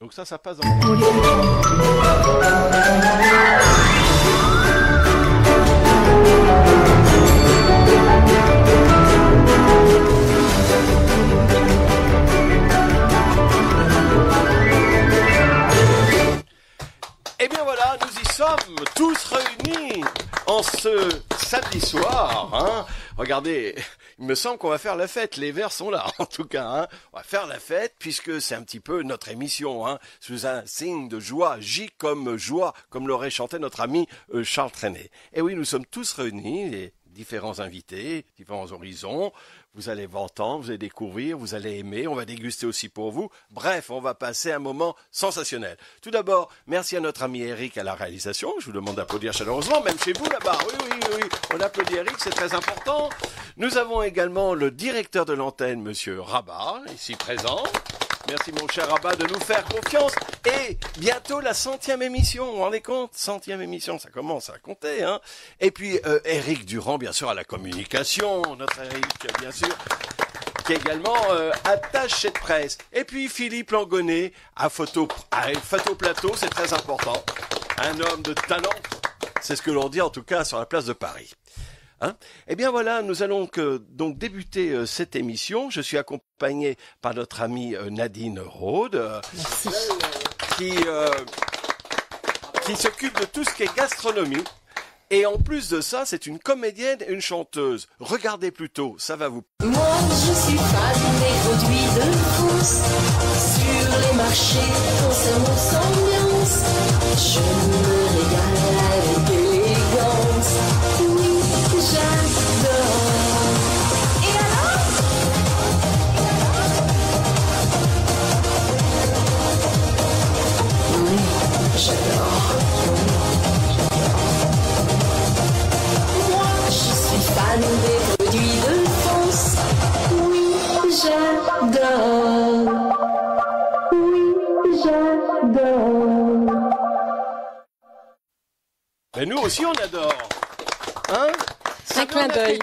Donc ça, ça passe Et eh bien voilà, nous y sommes tous réunis en ce samedi soir. Hein Regardez, il me semble qu'on va faire la fête. Les vers sont là, en tout cas. Hein. On va faire la fête puisque c'est un petit peu notre émission, hein. sous un signe de joie, J comme joie, comme l'aurait chanté notre ami euh, Charles Trenet. Et eh oui, nous sommes tous réunis. les différents invités, différents horizons, vous allez entendre, vous allez découvrir, vous allez aimer, on va déguster aussi pour vous. Bref, on va passer un moment sensationnel. Tout d'abord, merci à notre ami Eric à la réalisation. Je vous demande d'applaudir chaleureusement, même chez vous là-bas. Oui, oui, oui, on applaudit Eric, c'est très important. Nous avons également le directeur de l'antenne, monsieur Rabat, ici présent. Merci mon cher Abba de nous faire confiance. Et bientôt la centième émission, vous vous rendez compte Centième émission, ça commence à compter. Hein Et puis euh, Eric Durand, bien sûr, à la communication, notre Eric, bien sûr qui est également attache euh, attaché de presse. Et puis Philippe Langonnet à Photo, à photo Plateau, c'est très important. Un homme de talent, c'est ce que l'on dit en tout cas sur la place de Paris. Et hein. eh bien voilà, nous allons donc débuter euh, cette émission. Je suis accompagné par notre amie euh, Nadine Rode, euh, qui, qui s'occupe de tout ce qui est gastronomie. Et en plus de ça, c'est une comédienne et une chanteuse. Regardez plutôt, ça va vous. Moi, je suis de Sur les marchés, Je J'adore. Moi, je suis fan des produits de France. Oui, j'adore. Oui, j'adore. Mais nous aussi, on adore. Hein? C'est clin d'œil.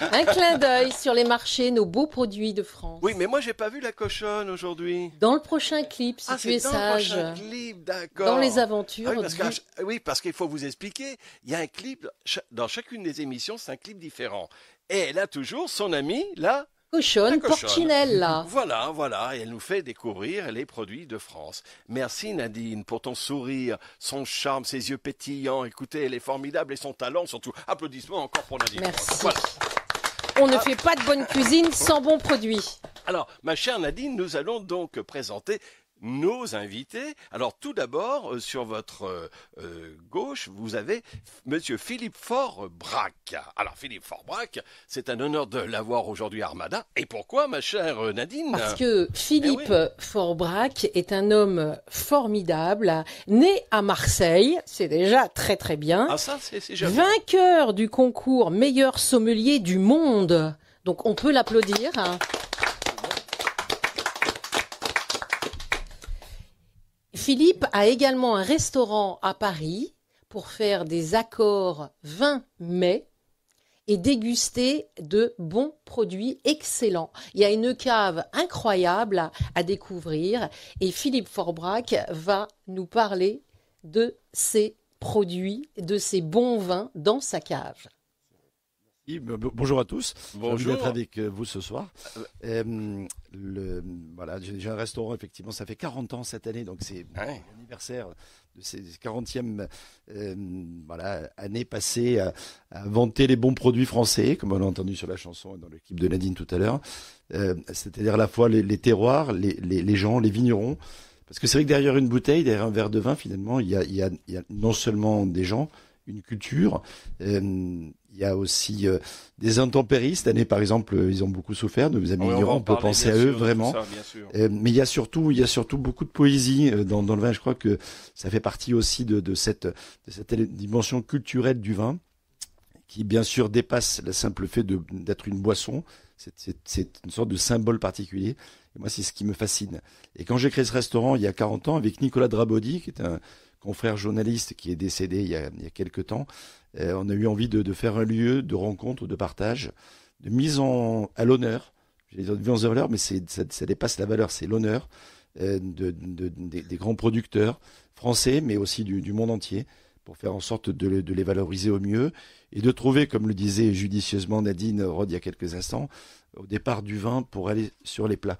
Un clin d'œil sur les marchés, nos beaux produits de France. Oui, mais moi, j'ai pas vu la cochonne aujourd'hui. Dans le prochain clip, si ah, tu es dans Le prochain clip, d'accord. Dans les aventures. Ah oui, parce qu'il faut vous expliquer, il y a un clip, dans chacune des émissions, c'est un clip différent. Et elle a toujours son amie, la Cochonne, cochonne. là. Voilà, voilà, et elle nous fait découvrir les produits de France. Merci Nadine pour ton sourire, son charme, ses yeux pétillants. Écoutez, elle est formidable et son talent surtout. Applaudissements encore pour Nadine. Merci on ne fait pas de bonne cuisine sans bons produits. Alors, ma chère Nadine, nous allons donc présenter nos invités. Alors tout d'abord, euh, sur votre euh, euh, gauche, vous avez Monsieur Philippe Fort-Brac. Alors Philippe Fort-Brac, c'est un honneur de l'avoir aujourd'hui à Armada. Et pourquoi, ma chère Nadine Parce que Philippe eh brac est un homme formidable, né à Marseille, c'est déjà très très bien. Ah ça, c'est Vainqueur du concours meilleur sommelier du monde. Donc on peut l'applaudir. Hein. Philippe a également un restaurant à Paris pour faire des accords 20 mai et déguster de bons produits excellents. Il y a une cave incroyable à découvrir et Philippe Forbrac va nous parler de ses produits, de ses bons vins dans sa cave. Bonjour à tous. Bonjour. d'être avec euh, vous ce soir. Euh, euh, le, voilà, j'ai un restaurant, effectivement, ça fait 40 ans cette année, donc c'est ah l'anniversaire de ces 40e années euh, voilà, à, inventer vanter les bons produits français, comme on l'a entendu sur la chanson et dans l'équipe de Nadine tout à l'heure, euh, c'est-à-dire à la fois les, terroirs, les, gens, les vignerons, parce que c'est vrai que derrière une bouteille, derrière un verre de vin, finalement, il y a, non seulement des gens, une culture, euh, il y a aussi euh, des intempéries. Cette année, par exemple, euh, ils ont beaucoup souffert. Nous, vous amis ah ignorants, on, peut penser à eux, vraiment. Euh, mais il y a surtout, il y a surtout beaucoup de poésie dans, dans, le vin. Je crois que ça fait partie aussi de, de, cette, de cette dimension culturelle du vin qui bien sûr dépasse le simple fait d'être une boisson. C'est une sorte de symbole particulier. Et moi, c'est ce qui me fascine. Et quand j'ai créé ce restaurant il y a 40 ans avec Nicolas Drabody, qui est un confrère journaliste qui est décédé il y a, il y a quelques temps, euh, on a eu envie de, faire un lieu de rencontre, de partage, de mise en, à l'honneur. J'ai dit à l'honneur, mais ça, dépasse la valeur, c'est l'honneur euh, de, des, grands producteurs français, mais aussi du, monde entier, pour faire en sorte de, de, les valoriser au mieux et de trouver, comme le disait judicieusement Nadine Rod il y a quelques instants, au départ du vin pour aller sur les plats.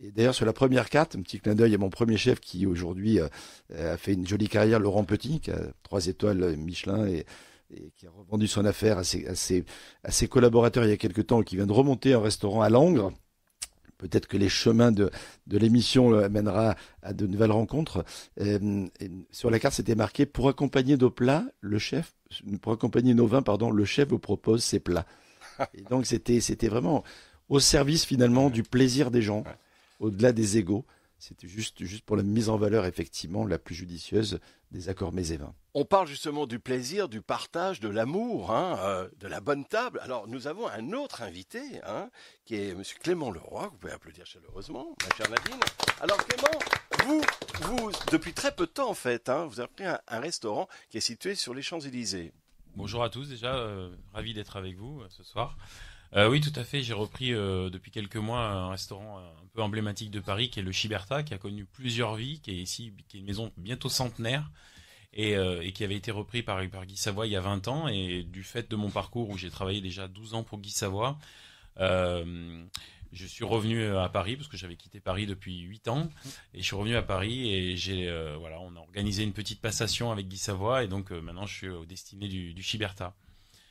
Et d'ailleurs, sur la première carte, un petit clin d'œil à mon premier chef qui aujourd'hui euh, a fait une jolie carrière, Laurent Petit, qui a trois étoiles Michelin et et qui a revendu son affaire à ses, collaborateurs il y a quelque temps, qui vient de remonter un restaurant à Langres. Peut-être que les chemins de, l'émission amènera à de nouvelles rencontres. Euh, sur la carte, c'était marqué pour accompagner nos plats, le chef, pour accompagner nos vins, pardon, le chef vous propose ses plats. Et donc c'était c'était vraiment au service finalement du plaisir des gens, au-delà des égaux. C'était juste, juste pour la mise en valeur, effectivement, la plus judicieuse des accords mézévin. On parle justement du plaisir, du partage, de l'amour, hein, euh, de la bonne table. Alors, nous avons un autre invité, hein, qui est M. Clément Leroy, vous pouvez applaudir chaleureusement, ma chère Nadine. Alors, Clément, vous, vous, depuis très peu de temps, en fait, hein, vous avez pris un, restaurant qui est situé sur les Champs-Élysées. Bonjour à tous, déjà, euh, ravi d'être avec vous euh, ce soir. Euh, oui, tout à fait. J'ai repris euh, depuis quelques mois un restaurant euh, un peu emblématique de Paris, qui est le Chiberta, qui a connu plusieurs vies, qui est ici, qui est une maison bientôt centenaire. Et, qui avait été repris par, Guy Savoy il y a 20 ans. Et du fait de mon parcours où j'ai travaillé déjà 12 ans pour Guy Savoy, je suis revenu à Paris parce que j'avais quitté Paris depuis 8 ans. Et je suis revenu à Paris et j'ai voilà, on a organisé une petite passation avec Guy Savoy, Et donc maintenant je suis au destiné du, du Chiberta.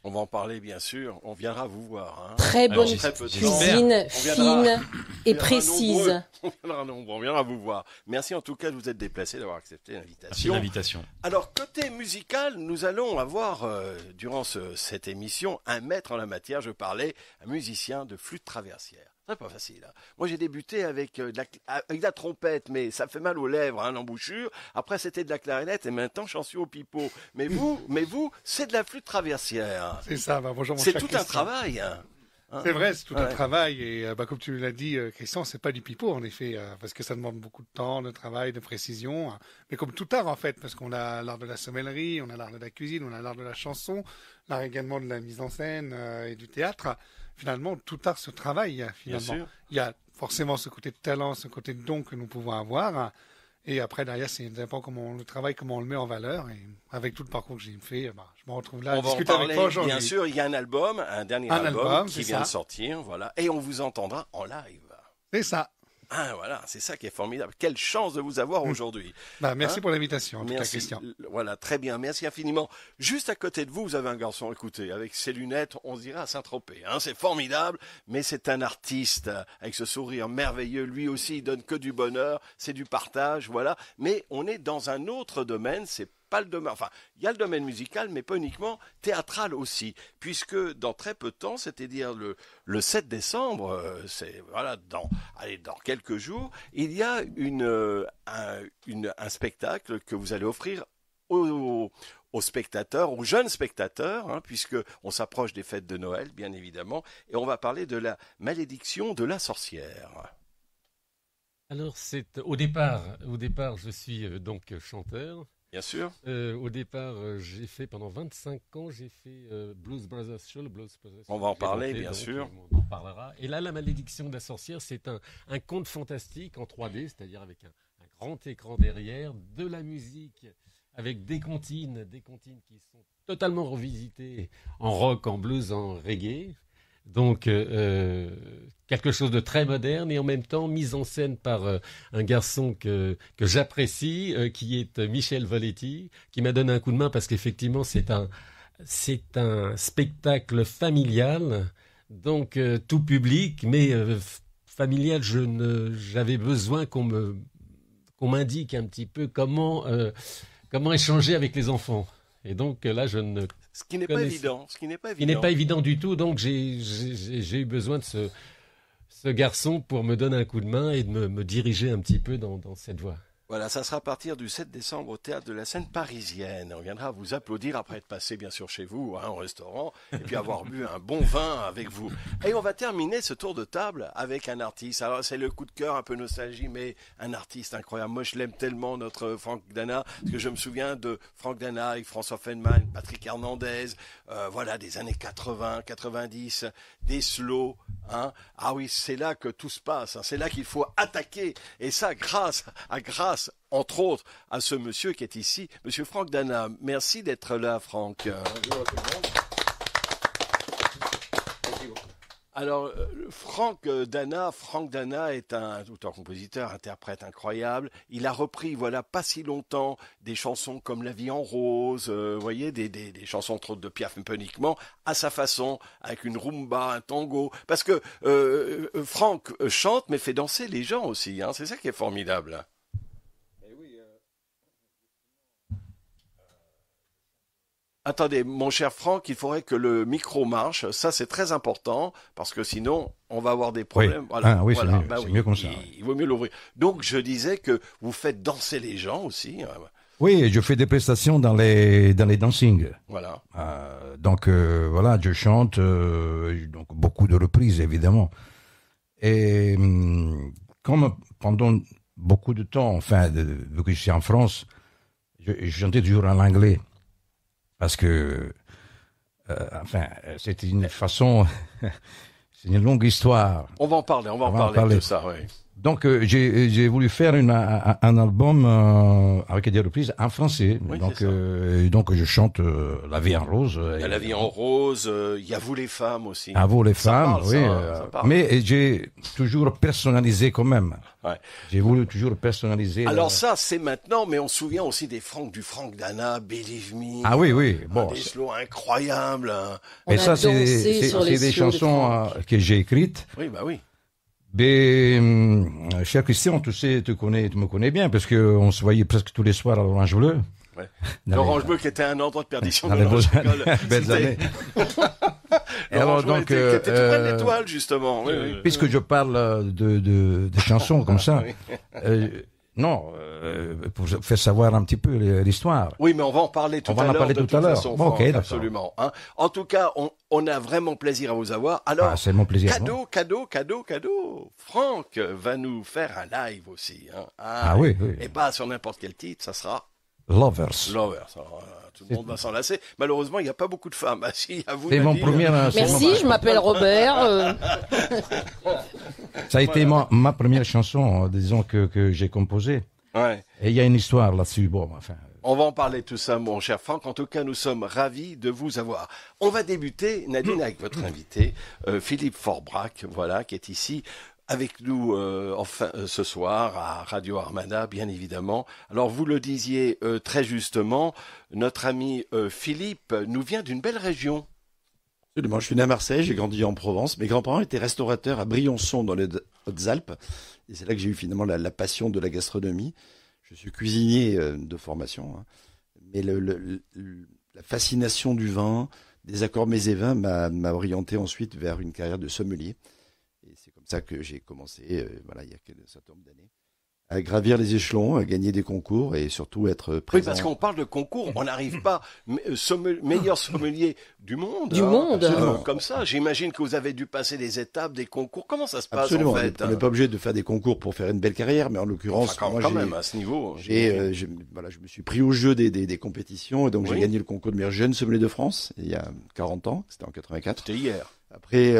On va en parler, bien sûr. On viendra vous voir. Hein. Très bonne cuisine, fine et précise. On viendra, vous voir. Merci en tout cas de vous être déplacé, d'avoir accepté l'invitation. l'invitation. Alors, côté musical, nous allons avoir, euh, durant cette émission, un maître en la matière. Je parlais, un musicien de flûte traversière. C'est pas facile. Hein. Moi, j'ai débuté avec, euh, de la, ah, avec la trompette, mais ça fait mal aux lèvres, hein, l'embouchure. Après, c'était de la clarinette, et maintenant, j'en suis au pipeau. Mais vous, mais vous, c'est de la flûte traversière. C'est ça, bah, C'est tout un travail. Hein. C'est vrai, c'est tout un travail et euh, bah, comme tu l'as dit, euh, Christian, c'est pas du pipeau en effet, parce que ça demande beaucoup de temps, de travail, de précision, mais comme tout art en fait, parce qu'on a l'art de la sommellerie, on a l'art de la cuisine, on a l'art de la chanson, l'art également de la mise en scène et du théâtre finalement, tout art se travaille. Hein, finalement. Il y a forcément ce côté de talent, ce côté de don que nous pouvons avoir. Et après, derrière, c'est dépend comment on le travaille, comment on le met en valeur. Et avec tout le parcours que j'ai fait, bah, je me retrouve là on à discuter en avec toi Bien sûr, il y a un album, un dernier album, qui vient de sortir. voilà, Et on vous entendra en live. C'est ça. Ah, voilà, c'est ça qui est formidable. Quelle chance de vous avoir hmm. aujourd'hui. Bah, hein merci pour l'invitation, merci. Cas, Christian. Voilà, très bien, merci infiniment. Juste à côté de vous, vous avez un garçon, écoutez, avec ses lunettes, on dirait à Saint-Tropez. Hein, c'est formidable, mais c'est un artiste euh, avec ce sourire merveilleux. Lui aussi, il donne que du bonheur, c'est du partage, voilà. Mais on est dans un autre domaine, c'est enfin, il y a le domaine musical, mais pas uniquement théâtral aussi, puisque dans très peu de temps, c'est-à-dire le, 7 décembre, euh, c'est voilà, dans, dans quelques jours, il y a euh, un, spectacle que vous allez offrir aux, spectateurs, aux jeunes spectateurs, puisqu'on hein, puisque on s'approche des fêtes de Noël, bien évidemment, et on va parler de la malédiction de la sorcière. Alors, c'est au départ, au départ, je suis euh, donc chanteur, Bien sûr. Euh, au départ, euh, j'ai fait pendant 25 ans, j'ai fait euh, Blues Brothers Show, Blues Brothers. On va en parler, bien sûr. On en parlera. Et là, La Malédiction de la Sorcière, c'est un, conte fantastique en 3D, c'est-à-dire avec un, grand écran derrière, de la musique, avec des comptines, des comptines qui sont totalement revisitées en rock, en blues, en reggae. Donc, euh, euh, quelque chose de très moderne et en même temps mise en scène par euh, un garçon que, que j'apprécie, qui est Michel Voletti, qui m'a donné un coup de main parce qu'effectivement, c'est un, c'est un spectacle familial, donc tout public, mais familial, je ne, j'avais besoin qu'on me, qu'on m'indique un petit peu comment, comment échanger avec les enfants. Et donc euh, là, je ne. Ce qui n'est pas évident. Ce qui n'est pas évident. du tout. Donc j'ai eu besoin de ce, garçon pour me donner un coup de main et de me, diriger un petit peu dans cette voie. Voilà, ça sera à partir du 7 décembre au théâtre de la scène parisienne. On viendra vous applaudir après être passé bien sûr chez vous, hein, au restaurant, et puis avoir bu un bon vin avec vous. Et on va terminer ce tour de table avec un artiste. Alors c'est le coup de cœur, un peu nostalgie, mais un artiste incroyable. Moi je l'aime tellement, notre Franck Dana, parce que je me souviens de Franck Dana avec François Feynman, Patrick Hernandez, euh, voilà, des années 80, 90, des slow. Hein. Ah oui, c'est là que tout se passe, hein. c'est là qu'il faut attaquer. Et ça grâce à grâce entre autres, à ce monsieur qui est ici, monsieur Franck Dana. Merci d'être là, Franck. Alors, euh, Franck euh, Dana, Franck Dana est un auteur-compositeur, interprète incroyable. Il a repris, voilà, pas si longtemps, des chansons comme La vie en rose, euh, vous voyez, des, des, des, chansons entre de Piaf un uniquement, à sa façon, avec une rumba, un tango. Parce que Franck chante, mais fait danser les gens aussi, hein. c'est ça qui est formidable. Attendez, mon cher Franck, il faudrait que le micro marche. Ça, c'est très important parce que sinon, on va avoir des problèmes. Oui. Ah, oui, c'est bah mieux, comme ça. Il, vaut mieux l'ouvrir. Donc, je disais que vous faites danser les gens aussi. Hein. Oui, je fais des prestations dans les dans les dancings. Voilà. Euh, donc euh, voilà, je chante euh, donc beaucoup de reprises évidemment. Et hum, comme pendant beaucoup de temps, enfin vu que je suis en France, je, je chantais toujours en anglais. Parce que, euh, enfin, c'est une façon, c'est une longue histoire. On va en parler, on va, en parler, parler de ça, oui. Donc euh, euh, j'ai voulu faire une, un, album euh, avec des reprises en français. donc donc je chante La vie en rose. Il La vie en rose. Il y a vous les femmes aussi. À vous les femmes, oui. mais j'ai toujours personnalisé quand même. J'ai voulu toujours personnaliser. Alors ça c'est maintenant, mais on se souvient aussi des Franck du Franck Dana, Believe Me. Ah oui oui. Bon. Des slows incroyables. Hein. Et ça c'est des chansons que j'ai écrites. Oui bah oui. Ben, cher Christian, tu sais, tu connais, tu me connais bien, parce que on se voyait presque tous les soirs à l'Orange Bleu. Ouais. L'Orange Bleu qui était un endroit de perdition de l'Orange Belles années. Et alors donc, était, euh, tout près euh, l'étoile justement. puisque je parle euh, de, de, chansons comme ça, euh, non, euh, pour faire savoir un petit peu l'histoire. Oui, mais on va en parler tout à l'heure. On va en parler tout à l'heure. Bon, ok, absolument. Hein. En tout cas, on, a vraiment plaisir à vous avoir. Alors, ah, c'est mon plaisir. Cadeau, cadeau, cadeau, cadeau. Franck va nous faire un live aussi. Hein. Ah, oui, oui. Et eh pas ben, sur n'importe quel titre, ça sera Lovers. Lovers. Euh, tout le monde va s'en lasser. Malheureusement, il n'y a pas beaucoup de femmes. à ah, vous, premier. Hein, Merci, je m'appelle Robert. Euh. Ça a été ma, première chanson, euh, disons, que, que j'ai composée. Ouais. Et il y a une histoire là-dessus. Bon, enfin. On va en parler tout ça, mon cher Franck. En tout cas, nous sommes ravis de vous avoir. On va débuter, Nadine, avec votre invité, Philippe Forbrac, voilà, qui est ici avec nous euh, enfin euh, ce soir à Radio Armada, bien évidemment. Alors vous le disiez euh, très justement, notre ami Philippe nous vient d'une belle région. Absolument, je suis né à Marseille, j'ai grandi en Provence. Mes grands-parents étaient restaurateurs à Briançon dans les Hautes-Alpes. Et c'est là que j'ai eu finalement la, passion de la gastronomie. Je suis cuisinier de formation. Hein. Mais la fascination du vin, des accords mets et m'a orienté ensuite vers une carrière de sommelier ça que j'ai commencé, euh, voilà, il y a quelques années, d'années à gravir les échelons, à gagner des concours et surtout être présent. Oui, parce qu'on parle de concours, on n'arrive pas euh, meilleur sommelier du monde. Du hein. monde, comme ça. J'imagine que vous avez dû passer des étapes, des concours. Comment ça se passe en fait On n'est hein pas obligé de faire des concours pour faire une belle carrière, mais en l'occurrence, ah, moi, quand, même à ce niveau, j'ai euh, voilà, je me suis pris au jeu des, compétitions et donc j'ai gagné le concours de meilleur jeune sommelier de France il y a 40 ans, c'était en 84. C'était hier. Après,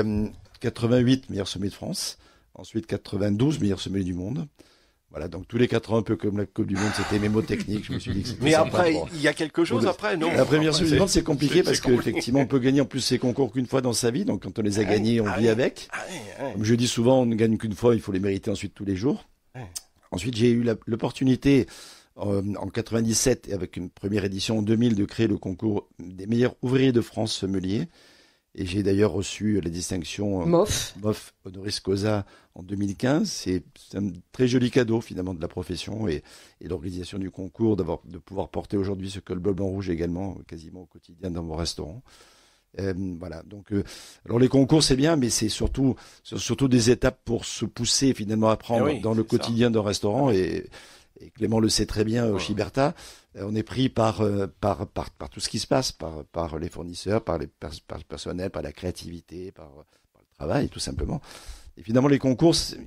88 meilleur sommet de France, ensuite 92 meilleur sommet du monde. Voilà, donc tous les quatre ans, un peu comme la Coupe du Monde, c'était mémotechnique. Je me suis dit Mais après, il y a quelque chose après, non La première sommet c'est compliqué parce qu'effectivement, on peut gagner en plus ces concours qu'une fois dans sa vie. Donc quand on les a ah gagnés, on ah vit avec. Ah comme je dis souvent, on ne gagne qu'une fois, il faut les mériter ensuite tous les jours. Ensuite, j'ai eu l'opportunité euh, en 97 et avec une première édition en 2000 de créer le concours des meilleurs ouvriers de France sommeliers. Et j'ai d'ailleurs reçu la distinction euh, MOF, honoris causa en 2015. C'est un très joli cadeau finalement de la profession et, et l'organisation du concours de pouvoir porter aujourd'hui ce col bleu blanc rouge également euh, quasiment au quotidien dans mon restaurant. Euh, voilà. Donc, alors les concours c'est bien, mais c'est surtout surtout des étapes pour se pousser finalement à prendre eh dans le quotidien d'un restaurant. Ah et et Clément le sait très bien au Chiberta, euh, on est pris euh, par, par, par, tout ce qui se passe, par, par les fournisseurs, par, les le personnel, par la créativité, par, le travail, tout simplement. Et finalement, les concours, c'est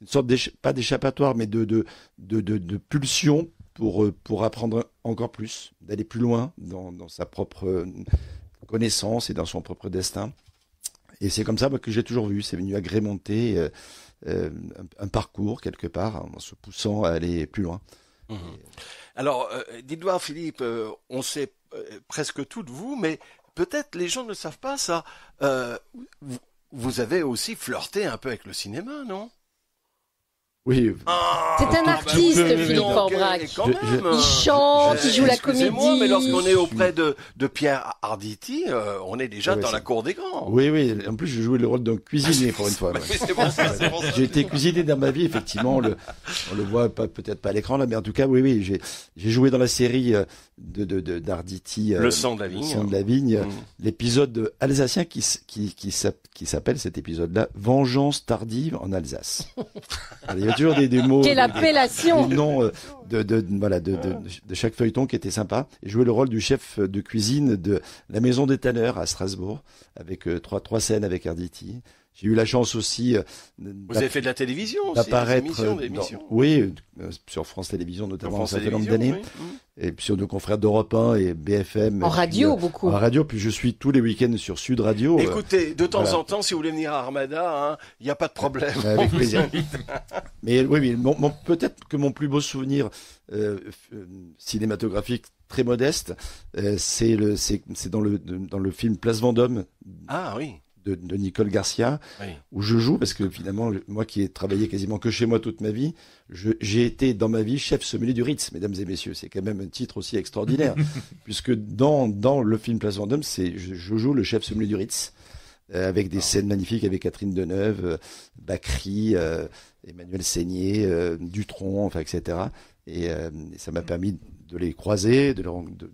une sorte, pas d'échappatoire, mais de, de, de, pulsion pour, euh, pour apprendre encore plus, d'aller plus loin dans, dans, sa propre connaissance et dans son propre destin. Et c'est comme ça que j'ai toujours vu, c'est venu agrémenter euh, un, parcours quelque part en se poussant à aller plus loin. Mmh. Alors, euh, dites-moi Philippe, euh, on sait presque tout de vous, mais peut-être les gens ne savent pas ça. vous avez aussi flirté un peu avec le cinéma, non oui. c'est ah, un artiste, Philippe Il euh, chante, il joue la comédie. moi mais lorsqu'on est auprès de, Pierre Arditi, euh, on est déjà ah dans la cour des grands. Oui, oui. En plus, je jouais le rôle d'un cuisinier pour une fois. Bon, j'ai été cuisinier dans ma vie, effectivement. On le, on le voit peut-être pas à l'écran, là, mais en tout cas, oui, oui. J'ai, joué dans la série euh, de, de, d'Arditi. le sang de la vigne. Le sang de la vigne. Mm. L'épisode alsacien qui, qui, qui, s'appelle cet épisode-là Vengeance tardive en Alsace. des, mots. Euh, de, voilà, de, chaque feuilleton qui était sympa. Et jouer le rôle du chef de cuisine de la maison des tanneurs à Strasbourg, avec euh, trois, trois scènes avec Arditi. J'ai eu la chance aussi. Euh, vous avez fait de la télévision aussi D'apparaître. Des émissions, oui, euh, sur France Télévisions notamment, France un certain nombre d'années. Mm. Et puis sur nos confrères d'Europe 1 et BFM. En radio euh, beaucoup. En radio, puis je suis tous les week-ends sur Sud Radio. Écoutez, de temps en temps, si vous voulez venir à Armada, hein, il n'y a pas de problème. Avec plaisir. mais oui, peut-être que mon plus beau souvenir cinématographique très modeste, c'est dans le, dans le film Place Vendôme. Ah oui de, Nicole Garcia, où je joue, parce que finalement, moi qui ai travaillé quasiment que chez moi toute ma vie, j'ai été dans ma vie chef sommelier du Ritz, mesdames et messieurs. C'est quand même un titre aussi extraordinaire, puisque dans, dans le film Place Vendôme, c'est je, joue le chef sommelier du Ritz, euh, avec des ah. scènes magnifiques avec Catherine Deneuve, Bacri euh, Bacry, euh, Emmanuel Seigné, Dutronc, enfin, etc. Et, et ça m'a permis de les croiser, de,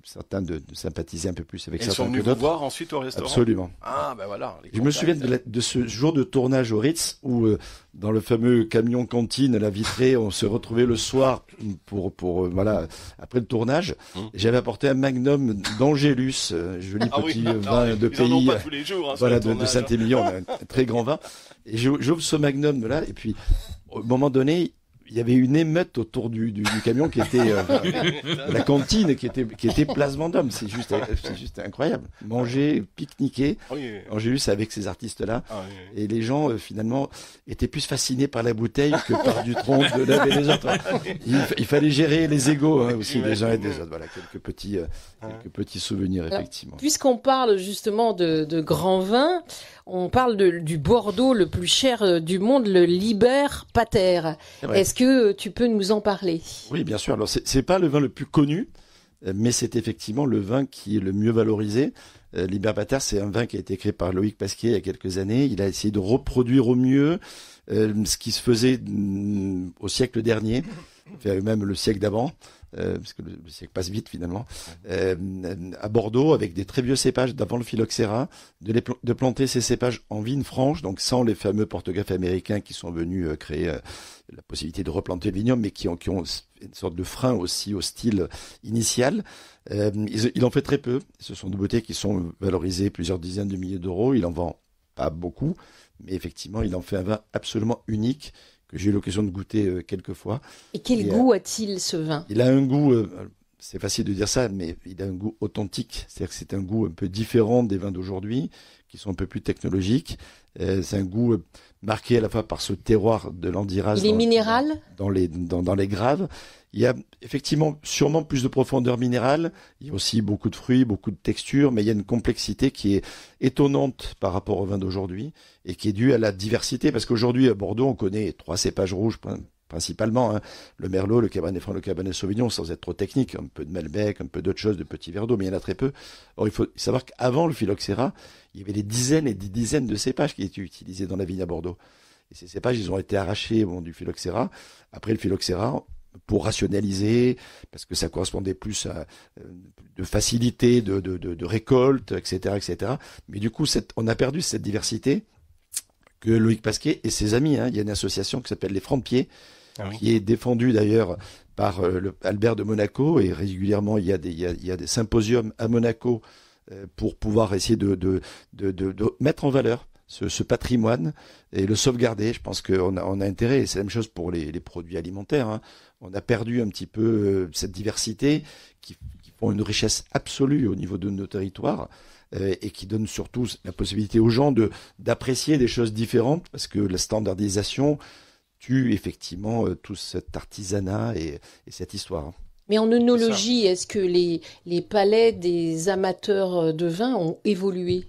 certains de, sympathiser un peu plus avec et certains. Ils sont venus voir ensuite au restaurant. Absolument. Ah ben voilà. je me souviens de, ce jour de tournage au Ritz où euh, dans le fameux camion cantine, à la vitrée, on se retrouvait le soir pour pour euh, voilà après le tournage. Hum. J'avais apporté un Magnum d'Angélus, euh, joli ah petit ah vin de pays. Hein, voilà de, Saint-Émilion, hein. un très grand vin. Et j'ouvre ce Magnum là et puis au moment donné il y avait une émeute autour du, camion qui était euh, la cantine qui était qui était place c'est juste c'est juste incroyable manger pique-niquer j'ai ah ça avec ces artistes là ah et les gens euh, finalement étaient plus fascinés par la bouteille que par du tronc de l'un et des autres il, fallait gérer les égaux hein, aussi des uns et des autres voilà quelques petits euh, ah. quelques petits souvenirs effectivement puisqu'on parle justement de, de grands vins on parle du Bordeaux le plus cher euh, du monde, le Liber Pater. Est-ce que euh, tu peux nous en parler Oui, bien sûr. Alors, c'est pas le vin le plus connu, euh, mais c'est effectivement le vin qui est le mieux valorisé. Liber Pater, c'est un vin qui a été créé par Loïc Pasquier il y a quelques années. Il a essayé de reproduire au mieux ce qui se faisait mm, au siècle dernier, même le siècle d'avant. Euh, parce que le, siècle passe vite finalement, euh, à Bordeaux avec des très vieux cépages d'avant le phylloxéra, de, les, de planter ces cépages en vigne franche, donc sans les fameux porte américains qui sont venus euh, créer la possibilité de replanter le vignoble, mais qui ont, qui ont une sorte de frein aussi au style initial. Il, en fait très peu. Ce sont des beautés qui sont valorisées plusieurs dizaines de milliers d'euros. Il en vend pas beaucoup, mais effectivement, il en fait un vin absolument unique que j'ai eu l'occasion de goûter euh, quelques fois. Et quel goût euh, a-t-il ce vin Il a un goût, euh, c'est facile de dire ça, mais il a un goût authentique. C'est-à-dire que c'est un goût un peu différent des vins d'aujourd'hui, qui sont un peu plus technologiques. c'est un goût marqué à la fois par ce terroir de l'Andiras. Les dans, dans les, dans, dans les graves. Il y a effectivement sûrement plus de profondeur minérale. Il y a aussi beaucoup de fruits, beaucoup de textures, mais il y a une complexité qui est étonnante par rapport au vin d'aujourd'hui et qui est due à la diversité. Parce qu'aujourd'hui, à Bordeaux, on connaît trois cépages rouges principalement. Hein. Le Merlot, le Cabernet Franc, le Cabernet Sauvignon, sans être trop technique, un peu de Malbec, un peu d'autres choses, de petits verres d'eau, mais il y en a très peu. Or, il faut savoir qu'avant le phylloxéra, il y avait des dizaines et des dizaines de cépages qui étaient utilisés dans la vigne à Bordeaux. Et ces cépages, ils ont été arrachés bon, du phylloxéra. Après le phylloxéra, pour rationaliser, parce que ça correspondait plus à euh, de facilité de, récolte, etc., etc. Mais du coup, on a perdu cette diversité que Loïc Pasquet et ses amis. Hein. Il y a une association qui s'appelle les Francs-Pieds, ah qui est défendue d'ailleurs par euh, le, Albert de Monaco. Et régulièrement, il y a des, symposiums à Monaco euh, pour pouvoir essayer de, mettre en valeur ce, patrimoine et le sauvegarder. Je pense qu'on a, a intérêt, et c'est la même chose pour les, produits alimentaires. Hein. On a perdu un petit peu euh, cette diversité qui, ont une richesse absolue au niveau de nos territoires euh, et qui donne surtout la possibilité aux gens de d'apprécier des choses différentes parce que la standardisation tue effectivement euh, tout cet artisanat et, cette histoire. Mais en œnologie, est-ce que les, les palais des amateurs euh, de vin ont évolué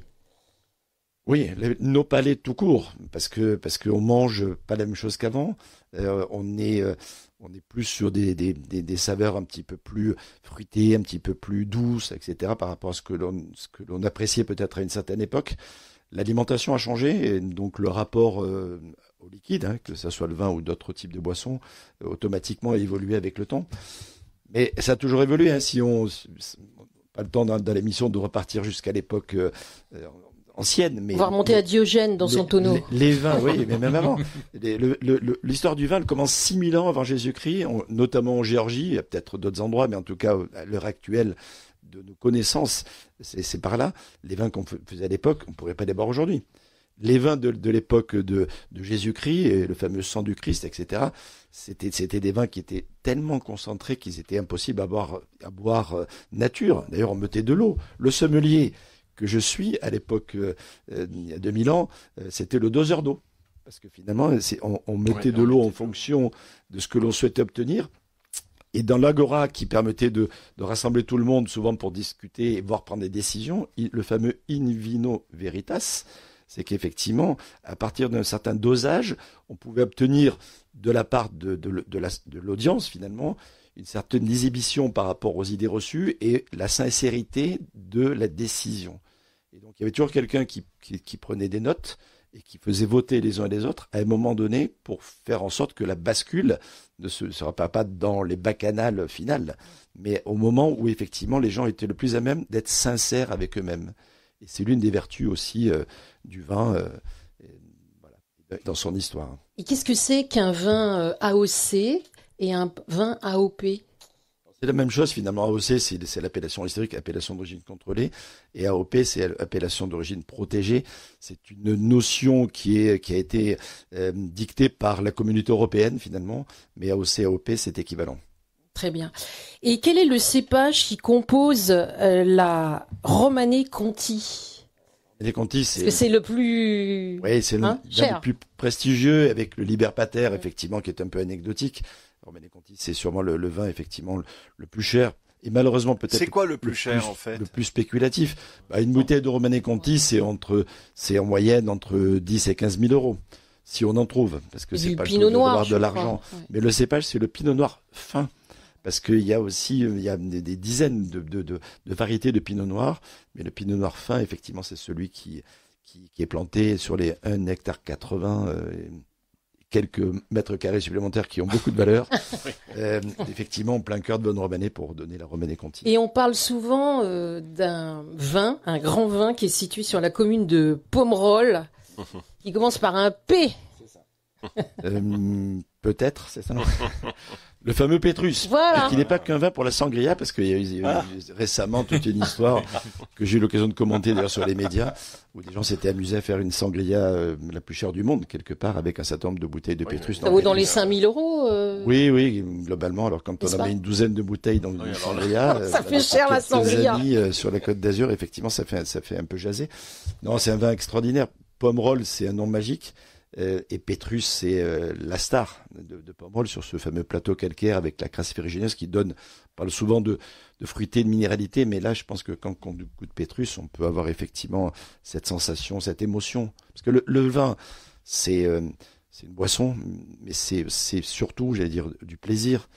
oui, nos palais tout court, parce que parce qu'on mange pas la même chose qu'avant. on est on est plus sur des, des, saveurs un petit peu plus fruitées, un petit peu plus douces, etc., par rapport à ce que l'on appréciait peut-être à une certaine époque. L'alimentation a changé, et donc le rapport euh, au liquide, hein, que ce soit le vin ou d'autres types de boissons, euh, automatiquement a évolué avec le temps. Mais ça a toujours évolué. Hein, si on, pas le temps dans, l'émission de repartir jusqu'à l'époque euh, ancienne. Mais, Voir monter à Diogène dans son tonneau. Les, vins, oui, mais même avant. L'histoire du vin, elle commence 6000 ans avant Jésus-Christ, notamment en Géorgie, il y a peut-être d'autres endroits, mais en tout cas, à l'heure actuelle, de nos connaissances, c'est par là. Les vins qu'on faisait à l'époque, on ne pourrait pas les boire aujourd'hui. Les vins de, l'époque de, Jésus-Christ, le fameux sang du Christ, etc., c'était des vins qui étaient tellement concentrés qu'ils étaient impossibles à boire euh, nature. D'ailleurs, on mettait de l'eau. Le sommelier, que je suis à l'époque, euh, euh, il y a 2000 ans, euh, c'était le doseur d'eau. Parce que finalement, on, mettait de l'eau en fonction de ce que l'on souhaitait obtenir. Et dans l'agora qui permettait de, rassembler tout le monde, souvent pour discuter et voir prendre des décisions, le fameux in vino veritas, c'est qu'effectivement, à partir d'un certain dosage, on pouvait obtenir de la part de, l'audience, finalement, une certaine exhibition par rapport aux idées reçues et la sincérité de la décision. Et donc, il y avait toujours quelqu'un qui, prenait des notes et qui faisait voter les uns et les autres à un moment donné pour faire en sorte que la bascule ne se, sera pas, pas dans les bacchanales finales, mais au moment où effectivement les gens étaient le plus à même d'être sincères avec eux-mêmes. Et c'est l'une des vertus aussi euh, du vin. Euh, dans son histoire. Et qu'est-ce que c'est qu'un vin euh, AOC et un vin AOP c'est la même chose finalement. AOC, c'est l'appellation historique, appellation d'origine contrôlée, et AOP, c'est appellation d'origine protégée. C'est une notion qui, est, qui a été euh, dictée par la communauté européenne finalement, mais AOC, AOP, c'est équivalent. Très bien. Et quel est le cépage qui compose euh, la Romanée Conti les c'est. le plus. Oui, c'est le, hein, plus prestigieux avec le Liberpater, effectivement, qui est un peu anecdotique c'est sûrement le, vin effectivement le, plus cher et malheureusement peut-être. C'est quoi le plus cher en fait Le plus spéculatif. Bah, une bouteille de Romanée Conti, c'est entre, c'est en moyenne entre 10 et 15 000 euros, si on en trouve, parce que c'est pas le pinot noir de, l'argent. Mais le cépage, c'est le pinot noir fin. Parce qu'il y a aussi il y a des, dizaines de, de, variétés de pinot noir, mais le pinot noir fin, effectivement, c'est celui qui, qui, est planté sur les 1 hectare 80 quelques mètres carrés supplémentaires qui ont beaucoup de valeur. Euh, effectivement, en plein cœur de Bonne Romanée pour donner la Romanée Conti. Et on parle souvent euh, d'un vin, un grand vin qui est situé sur la commune de Pomerol, qui commence par un P. Euh, peut-être, c'est ça. Le fameux Pétrus. Voilà. Qui n'est pas qu'un vin pour la sangria, parce qu'il y a eu ah. récemment toute une histoire que j'ai eu l'occasion de commenter d'ailleurs sur les médias, où des gens s'étaient amusés à faire une sangria euh, la plus chère du monde, quelque part, avec un certain nombre de bouteilles de Pétrus. Ça Dans, les 5000 euros euh, Oui, oui, globalement. Alors quand on a une douzaine de bouteilles dans une sangria. ça euh, fait cher la sangria. sur la côte d'Azur, effectivement, ça fait, ça fait un peu jaser. Non, c'est un vin extraordinaire. Pomerol, c'est un nom magique. Euh, et Pétrus, c'est euh, la star de, de sur ce fameux plateau calcaire avec la crasse ferrugineuse qui donne, on parle souvent de, fruité, de minéralité, mais là, je pense que quand on goûte Pétrus, on peut avoir effectivement cette sensation, cette émotion. Parce que le, vin, euh, c'est une boisson, mais c'est surtout, j'allais dire, du plaisir.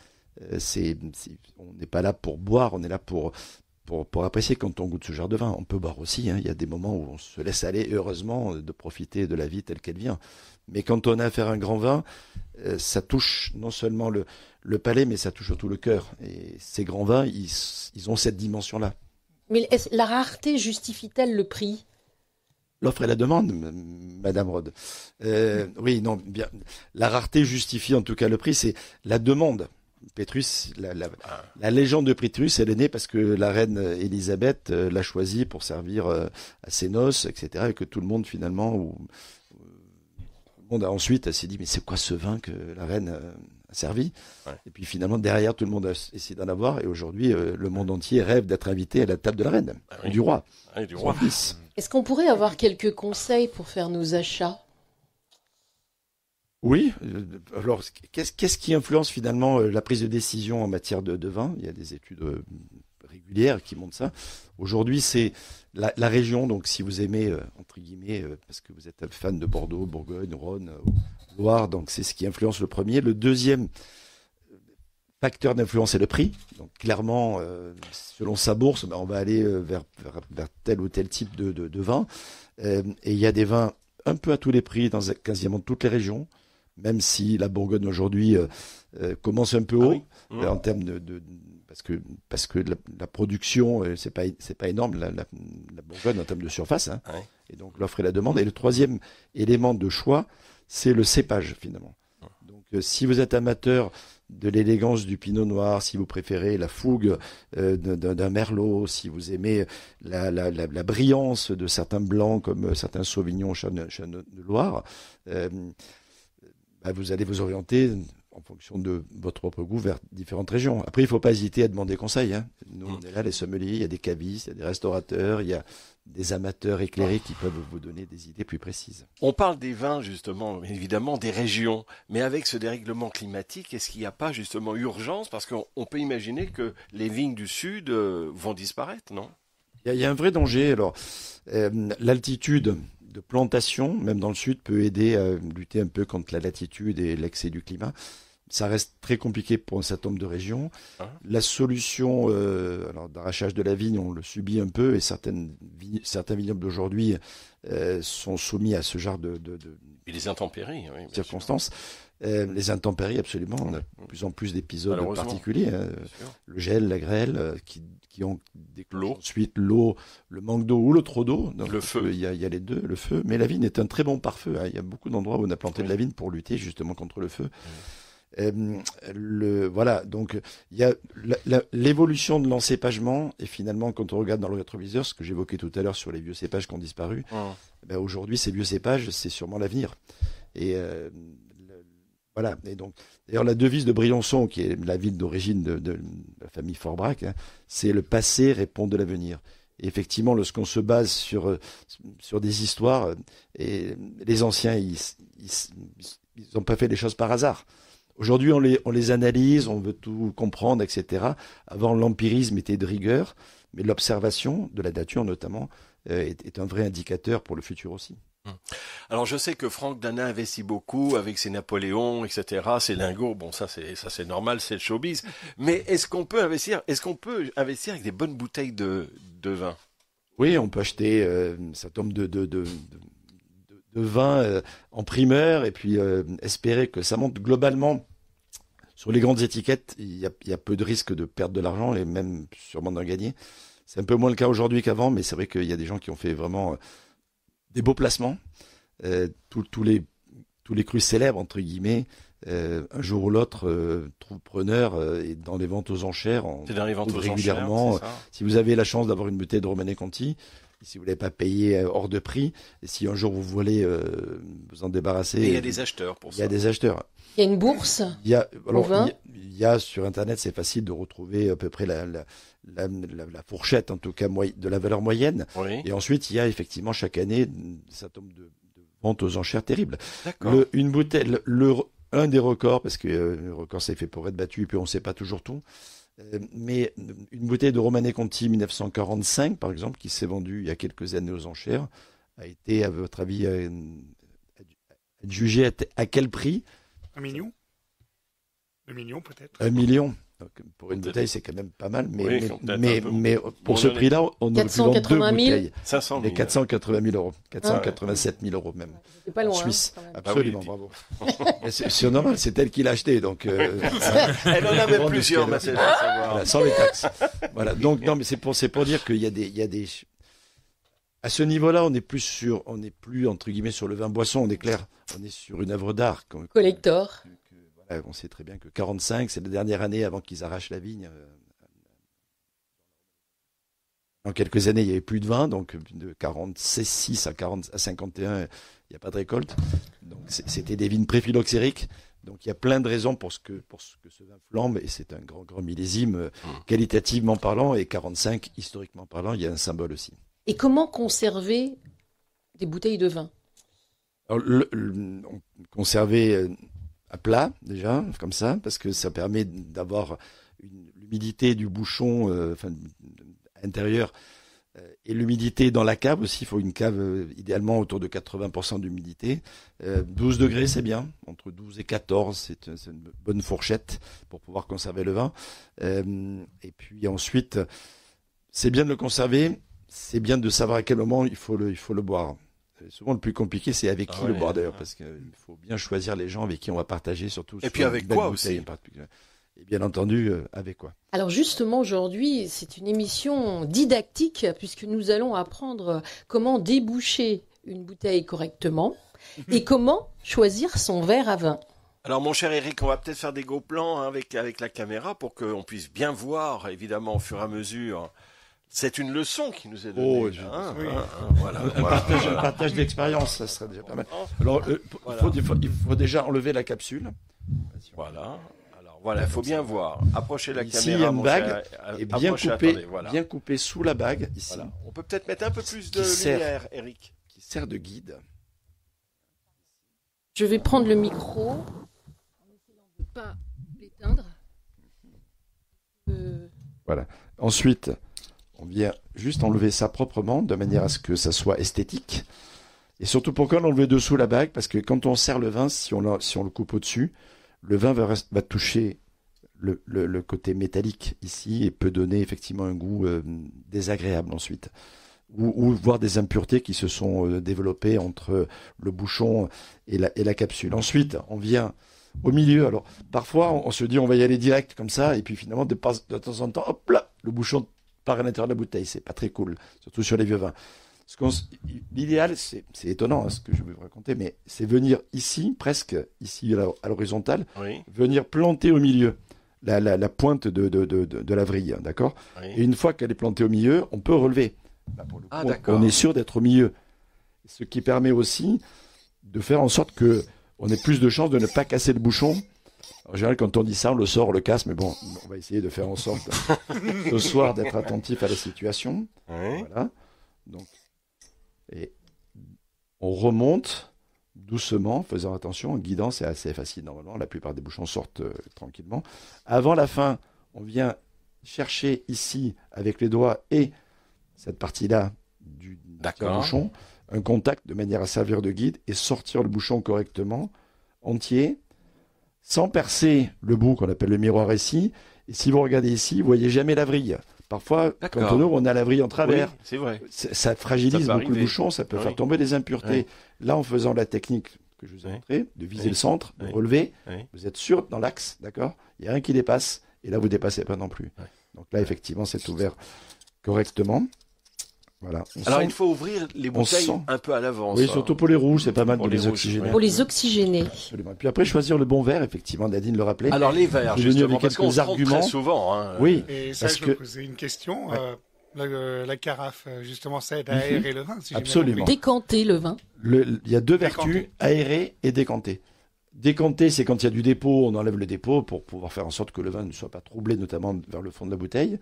on n'est pas là pour boire, on est là pour pour, apprécier quand on goûte ce genre de vin. On peut boire aussi, hein. il y a des moments où on se laisse aller, heureusement, euh, de profiter de la vie telle qu'elle vient. Mais quand on a affaire à un grand vin, euh, ça touche non seulement le, palais, mais ça touche surtout le cœur. Et ces grands vins, ils, ont cette dimension-là. Mais la rareté justifie-t-elle le prix L'offre et la demande, Madame Rode. Euh, oui, non, bien. La rareté justifie en tout cas le prix, c'est la demande. Petrus, ah. la, légende de Petrus, elle est née parce que la reine Élisabeth euh, l'a choisi pour servir euh, à ses noces, etc. Et que tout le monde finalement, ou, tout le monde a ensuite s'est dit mais c'est quoi ce vin que la reine euh, a servi Et puis finalement derrière tout le monde a essayé d'en avoir et aujourd'hui le monde entier rêve d'être invité à la table de la reine, ah du roi, ah du roi. Est-ce qu'on pourrait avoir quelques conseils pour faire nos achats oui. Euh, alors, qu'est-ce qui influence finalement euh, la prise de décision en matière de, vin Il y a des études euh, régulières qui montrent ça. Aujourd'hui, c'est la, région. Donc, si vous aimez, entre guillemets, parce que vous êtes fan de Bordeaux, Bourgogne, Rhône, Loire, donc c'est ce qui influence le premier. Le deuxième facteur d'influence est le prix. Donc clairement, selon sa bourse, ben, on va aller vers, tel ou tel type de, vin. et il y a des vins un peu à tous les prix dans quasiment toutes les régions même si la Bourgogne aujourd'hui euh, euh, commence un peu ah haut euh, mmh. en termes de, parce que parce que la, production c'est pas c'est pas énorme la, Bourgogne en termes de surface hein. ah et donc l'offre et la demande et le troisième élément de choix c'est le cépage finalement ah. donc si vous êtes amateur de l'élégance du pinot noir, si vous préférez la fougue d'un merlot, si vous aimez la, la, la, brillance de certains blancs comme certains sauvignons de Loire, bah, vous allez vous orienter en fonction de votre propre goût vers différentes régions. Après, il ne faut pas hésiter à demander conseil. Hein. Nous, mm. on est là, les sommeliers, il y a des cavistes, il y a des restaurateurs, il y a des amateurs éclairés qui peuvent vous donner des idées plus précises. On parle des vins, justement, évidemment, des régions. Mais avec ce dérèglement climatique, est-ce qu'il n'y a pas, justement, urgence Parce qu'on peut imaginer que les vignes du Sud euh, vont disparaître, non il y, a, un vrai danger. Alors, euh, l'altitude, de plantation, même dans le sud, peut aider à lutter un peu contre la latitude et l'excès du climat. Ça reste très compliqué pour un certain nombre de régions. Ah. La solution euh, d'arrachage de la vigne, on le subit un peu et certaines certains vignobles d'aujourd'hui euh, sont soumis à ce genre de, de, et les intempéries, oui, circonstances. Euh, les intempéries, absolument. On a de plus en plus d'épisodes particuliers. Hein. Le gel, la grêle, euh, qui, qui, ont l'eau. Ensuite, l'eau, le manque d'eau ou le trop d'eau. Le feu. Il y, a, les deux, le feu. Mais la vigne est un très bon pare-feu. Hein. Il y a beaucoup d'endroits où on a planté de la vigne pour lutter justement contre le feu. Euh, le, voilà, donc il y a l'évolution de l'encépagement et finalement quand on regarde dans le rétroviseur, ce que j'évoquais tout à l'heure sur les vieux cépages qui ont disparu, hum. ben, aujourd'hui ces vieux cépages c'est sûrement l'avenir. Et voilà. Et donc, d'ailleurs, la devise de Briançon, qui est la ville d'origine de, la famille Fort hein, c'est le passé répond de l'avenir. Effectivement, lorsqu'on se base sur euh, sur des histoires, euh, et les anciens, ils n'ont pas fait les choses par hasard. Aujourd'hui, on les, on les analyse, on veut tout comprendre, etc. Avant, l'empirisme était de rigueur, mais l'observation de la nature notamment euh, est un vrai indicateur pour le futur aussi. Hum. Alors je sais que Franck Dana investit beaucoup avec ses Napoléons, etc., ses lingots. Bon, ça c'est ça c'est normal, c'est le showbiz. Mais est-ce qu'on peut investir Est-ce qu'on peut investir avec des bonnes bouteilles de, vin Oui, on peut acheter euh, sa tombe de, de, vin euh, en primeur et puis euh, espérer que ça monte globalement. Sur les grandes étiquettes, il y a, y a, peu de risque de perdre de l'argent et même sûrement d'en gagner. C'est un peu moins le cas aujourd'hui qu'avant, mais c'est vrai qu'il y a des gens qui ont fait vraiment euh, des beaux placements. Euh, tous les tous les crus célèbres entre guillemets. Euh, un jour ou l'autre euh, trouve preneur euh, dans les ventes aux enchères dans les ventes aux régulièrement si vous avez la chance d'avoir une bouteille de Romanée Conti si vous l'avez pas payé hors de prix et si un jour vous voulez vous en débarrasser il y a des acheteurs pour ça il y a des acheteurs il y a une bourse il y a il sur internet c'est facile de retrouver à peu près la la, fourchette, en tout cas, de la valeur moyenne. Et ensuite, il y a effectivement chaque année ça tombe de, de vente aux enchères terribles. une bouteille, le, un des records, parce que euh, le record s'est fait pour être battu, et puis on ne sait pas toujours tout. Euh, mais une bouteille de Romanée Conti 1945, par exemple, qui s'est vendue il y a quelques années aux enchères, a été, à votre avis, euh, jugée à, à, quel prix Un million Un million peut-être Un million pour une bouteille, c'est quand même pas mal, mais, mais, mais, pour ce prix-là, on aurait pu vendre deux bouteilles. 500 480 000 euros, 487 ah. 000 euros même. C'est pas loin. En hein, Suisse, ah bah absolument, bravo. c'est normal, c'est elle qui l'a acheté, donc. Euh, elle en avait plusieurs, voilà, Sans les taxes. Voilà. Donc non, mais c'est pour, pour dire qu'il y a des, y a des. À ce niveau-là, on n'est plus sur, on n'est plus entre guillemets sur le vin boisson, on est clair, on est sur une œuvre d'art. Collector. Euh, on sait très bien que 45, c'est la dernière année avant qu'ils arrachent la vigne. En euh, quelques années, il n'y avait plus de vin, donc de 46 à, 40, à 51, il n'y a pas de récolte. Donc c'était des vignes préphyloxériques. Donc il y a plein de raisons pour ce que, pour ce, que vin flambe, et c'est un grand, grand millésime euh, mmh. qualitativement parlant, et 45, historiquement parlant, il y a un symbole aussi. Et comment conserver des bouteilles de vin Conserver à plat déjà, comme ça, parce que ça permet d'avoir l'humidité du bouchon euh, intérieur euh, et l'humidité dans la cave aussi, il faut une cave euh, idéalement autour de 80% d'humidité. 12 degrés, c'est bien. Entre 12 et 14, c'est une bonne fourchette pour pouvoir conserver le vin. et puis ensuite, c'est bien de le conserver, c'est bien de savoir à quel moment il faut le, il faut le boire souvent le plus compliqué, c'est avec ah qui le border, parce qu'il euh, faut bien choisir les gens avec qui on va partager, surtout. Et puis avec quoi aussi et bien entendu, euh, avec quoi Alors justement, aujourd'hui, c'est une émission didactique, puisque nous allons apprendre comment déboucher une bouteille correctement mhm. et comment choisir son verre à vin. Alors mon cher Eric, on va peut-être faire des gros plans hein, avec, avec la caméra pour qu'on puisse bien voir, évidemment, au fur et à mesure c'est une leçon qui nous est donnée. un, Partage, partage, d'expérience, ça serait déjà pas mal. Oh, Alors, euh, il, faut, déjà enlever la capsule. Voilà. Alors voilà, il faut bien voir. Approchez la ici, caméra. Ici, une bague et bien coupée, bien coupée sous la bague. Ici. On peut peut-être mettre un peu plus de lumière, Eric. Qui sert de guide. Je vais prendre le micro. Pas l'éteindre. Euh. Voilà. Ensuite. On vient juste enlever ça proprement de manière à ce que ça soit esthétique. Et surtout, pourquoi l'enlever dessous la bague Parce que quand on serre le vin, si on, si on le coupe au-dessus, le vin va, toucher le, côté métallique ici et peut donner effectivement un goût euh, désagréable ensuite. Ou, voir des impuretés qui se sont euh, développées entre le bouchon et la, capsule. Ensuite, on vient au milieu. Alors, parfois, on, se dit on va y aller direct comme ça, et puis finalement, de temps en temps, hop là, le bouchon à l'intérieur de la bouteille. C'est pas très cool, surtout sur les vieux vins. Ce l'idéal, c'est, étonnant hein, ce que je vais vous raconter, mais c'est venir ici, presque ici à l'horizontale, venir planter au milieu la, la, pointe de, de, de, la vrille, hein, d'accord Et une fois qu'elle est plantée au milieu, on peut relever. Bah, ah, on est sûr d'être au milieu. Ce qui permet aussi de faire en sorte que on ait plus de chances de ne pas casser le bouchon en général, quand on dit ça, on le sort, on le casse, mais bon, on va essayer de faire en sorte ce soir d'être attentif à la situation. Voilà. Donc, et on remonte doucement, faisant attention, en guidant, c'est assez facile normalement. La plupart des bouchons sortent euh, tranquillement. Avant la fin, on vient chercher ici avec les doigts et cette partie-là du bouchon un contact de manière à servir de guide et sortir le bouchon correctement entier sans percer le bout qu'on appelle le miroir ici. Et si vous regardez ici, vous voyez jamais la vrille. Parfois, quand on ouvre, on a la vrille en travers. c'est vrai. Ça, fragilise beaucoup le bouchon, ça peut faire tomber des impuretés. Là, en faisant la technique que je vous ai montrée, de viser le centre, relever, vous êtes sûr dans l'axe, d'accord Il y a rien qui dépasse. Et là, vous dépassez pas non plus. Donc là, effectivement, c'est ouvert correctement. Alors il faut ouvrir les bouteilles un peu à l'avance. Oui, hein. surtout pour les rouges, c'est pas mal pour les, oxygéner. pour les oxygéner. Puis après choisir le bon verre, effectivement, Nadine le rappelait. Alors les verres, justement, parce quelques arguments. Très souvent. Hein. Oui. Et ça, parce je que... poser une question. Euh, euh, la, carafe, euh, justement, ça aide à mhm. aérer le vin. Absolument. Décanter le vin. il y a deux vertus, aérer et décanter. Décanter, c'est quand il y a du dépôt, on enlève le dépôt pour pouvoir faire en sorte que le vin ne soit pas troublé, notamment vers le fond de la bouteille.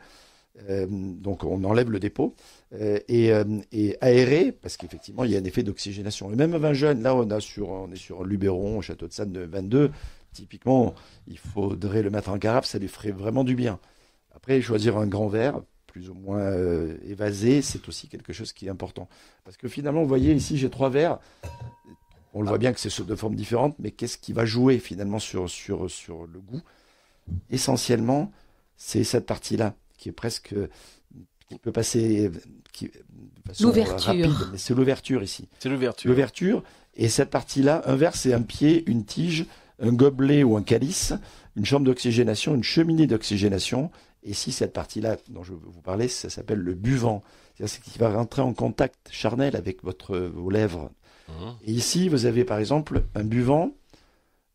donc on enlève le dépôt. Euh, euh, et, aéré, parce qu'effectivement, il y a un effet d'oxygénation. Le même vin jeune, là, on, a sur, on est sur Luberon, château de Sannes de 22. Typiquement, il faudrait le mettre en carafe, ça lui ferait vraiment du bien. Après, choisir un grand verre, plus ou moins euh, évasé, c'est aussi quelque chose qui est important. Parce que finalement, vous voyez, ici, j'ai trois verres. On le voit bien que c'est de formes différentes, mais qu'est-ce qui va jouer finalement sur, sur, sur le goût Essentiellement, c'est cette partie-là qui est presque qui peut passer euh, l'ouverture. c'est l'ouverture ici. C'est l'ouverture. L'ouverture. Et cette partie-là, un c'est un pied, une tige, un gobelet ou un calice, une chambre d'oxygénation, une cheminée d'oxygénation. Et si cette partie-là dont je vous parlais, ça s'appelle le buvant. C'est-à-dire ce qui va rentrer en contact charnel avec votre, vos lèvres. Mmh. Et ici, vous avez par exemple un buvant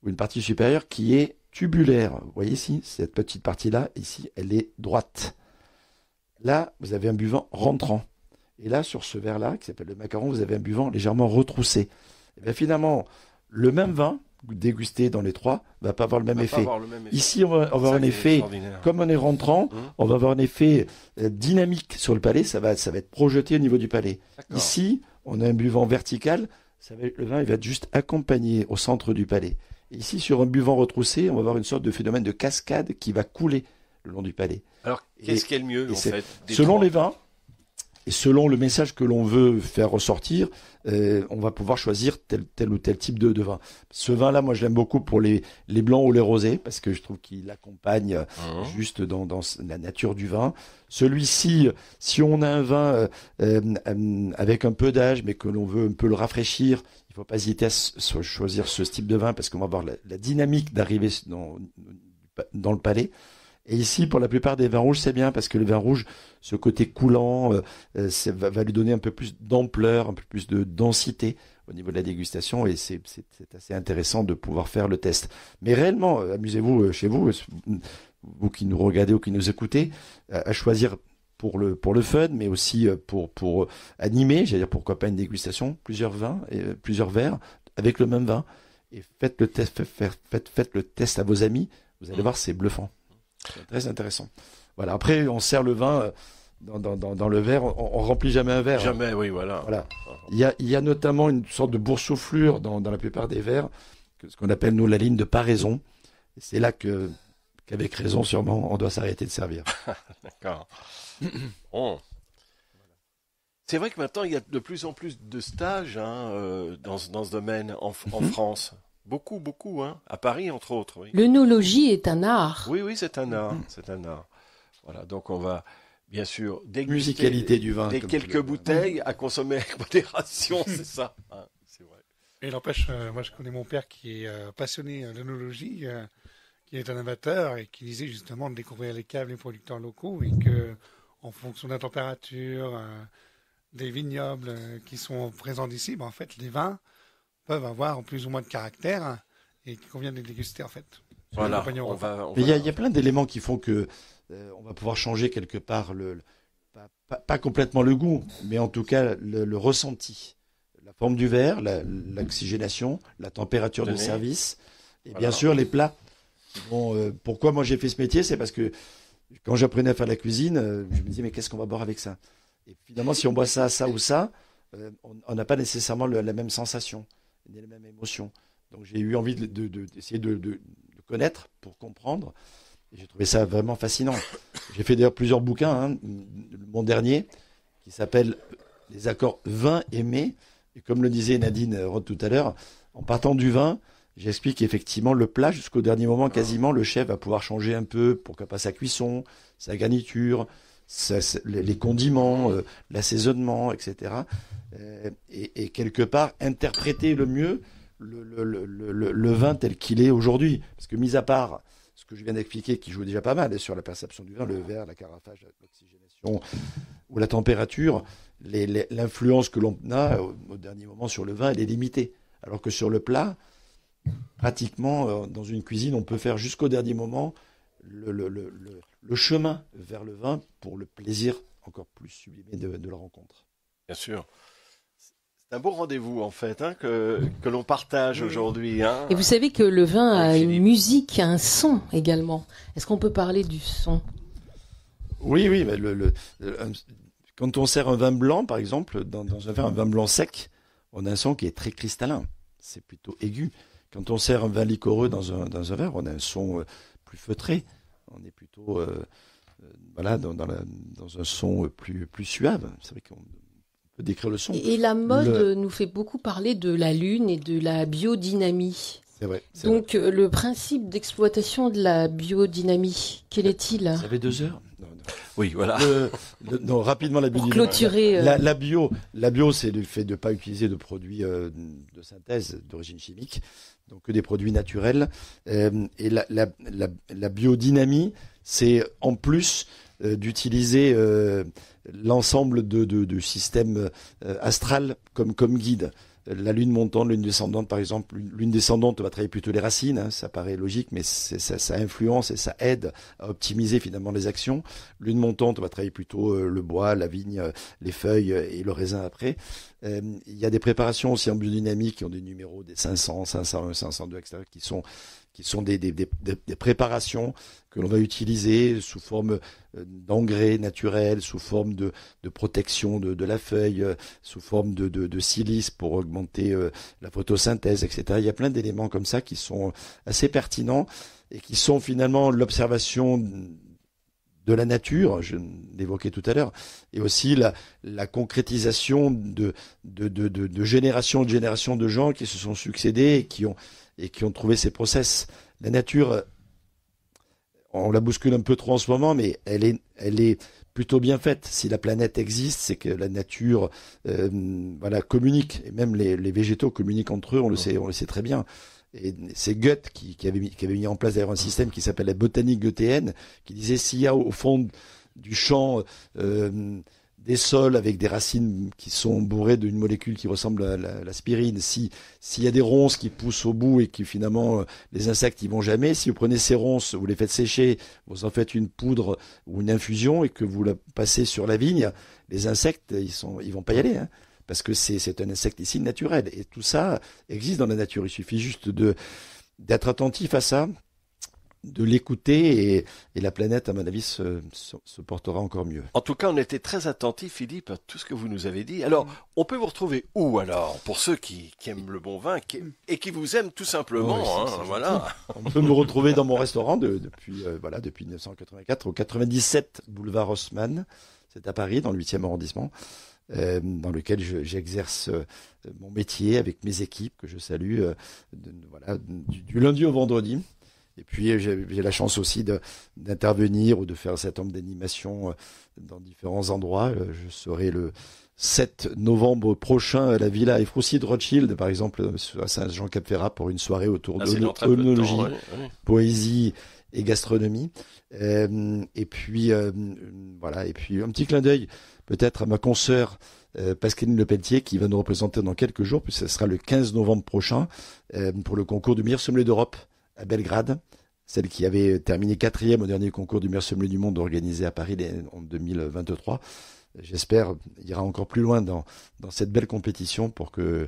ou une partie supérieure qui est tubulaire. Vous voyez ici, cette petite partie-là, ici, elle est droite. Là, vous avez un buvant rentrant. Et là, sur ce verre-là, qui s'appelle le macaron, vous avez un buvant légèrement retroussé. Et eh finalement, le même vin, dégusté dans les trois, va pas avoir le même, effet. Ici, hum. on va, avoir un effet, comme on est rentrant, on va avoir un effet dynamique sur le palais, ça va, ça va être projeté au niveau du palais. Ici, on a un buvant vertical, le vin il va être juste accompagné au centre du palais. ici, sur un buvant retroussé, on va avoir une sorte de phénomène de cascade qui va couler le long du palais. Alors, qu'est-ce qui est le mieux, en fait Selon les vins, et selon le message que l'on veut faire ressortir, euh, on va pouvoir choisir tel, tel ou tel type de, vin. Ce vin-là, moi, je l'aime beaucoup pour les, les blancs ou les rosés, parce que je trouve qu'il accompagne euh, ah juste dans, dans, la nature du vin. Celui-ci, si on a un vin euh, avec un peu d'âge, mais que l'on veut un peu le rafraîchir, il ne faut pas hésiter à choisir ce type de vin, parce qu'on va avoir la, la dynamique d'arriver dans, dans le palais. Et ici, pour la plupart des vins rouges, c'est bien parce que le vin rouge, ce côté coulant, euh, euh, va, lui donner un peu plus d'ampleur, un peu plus de densité au niveau de la dégustation et c'est assez intéressant de pouvoir faire le test. Mais réellement, euh, amusez-vous chez vous, vous qui nous regardez ou qui nous écoutez, à, choisir pour le fun, mais aussi pour animer, j'allais dire pourquoi pas une dégustation, plusieurs vins plusieurs verres avec le même vin et faites le test, faites le test à vos amis, vous allez mmh. voir c'est bluffant. Très intéressant. Voilà. Après, on sert le vin euh, dans, le verre. On, on, remplit jamais un verre. Hein. Jamais, oui, voilà. Voilà. Il y a, notamment une sorte de boursouflure dans, la plupart des verres, ce qu'on appelle nous la ligne de paraison. C'est là que qu'avec raison sûrement, on doit s'arrêter de servir. D'accord. C'est vrai que maintenant, il y a de plus en plus de stages hein, euh, dans, ce domaine en, en mm-hmm. France. Beaucoup, beaucoup, hein. À Paris, entre autres. Oui. L'œnologie est un art. Oui, oui, c'est un art. Mm. C'est un art. Voilà, donc on va bien sûr déguster Musicalité du vin, des quelques bouteilles à consommer avec modération, c'est ça. Hein, c'est vrai. Et l'empêche, euh, moi je connais mon père qui est euh, passionné euh, de qui est un amateur et qui disait justement de découvrir les caves, les producteurs locaux et que en fonction de la température, des vignobles qui sont présents ici, ben, en fait les vins peuvent avoir plus ou moins de caractère hein, et qu'il convient de les déguster en fait. Voilà, Mais il y, a plein d'éléments qui font que euh, on va pouvoir changer quelque part le, pas, pas, complètement le goût, mais en tout cas le, ressenti, la forme du verre, l'oxygénation, la, température de, service et bien sûr les plats. Bon, euh, pourquoi moi j'ai fait ce métier, c'est parce que quand j'apprenais à faire la cuisine, euh, je me disais mais qu'est-ce qu'on va boire avec ça Et finalement, si on boit ça, ça ou ça, on n'a pas nécessairement la même sensation les mêmes même émotion. Donc j'ai eu envie d'essayer de, connaître pour comprendre. Et j'ai trouvé ça vraiment fascinant. J'ai fait d'ailleurs plusieurs bouquins. Hein, mon dernier, qui s'appelle Les accords vin et mai. Et comme le disait Nadine Roth tout à l'heure, en partant du vin, j'explique effectivement le plat jusqu'au dernier moment quasiment. Le chef va pouvoir changer un peu, pourquoi pas sa cuisson, sa garniture, les condiments, euh, l'assaisonnement, etc. Euh, et, quelque part, interpréter le mieux le, vin tel qu'il est aujourd'hui. Parce que, mis à part ce que je viens d'expliquer, qui joue déjà pas mal hein, sur la perception du vin, le verre, la carafage, l'oxygénation ou la température, l'influence que l'on a au, dernier moment sur le vin, elle est limitée. Alors que sur le plat, pratiquement, euh, dans une cuisine, on peut faire jusqu'au dernier moment le, le, le chemin vers le vin pour le plaisir encore plus sublimé de, la rencontre. Bien sûr. C'est un beau rendez-vous en fait hein, que, l'on partage aujourd'hui. Hein. Et vous savez que le vin a une musique, un son également. Est-ce qu'on peut parler du son Oui, oui. quand on sert un vin blanc, par exemple, dans, un verre, un vin blanc sec, on a un son qui est très cristallin. C'est plutôt aigu. Quand on sert un vin liquoreux dans un verre, on a un son euh, plus feutré on est plutôt euh, euh, voilà, dans, dans, un son plus, plus suave. C'est vrai qu'on peut décrire le son. Et la mode nous fait beaucoup parler de la lune et de la biodynamie. Vrai, Donc euh, le principe d'exploitation de la biodynamie, quel est-il Ça fait deux heures. Oui, voilà. non, rapidement la biodynamie. Clôturer. La, bio, la bio, c'est le fait de ne pas utiliser de produits de synthèse d'origine chimique donc des produits naturels. Euh, et la, biodynamie, c'est en plus euh, d'utiliser euh, l'ensemble de, de, systèmes astral comme, comme guide. La lune montante, lune descendante, par exemple, lune descendante va travailler plutôt les racines, hein, ça paraît logique, mais ça, influence et ça aide à optimiser finalement les actions. Lune montante va travailler plutôt le bois, la vigne, les feuilles et le raisin après. Euh, il y a des préparations aussi en biodynamique qui ont des numéros, des 500, 501, 502, etc., qui sont, qui sont des, des, des, préparations que l'on va utiliser sous forme euh, d'engrais naturels, sous forme de, de protection de, de, la feuille, euh, sous forme de, de, silice pour augmenter la photosynthèse, etc. Il y a plein d'éléments comme ça qui sont assez pertinents et qui sont finalement l'observation de la nature, je l'évoquais tout à l'heure, et aussi la, concrétisation de, de, de, de, générations de générations de gens qui se sont succédés et qui ont, et qui ont trouvé ces process. La nature, on la bouscule un peu trop en ce moment, mais elle est, elle est plutôt bien faite. Si la planète existe, c'est que la nature euh, voilà, communique, et même les, les, végétaux communiquent entre eux, on le, sait, on le sait très bien. Et c'est Goethe qui, avait mis, en place un système qui s'appelle la botanique goethéenne, qui disait s'il y a au fond du champ euh, des sols avec des racines qui sont bourrées d'une molécule qui ressemble à l'aspirine, si s'il y a des ronces qui poussent au bout et qui finalement euh, les insectes y vont jamais, si vous prenez ces ronces, vous les faites sécher, vous en faites une poudre ou une infusion et que vous la passez sur la vigne, les insectes ils sont vont pas y aller. Hein parce que c'est un insecticide naturel. Et tout ça existe dans la nature. Il suffit juste d'être attentif à ça, de l'écouter et, la planète, à mon avis, se, portera encore mieux. En tout cas, on était très attentifs, Philippe, à tout ce que vous nous avez dit. Alors, mm. on peut vous retrouver où alors Pour ceux qui, aiment le bon vin mm. et qui vous aiment tout simplement. Oh, hein, voilà. On peut me retrouver dans mon restaurant depuis, euh, voilà, depuis 1984 au 97 boulevard Haussmann. C'est à Paris, dans le 8e arrondissement. Euh, dans lequel j'exerce euh, mon métier avec mes équipes que je salue euh, du, lundi au vendredi. Et puis j'ai la chance aussi d'intervenir ou de faire un certain nombre dans différents endroits. Je serai le 7 novembre prochain à la Villa Efroussi de Rothschild, par exemple, à Saint-Jean-Cap-Ferrat pour une soirée autour ah, de poésie et gastronomie. et puis voilà, et puis un petit clin d'œil peut-être à ma consoeur euh, Pascaline Lepelletier qui va nous représenter dans quelques jours, puisque ce sera le 15 novembre prochain euh, pour le concours du meilleur sommelier d'Europe à Belgrade. Celle qui avait terminé quatrième au dernier concours du meilleur sommelier du monde organisé à Paris en 2023. J'espère ira encore plus loin dans, dans cette belle compétition pour que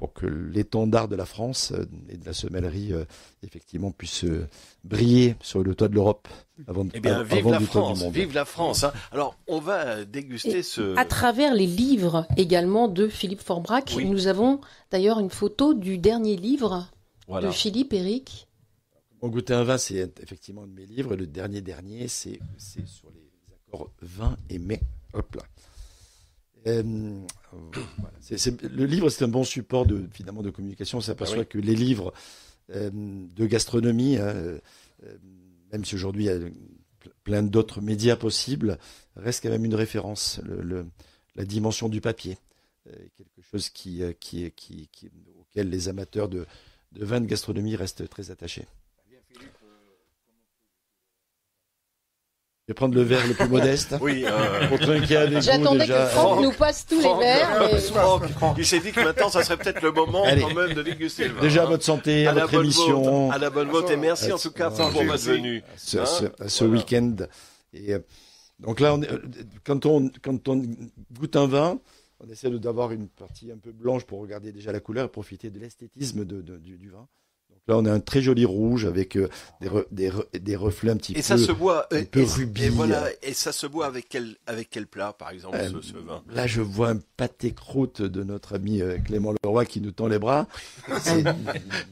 pour que l'étendard de la France euh, et de la semellerie, euh, effectivement, puisse euh, briller sur le toit de l'Europe avant, eh bien, vive la France, Vive la France Alors, on va déguster ce... À travers les livres également de Philippe Forbrac, nous avons d'ailleurs une photo du dernier livre de Philippe Eric. On goûter un vin, c'est effectivement un de mes livres. Le dernier dernier, c'est sur les accords 20 et mai. Hop là le livre, c'est un bon support de, finalement, de communication. On s'aperçoit bah que les livres euh, de gastronomie, hein, euh, même si aujourd'hui il y a plein d'autres médias possibles, restent quand même une référence. la dimension du papier, euh, quelque chose qui, auquel les amateurs de, de vin de gastronomie restent très attachés. vais prendre le verre le plus modeste. Oui, euh, J'attendais que Franck nous passe tous les verres. il s'est dit que maintenant, ça serait peut-être le moment quand même de déguster le vin. Déjà, à hein. votre santé, à, votre émission. à la bonne vote, et merci en tout cas pour votre venue. Ce, hein week-end. Euh, donc là, euh, quand, on, goûte un vin, on essaie d'avoir une partie un peu blanche pour regarder déjà la couleur et profiter de l'esthétisme du vin. Là, on a un très joli rouge avec euh, des, des, des, reflets un petit et peu, ça se boit, un euh, peu et, rubis. Et, voilà, euh. et ça se boit avec quel, avec quel plat, par exemple, ce, vin Là, je vois un pâté croûte de notre ami Clément Leroy qui nous tend les bras. C'est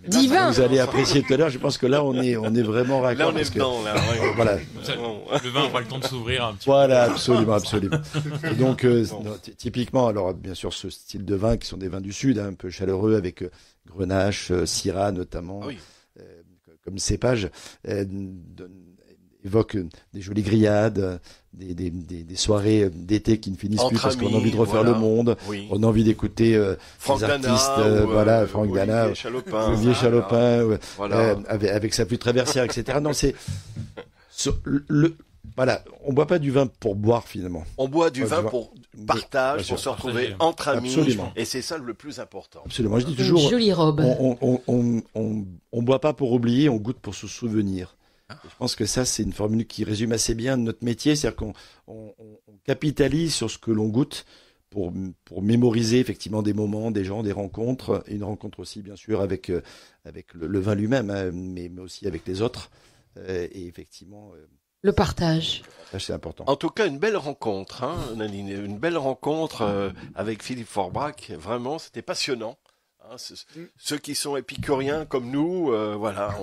divin Vous allez apprécier tout à l'heure. Je pense que là, on est, on est vraiment raccord. Là, on est dedans, là. voilà. Le vin aura le temps de s'ouvrir un petit peu. Voilà, absolument, absolument. donc, typiquement, alors, bien sûr, ce style de vin qui sont des vins du Sud, hein, un peu chaleureux, avec Grenache, euh, Syrah notamment, ah euh, comme cépage, euh, évoque des jolies grillades, des, des, des, soirées d'été qui ne finissent plus parce qu'on a envie de refaire le monde, on a envie d'écouter les artistes, voilà, Franck Dana, Olivier Chalopin, hein, Chalopin avec, sa plus traversière, etc. non, c'est le, voilà, on boit pas du vin pour boire finalement. On boit du vin, pour partage, pour se retrouver hein. entre amis. Absolument. Et c'est ça le plus important. Absolument. Je dis toujours. On, ne boit pas pour oublier, on goûte pour se souvenir. Ah. Je pense que ça, c'est une formule qui résume assez bien notre métier, c'est-à-dire qu'on capitalise sur ce que l'on goûte pour, mémoriser effectivement des moments, des gens, des rencontres, une rencontre aussi bien sûr avec, euh, le, vin lui-même, hein, mais, aussi avec les autres, euh, et effectivement euh, le partage. C'est important. En tout cas, une belle rencontre, hein, une belle rencontre euh, avec Philippe Forbrac. Vraiment, c'était passionnant. Hein, ceux qui sont épicuriens comme nous, euh, voilà,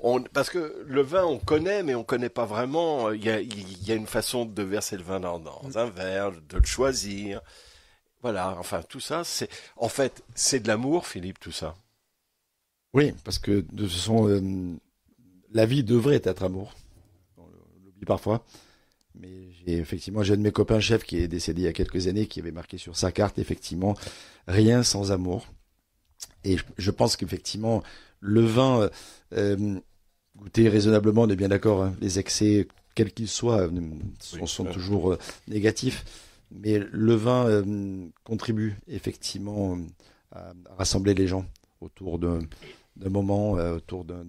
on, parce que le vin on connaît, mais on connaît pas vraiment. Il y a, une façon de verser le vin dans, un verre, de le choisir, voilà. Enfin, tout ça, c'est en fait, c'est de l'amour, Philippe, tout ça. Oui, parce que de toute façon, euh, la vie devrait être amour parfois. Mais j'ai effectivement, j'ai un de mes copains chef qui est décédé il y a quelques années, qui avait marqué sur sa carte, effectivement, rien sans amour. Et je, pense qu'effectivement, le vin, euh, euh goûter raisonnablement, on est bien d'accord, hein, les excès, quels qu'ils soient, euh, sont, toujours euh, négatifs. Mais le vin contribue effectivement à rassembler les gens autour d'un moment, autour d'un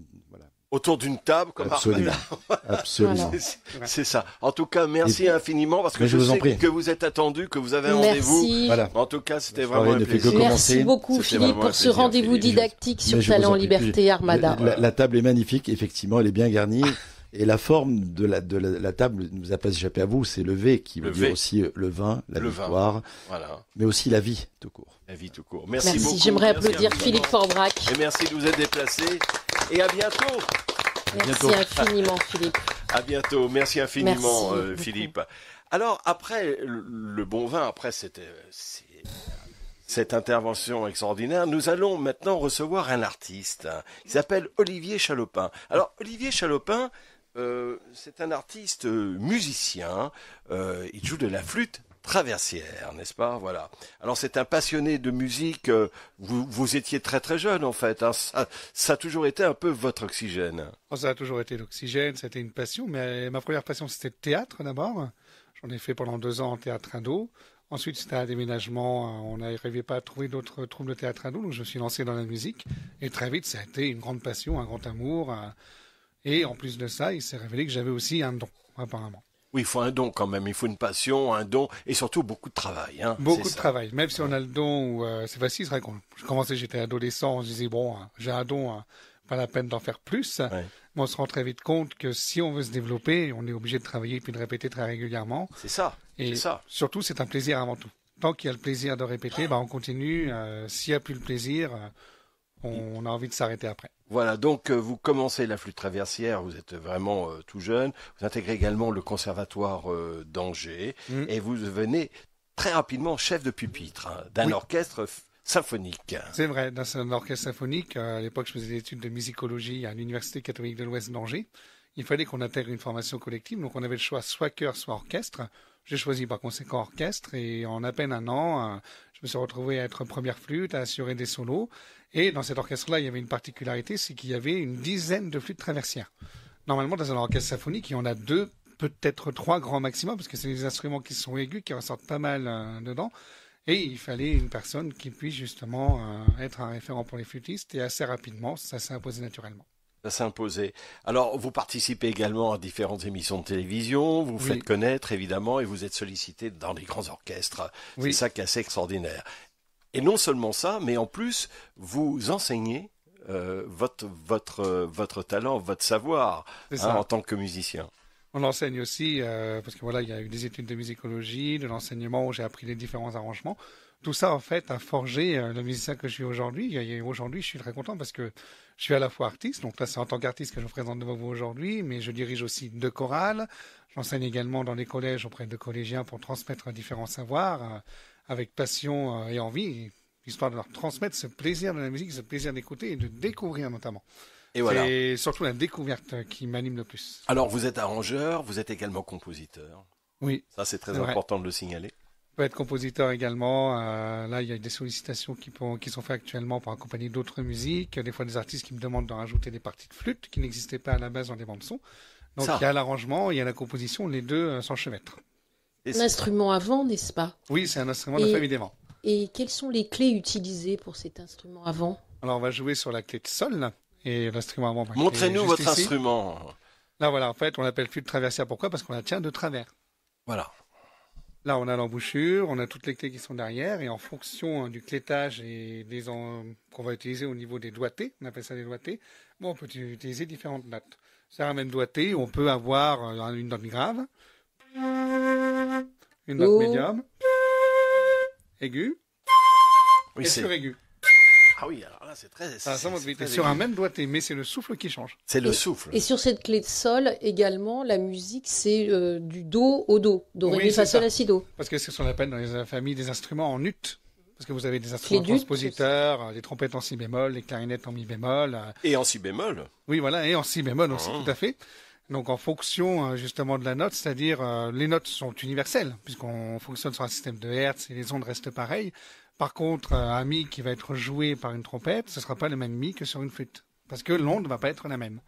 autour d'une table comme Absolument. Absolument. C'est ça. En tout cas, merci infiniment parce que je, vous sais en prie. que vous êtes attendu, que vous avez un rendez-vous. Voilà. En tout cas, c'était vraiment un plaisir. Merci beaucoup Philippe pour ce rendez-vous didactique sur Talent Liberté Armada. La, table est magnifique, effectivement, elle est bien garnie. Et la forme de la, de la, table ne vous a pas échappé à vous, c'est le V qui veut dire aussi euh, le vin, la le victoire, Voilà. mais aussi la vie tout court. La vie tout court. Merci, merci. J'aimerais applaudir Philippe Forbrac. Et merci de vous être déplacé et à bientôt. Merci infiniment, Philippe. À bientôt. Merci infiniment, euh, Philippe. Alors, après le bon vin, après cette, euh, cette intervention extraordinaire, nous allons maintenant recevoir un artiste. il hein, s'appelle Olivier Chalopin. Alors, Olivier Chalopin, euh, c'est un artiste musicien. il joue de la flûte, traversière, n'est-ce pas Voilà. Alors c'est un passionné de musique. Euh, vous, vous, étiez très très jeune en fait. Hein. Ça, a toujours été un peu votre oxygène. Oh, ça a toujours été l'oxygène. C'était une passion. Mais ma première passion c'était le théâtre d'abord. J'en ai fait pendant deux ans en théâtre indo. Ensuite, c'était un déménagement. Euh, on n'arrivait pas à trouver d'autres troubles de théâtre indo, donc je me suis lancé dans la musique. Et très vite, ça a été une grande passion, un grand amour. Euh, et en plus de ça, il s'est révélé que j'avais aussi un don, apparemment. Oui, il faut un don quand même. Il faut une passion, un don et surtout beaucoup de travail. Hein. Beaucoup de travail. Même si on a le don, euh, c'est facile. C'est vrai je commençais, j'étais adolescent, je disais bon, hein, j'ai un don, hein, pas la peine d'en faire plus. Mais on se rend très vite compte que si on veut se développer, on est obligé de travailler et puis de répéter très régulièrement. C'est ça. Et ça. surtout, c'est un plaisir avant tout. Tant qu'il y a le plaisir de répéter, bah, on continue. Euh, s'il n'y a plus le plaisir, on euh, on a envie de s'arrêter après. Voilà, donc euh, vous commencez la flûte traversière, vous êtes vraiment euh, tout jeune, vous intégrez également le conservatoire euh, d'Angers mm. et vous devenez très rapidement chef de pupitre hein, d'un orchestre symphonique. C'est vrai, dans un orchestre symphonique, à l'époque je faisais des études de musicologie à l'Université catholique de l'Ouest d'Angers, il fallait qu'on intègre une formation collective, donc on avait le choix soit chœur, soit orchestre. J'ai choisi par conséquent orchestre et en à peine un an, euh, je me suis retrouvé à être première flûte, à assurer des solos. Et dans cet orchestre-là, il y avait une particularité, c'est qu'il y avait une dizaine de flûtes traversières. Normalement, dans un orchestre symphonique, il y en a deux, peut-être trois grands maximum, parce que c'est des instruments qui sont aigus, qui ressortent pas mal euh, dedans. Et il fallait une personne qui puisse justement euh, être un référent pour les flûtistes. Et assez rapidement, ça s'est imposé naturellement s'imposer. Alors, vous participez également à différentes émissions de télévision, vous, vous faites connaître évidemment et vous êtes sollicité dans les grands orchestres. C'est ça qui est assez extraordinaire. Et non seulement ça, mais en plus, vous enseignez euh, votre, votre, votre talent, votre savoir hein, en tant que musicien. On enseigne aussi, euh, parce que voilà, il y a eu des études de musicologie, de l'enseignement où j'ai appris les différents arrangements. Tout ça, en fait, a forgé euh, le musicien que je suis aujourd'hui. aujourd'hui, je suis très content parce que je suis à la fois artiste, donc là c'est en tant qu'artiste que je vous présente devant vous aujourd'hui, mais je dirige aussi deux chorales. J'enseigne également dans les collèges auprès de collégiens pour transmettre différents savoirs euh, avec passion euh, et envie, histoire de leur transmettre ce plaisir de la musique, ce plaisir d'écouter et de découvrir notamment. Et voilà. C'est surtout la découverte qui m'anime le plus. Alors vous êtes arrangeur, vous êtes également compositeur. Oui. Ça c'est très important de le signaler peut être compositeur également. Euh, là, il y a des sollicitations qui, qui sont faites actuellement pour accompagner d'autres musiques. Des fois, des artistes qui me demandent d'en rajouter des parties de flûte qui n'existaient pas à la base dans les bandes son. Donc, il y a l'arrangement, il y a la composition, les deux euh, s'enchevêtrent. un à vent, n'est-ce pas Oui, c'est un instrument de et, famille des vents. Et quelles sont les clés utilisées pour cet instrument avant Alors, on va jouer sur la clé de sol. Et l'instrument avant. Montrez-nous votre instrument. Là, voilà, en fait, on l'appelle flûte traversière. Pourquoi Parce qu'on la tient de travers. Voilà. Là, on a l'embouchure, on a toutes les clés qui sont derrière, et en fonction hein, du clétage et des qu'on va utiliser au niveau des doigtés, on appelle ça des doigtés, bon, on peut utiliser différentes notes. C'est un même doigté, on peut avoir euh, une note grave, une note médium, aiguë, oui, et aiguë. Ah oui, alors là, c'est très. sur un même doigté, mais c'est le souffle qui change. C'est le souffle. Et sur cette clé de sol, également, la musique, c'est euh, du do au do. donc on fa, sol, si, do. Parce que c'est ce qu'on appelle dans les familles des instruments en ut. Parce que vous avez des instruments les transpositeurs, euh, des trompettes en si bémol, des clarinettes en mi bémol. Euh, et en si bémol. Oui, voilà, et en si bémol aussi, ah. tout à fait. Donc en fonction justement de la note, c'est-à-dire les notes sont universelles puisqu'on fonctionne sur un système de Hertz et les ondes restent pareilles. Par contre, euh, un mi qui va être joué par une trompette, ce ne sera pas le même mi que sur une flûte. Parce que l'onde ne va pas être la même.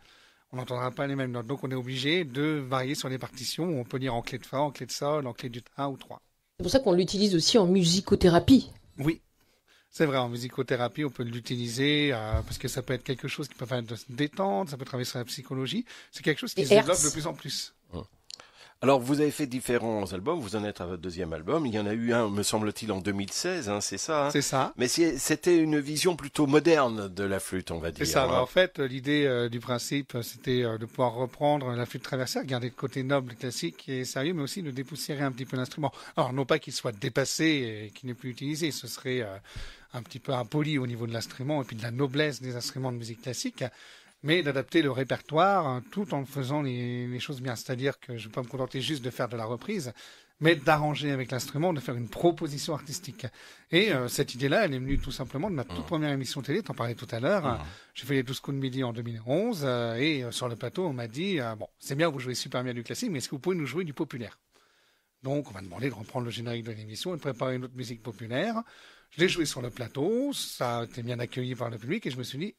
On n'entendra pas les mêmes notes. Donc on est obligé de varier sur les partitions. on peut lire en clé de fa, en clé de sol, en clé du 1 ou 3. C'est pour ça qu'on l'utilise aussi en musicothérapie. Oui, c'est vrai, en musicothérapie, on peut l'utiliser euh, parce que ça peut être quelque chose qui peut faire de se détendre, ça peut travailler sur la psychologie. C'est quelque chose qui se développe de plus en plus. Hein. Alors, vous avez fait différents albums, vous en êtes à votre deuxième album. Il y en a eu un, me semble-t-il, en 2016, hein, c'est ça hein. C'est ça. Mais c'était une vision plutôt moderne de la flûte, on va dire. C'est ça. Hein. en fait, l'idée euh, du principe, c'était euh, de pouvoir reprendre la flûte traversière, garder le côté noble, classique et sérieux, mais aussi de dépoussiérer un petit peu l'instrument. Alors, non pas qu'il soit dépassé et qu'il n'est plus utilisé, ce serait euh, un petit peu impoli au niveau de l'instrument et puis de la noblesse des instruments de musique classique mais d'adapter le répertoire hein, tout en faisant les, choses bien. C'est-à-dire que je ne vais pas me contenter juste de faire de la reprise, mais d'arranger avec l'instrument, de faire une proposition artistique. Et euh, cette idée-là, elle est venue tout simplement de ma toute ah. première émission télé, t'en parlais tout à l'heure. Ah. J'ai fait les 12 coups de midi en 2011, euh, et euh, sur le plateau, on m'a dit, bon, c'est bien, vous jouez super bien du classique, mais est-ce que vous pouvez nous jouer du populaire Donc, on m'a demandé de reprendre le générique de l'émission et de préparer une autre musique populaire. Je l'ai joué sur le plateau, ça a été bien accueilli par le public, et je me suis dit,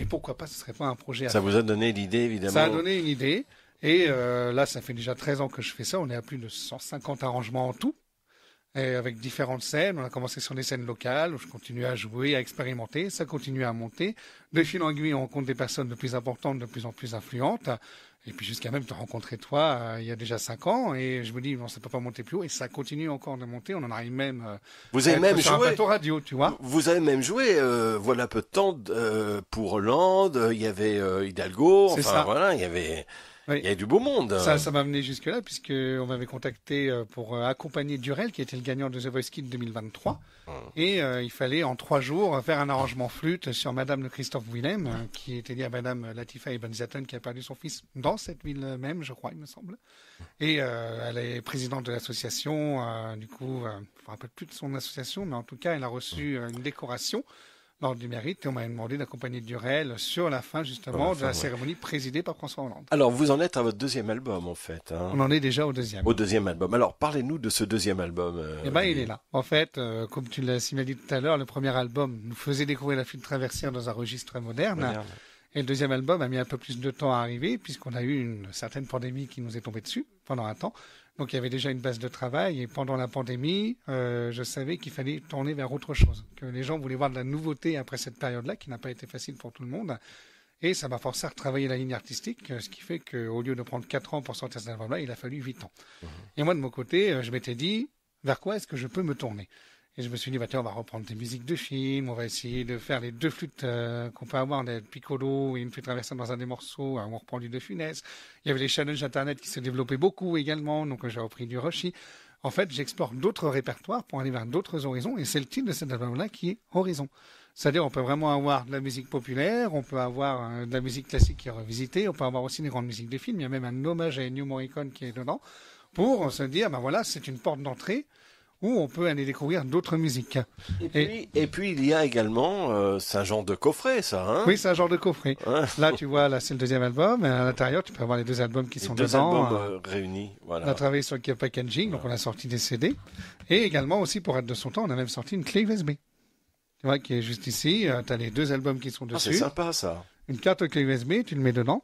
et pourquoi pas, ce serait pas un projet. À ça vous a donné l'idée, évidemment. Ça a donné une idée. Et euh, là, ça fait déjà 13 ans que je fais ça. On est à plus de 150 arrangements en tout et avec différentes scènes. On a commencé sur des scènes locales, où je continuais à jouer, à expérimenter. Ça continuait à monter. De fil en aiguille, on rencontre des personnes de plus importantes, de plus en plus influentes. Et puis jusqu'à même te rencontrer toi, euh, il y a déjà cinq ans, et je me dis, non, ça peut pas monter plus haut, et ça continue encore de monter, on en arrive même... Euh, vous avez même sur joué... Un plateau radio, tu vois. Vous avez même joué, euh, voilà peu de temps, pour Hollande, il y avait Hidalgo, enfin ça. voilà, il y avait... Il y a du beau monde. Ça, ça m'a amené jusque-là, puisqu'on m'avait contacté euh, pour euh, accompagner Durel, qui était le gagnant de The Voice Kid 2023. Mmh. Et euh, il fallait, en trois jours, faire un arrangement flûte sur Madame le Christophe Willem, mmh. qui était liée à Madame Latifa Ibn Zaten, qui a perdu son fils dans cette ville même, je crois, il me semble. Mmh. Et elle est présidente de l'association, du coup, je ne me rappelle plus de son association, mais en tout cas, elle a reçu une décoration l'Ordre du Mérite et on m'a demandé d'accompagner Durel sur la fin justement de la cérémonie présidée par François Hollande. Alors vous en êtes à votre deuxième album en fait. Hein. On en est déjà au deuxième. Au deuxième album. Alors parlez-nous de ce deuxième album. Euh, eh bien il est là. En fait, euh, comme tu l'as si tout à l'heure, le premier album nous faisait découvrir la fuite traversière dans un registre moderne. Et le deuxième album a mis un peu plus de temps à arriver puisqu'on a eu une certaine pandémie qui nous est tombée dessus pendant un temps. Donc il y avait déjà une base de travail et pendant la pandémie, euh, je savais qu'il fallait tourner vers autre chose, que les gens voulaient voir de la nouveauté après cette période-là qui n'a pas été facile pour tout le monde. Et ça m'a forcé à retravailler la ligne artistique, euh, ce qui fait qu'au lieu de prendre 4 ans pour sortir cet album-là, il a fallu 8 ans. Mmh. Et moi, de mon côté, euh, je m'étais dit, vers quoi est-ce que je peux me tourner et je me suis dit, bah, on va reprendre des musiques de films, on va essayer de faire les deux flûtes euh, qu'on peut avoir, des piccolo et une flûte traversante dans un des morceaux, hein, on reprend du de Funès. Il y avait les challenges Internet qui se développaient beaucoup également, donc euh, j'ai repris du Roshi. En fait, j'explore d'autres répertoires pour aller vers d'autres horizons, et c'est le titre de cet album-là qui est Horizon. C'est-à-dire, on peut vraiment avoir de la musique populaire, on peut avoir euh, de la musique classique qui est revisitée, on peut avoir aussi des grandes musiques de films. Il y a même un hommage à New Morricone qui est dedans, pour se dire, bah voilà, c'est une porte d'entrée où on peut aller découvrir d'autres musiques. Et puis, il y a également euh, un genre de Coffret, ça. Hein oui, un genre de Coffret. Là, tu vois, là c'est le deuxième album. Et à l'intérieur, tu peux avoir les deux albums qui les sont deux Albums, hein. euh, réunis. Voilà. On a travaillé sur le packaging, donc on a sorti des CD. Et également aussi, pour être de son temps, on a même sorti une clé USB. Tu vois, qui est juste ici. Euh, tu as les deux albums qui sont dessus. Ah, c'est sympa ça. Une carte clé USB, tu le mets dedans.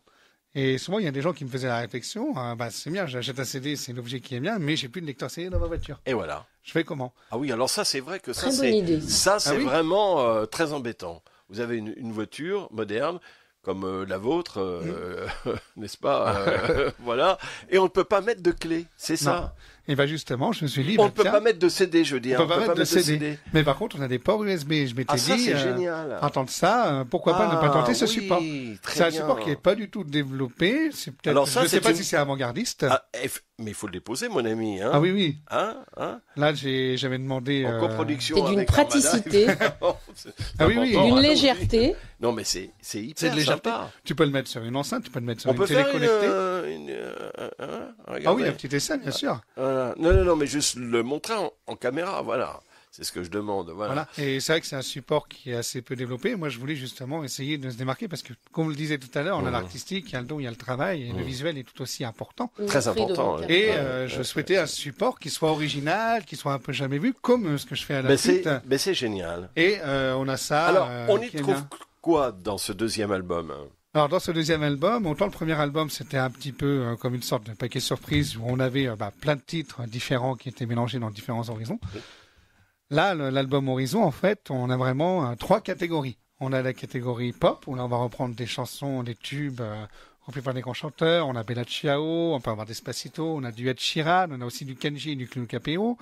Et souvent, il y a des gens qui me faisaient la réflexion, hein, bah, c'est bien, j'achète un CD, c'est l'objet qui est bien, mais j'ai plus de lecteur CD dans ma voiture. Et voilà. Je fais comment Ah oui, alors ça, c'est vrai que ça, c'est, ça, ah c'est vraiment euh, très embêtant. Vous avez une, voiture moderne, comme euh, la vôtre, euh, mm. n'est-ce pas Voilà. Et on ne peut pas mettre de clé, c'est ça. Et ben, justement, je me suis dit. On bah, ne peut pas mettre de CD, je veux dire. On peut, pas, mettre, de, CD. Mais par contre, on a des ports USB. Je m'étais ah, dit, euh, ça, ça, euh, pourquoi pas ne pas tenter ce ah, support C'est un support qui n'est pas du tout développé. Je ne sais pas si c'est avant-gardiste. Ah, mais il faut le déposer, mon ami. Hein ah oui, oui. Hein, hein Là, j'avais demandé. En euh, coproduction. Ah c'est d'une praticité. ah oui, oui. D'une légèreté. Non, mais c'est hyper de légèreté. Tu peux le mettre sur une enceinte, tu peux le mettre sur une peut télé connectée. une, euh, euh, ah oui, un petite essai, bien ah, sûr. Non, non, non, mais juste le montrer en, en caméra, voilà. C'est ce que je demande. Voilà. Et c'est vrai que c'est un support qui est assez peu développé. Moi, je voulais justement essayer de se démarquer parce que, comme vous le disiez tout à l'heure, on a mhm. l'artistique, il y a le don, il y a le travail, et le mhm. visuel est tout aussi important. Très important. Et euh, je souhaitais un support qui soit original, qui soit un peu jamais vu, comme euh, ce que je fais à la suite. Mais c'est génial. Et euh, on a ça. Alors, on y trouve quoi dans ce deuxième album hein alors dans ce deuxième album, autant le premier album c'était un petit peu comme une sorte de paquet surprise où on avait bah, plein de titres différents qui étaient mélangés dans différents horizons. Là, l'album Horizon, en fait, on a vraiment euh, trois catégories. On a la catégorie pop, où là, on va reprendre des chansons, des tubes on peut par des grands chanteurs. On a Bella Ciao, on peut avoir des Spacito, on a du Ed Sheeran, on a aussi du Kenji et du Clou Capéo.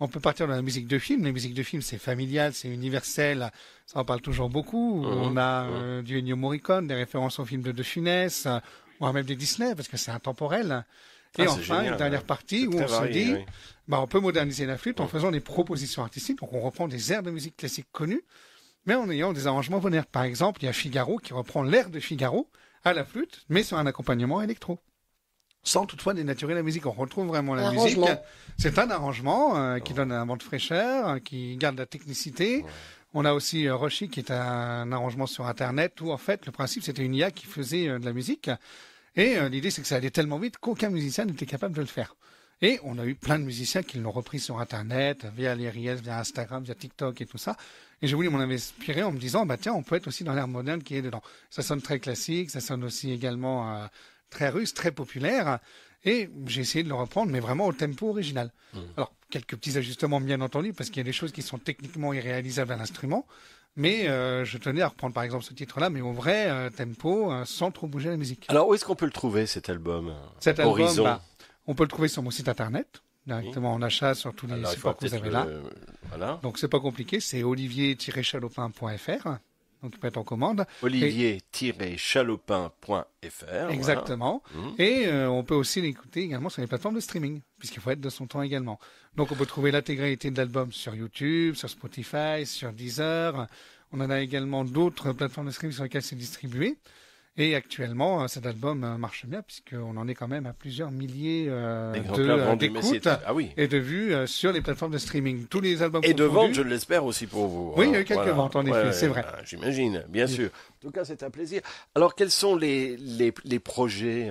On peut partir de la musique de film. La musique de film, c'est familial, c'est universel. Ça en parle toujours beaucoup. Mhm. on a euh, du Ennio Morricone, des références aux films de De Funès. Euh, on même des Disney, parce que c'est intemporel. Et ah, enfin, une dernière partie où on se dit, bah, on peut moderniser la flûte en faisant des propositions artistiques. Donc, on reprend des airs de musique classique connues, mais en ayant des arrangements modernes. Par exemple, il y a Figaro qui reprend l'air de Figaro à la flûte, mais sur un accompagnement électro. Sans toutefois dénaturer la musique, on retrouve vraiment la musique. C'est un arrangement euh, qui oh. donne un vent de fraîcheur, euh, qui garde la technicité. On a aussi euh, qui est un arrangement sur Internet où en fait le principe c'était une IA qui faisait euh, de la musique. Et euh, l'idée, c'est que ça allait tellement vite qu'aucun musicien n'était capable de le faire. Et on a eu plein de musiciens qui l'ont repris sur Internet, via les Reels, via Instagram, via TikTok et tout ça. Et j'ai voulu m'en inspirer en me disant, bah tiens, on peut être aussi dans l'ère moderne qui est dedans. Ça sonne très classique, ça sonne aussi également euh, très russe, très populaire. Et j'ai essayé de le reprendre, mais vraiment au tempo original. Mmh. Alors, quelques petits ajustements, bien entendu, parce qu'il y a des choses qui sont techniquement irréalisables à l'instrument. Mais euh, je tenais à reprendre par exemple ce titre-là, mais au vrai euh, tempo, euh, sans trop bouger la musique. Alors où est-ce qu'on peut le trouver cet album Cet album, Horizon. Bah, on peut le trouver sur mon site internet directement en achat sur tous les supports que vous avez là. Voilà. Donc c'est pas compliqué, c'est olivier-chalopin.fr donc peut être en commande. Olivier-chalopin.fr. Exactement. Mmh. Et euh, on peut aussi l'écouter également sur les plateformes de streaming, puisqu'il faut être de son temps également. Donc on peut trouver l'intégralité de l'album sur YouTube, sur Spotify, sur Deezer. On en a également d'autres plateformes de streaming sur lesquelles c'est distribué. Et actuellement, euh, cet album euh, marche bien puisqu'on en est quand même à plusieurs milliers euh, de d'écoutes ah et de vues sur les plateformes de streaming. Tous les albums et de ventes, je l'espère aussi pour vous. Oui, il y a hein. quelques ventes en effet, c'est vrai. J'imagine, bien sûr. En tout cas, c'est un plaisir. Alors, quels sont les les, projets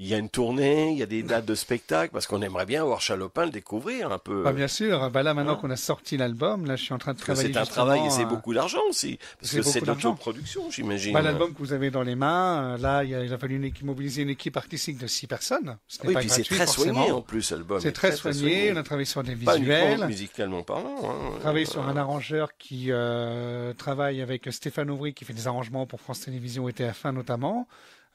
il y a une tournée, il y a des dates de spectacle, parce qu'on aimerait bien voir Chalopin le découvrir un peu. Bah, bien sûr. Bah là, maintenant hein qu'on a sorti l'album, là, je suis en train de travailler. C'est un travail et c'est euh, beaucoup d'argent aussi. Parce que c'est de production j'imagine. Bah, l'album que vous avez dans les mains, euh, là, il a, fallu une équipe, mobiliser une équipe artistique de six personnes. Ce oui, puis c'est très soigné en plus, l'album. C'est très, soigné. On a travaillé sur des visuels. musicalement parlant. Hein. On travaillé sur un arrangeur qui euh, travaille avec Stéphane Ouvry, qui fait des arrangements pour France Télévisions et TF1 notamment.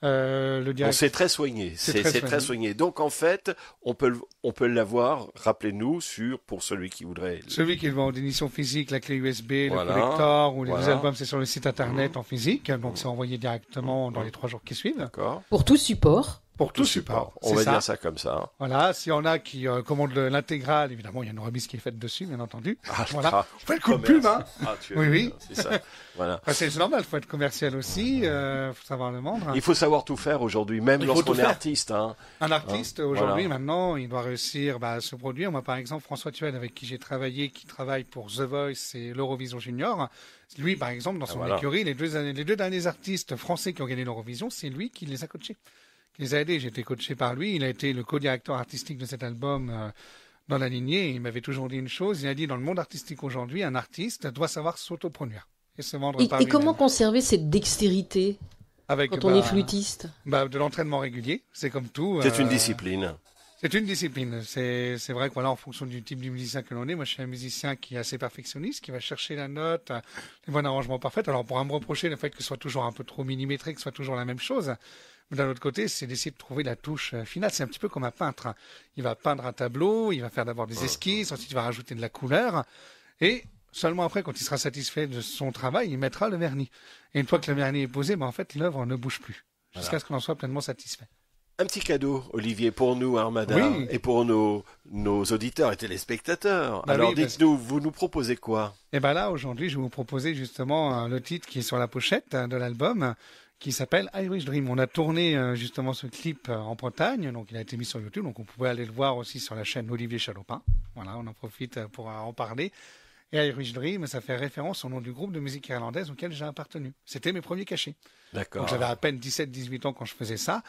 Euh, le C'est très soigné. C'est très, soigné. Donc en fait, on peut, on peut l'avoir, rappelez-nous, sur pour celui qui voudrait. Celui qui vend en démission physique, la clé USB, le collector ou les albums, c'est sur le site internet mhm. en physique. Donc c'est mhm. envoyé directement dans mhm. les trois jours qui suivent. Pour tout support. Pour tout, support, On va dire ça comme ça. Voilà, y en a qui euh, commandent commande l'intégrale, évidemment, il y a une remise qui est faite dessus, bien entendu. Ah, voilà. on fait le coup de pub, hein. Ah, oui, oui. C'est ça. Voilà. normal, il faut être commercial aussi, il euh, faut savoir le vendre. Il faut savoir tout faire aujourd'hui, même lorsqu'on est artiste. Hein. Un artiste, hein, aujourd'hui, maintenant, il doit réussir bah, à se produire. Moi, par exemple, François Tuel, avec qui j'ai travaillé, qui travaille pour The Voice et l'Eurovision Junior, lui, par exemple, dans ah, son écurie, les deux derniers artistes français qui ont gagné l'Eurovision, c'est lui qui les a coachés. Il les a aidés. J'ai été coaché par lui. Il a été le co-directeur artistique de cet album euh, dans la lignée. Il m'avait toujours dit une chose. Il a dit, dans le monde artistique aujourd'hui, un artiste doit savoir s'autoproduire et se vendre et, par Et comment conserver cette dextérité quand on bah, est flûtiste bah, De l'entraînement régulier. C'est comme tout. C'est une euh, discipline. C'est une discipline. C'est, vrai que voilà, en fonction du type de musicien que l'on est, moi je suis un musicien qui est assez perfectionniste, qui va chercher la note, les euh, bons arrangements parfaits. Alors on pourra me reprocher le fait que ce soit toujours un peu trop millimétré, que ce soit toujours la même chose d'un autre côté, c'est d'essayer de trouver la touche euh, finale. C'est un petit peu comme un peintre. Hein. Il va peindre un tableau, il va faire d'abord des esquisses, ensuite il va rajouter de la couleur. Et seulement après, quand il sera satisfait de son travail, il mettra le vernis. Et une fois que le vernis est posé, ben en fait, l'œuvre ne bouge plus. Jusqu'à ce qu'on en soit pleinement satisfait. Un petit cadeau, Olivier, pour nous, Armada, hein, et pour nos, auditeurs et téléspectateurs. Bah Alors dites-nous, vous nous proposez quoi Eh bien là, aujourd'hui, je vais vous proposer justement euh, le titre qui est sur la pochette hein, de l'album, qui s'appelle Irish Dream. On a tourné euh, justement ce clip euh, en Bretagne, donc il a été mis sur YouTube, donc on pouvait aller le voir aussi sur la chaîne Olivier Chalopin. Voilà, on en profite euh, pour en parler. Et Irish Dream, ça fait référence au nom du groupe de musique irlandaise auquel j'ai appartenu. C'était mes premiers cachets. D'accord. J'avais à peine 17-18 ans quand je faisais ça.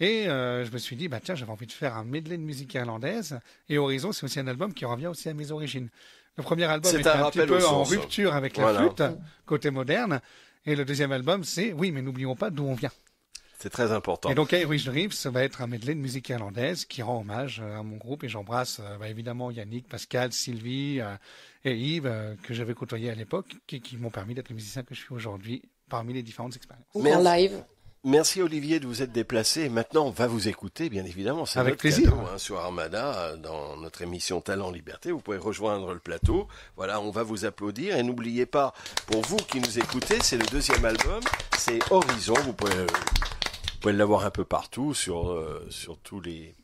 Et je me suis dit, bah tiens, j'avais envie de faire un medley de musique irlandaise. Et Horizon, c'est aussi un album qui revient aussi à mes origines. Le premier album était un, petit peu en rupture avec la flûte, côté moderne. Et le deuxième album, c'est, oui, mais n'oublions pas d'où on vient. C'est très important. Et donc, Irish Rips va être un medley de musique irlandaise qui rend hommage euh, à mon groupe et j'embrasse euh, bah, évidemment Yannick, Pascal, Sylvie euh, et Yves que j'avais côtoyés à l'époque et qui m'ont permis d'être le musicien que je suis aujourd'hui parmi les différentes expériences. Ou live. Merci Olivier de vous être déplacé. Maintenant, on va vous écouter, bien évidemment. C'est Avec plaisir. Cadeau, hein, sur Armada, dans notre émission Talent Liberté, vous pouvez rejoindre le plateau. Voilà, on va vous applaudir. Et n'oubliez pas, pour vous qui nous écoutez, c'est le deuxième album, c'est Horizon. Vous pouvez, l'avoir un peu partout sur, euh, sur tous les,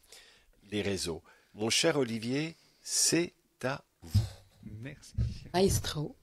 les réseaux. Mon cher Olivier, c'est à vous. Merci. Maestro.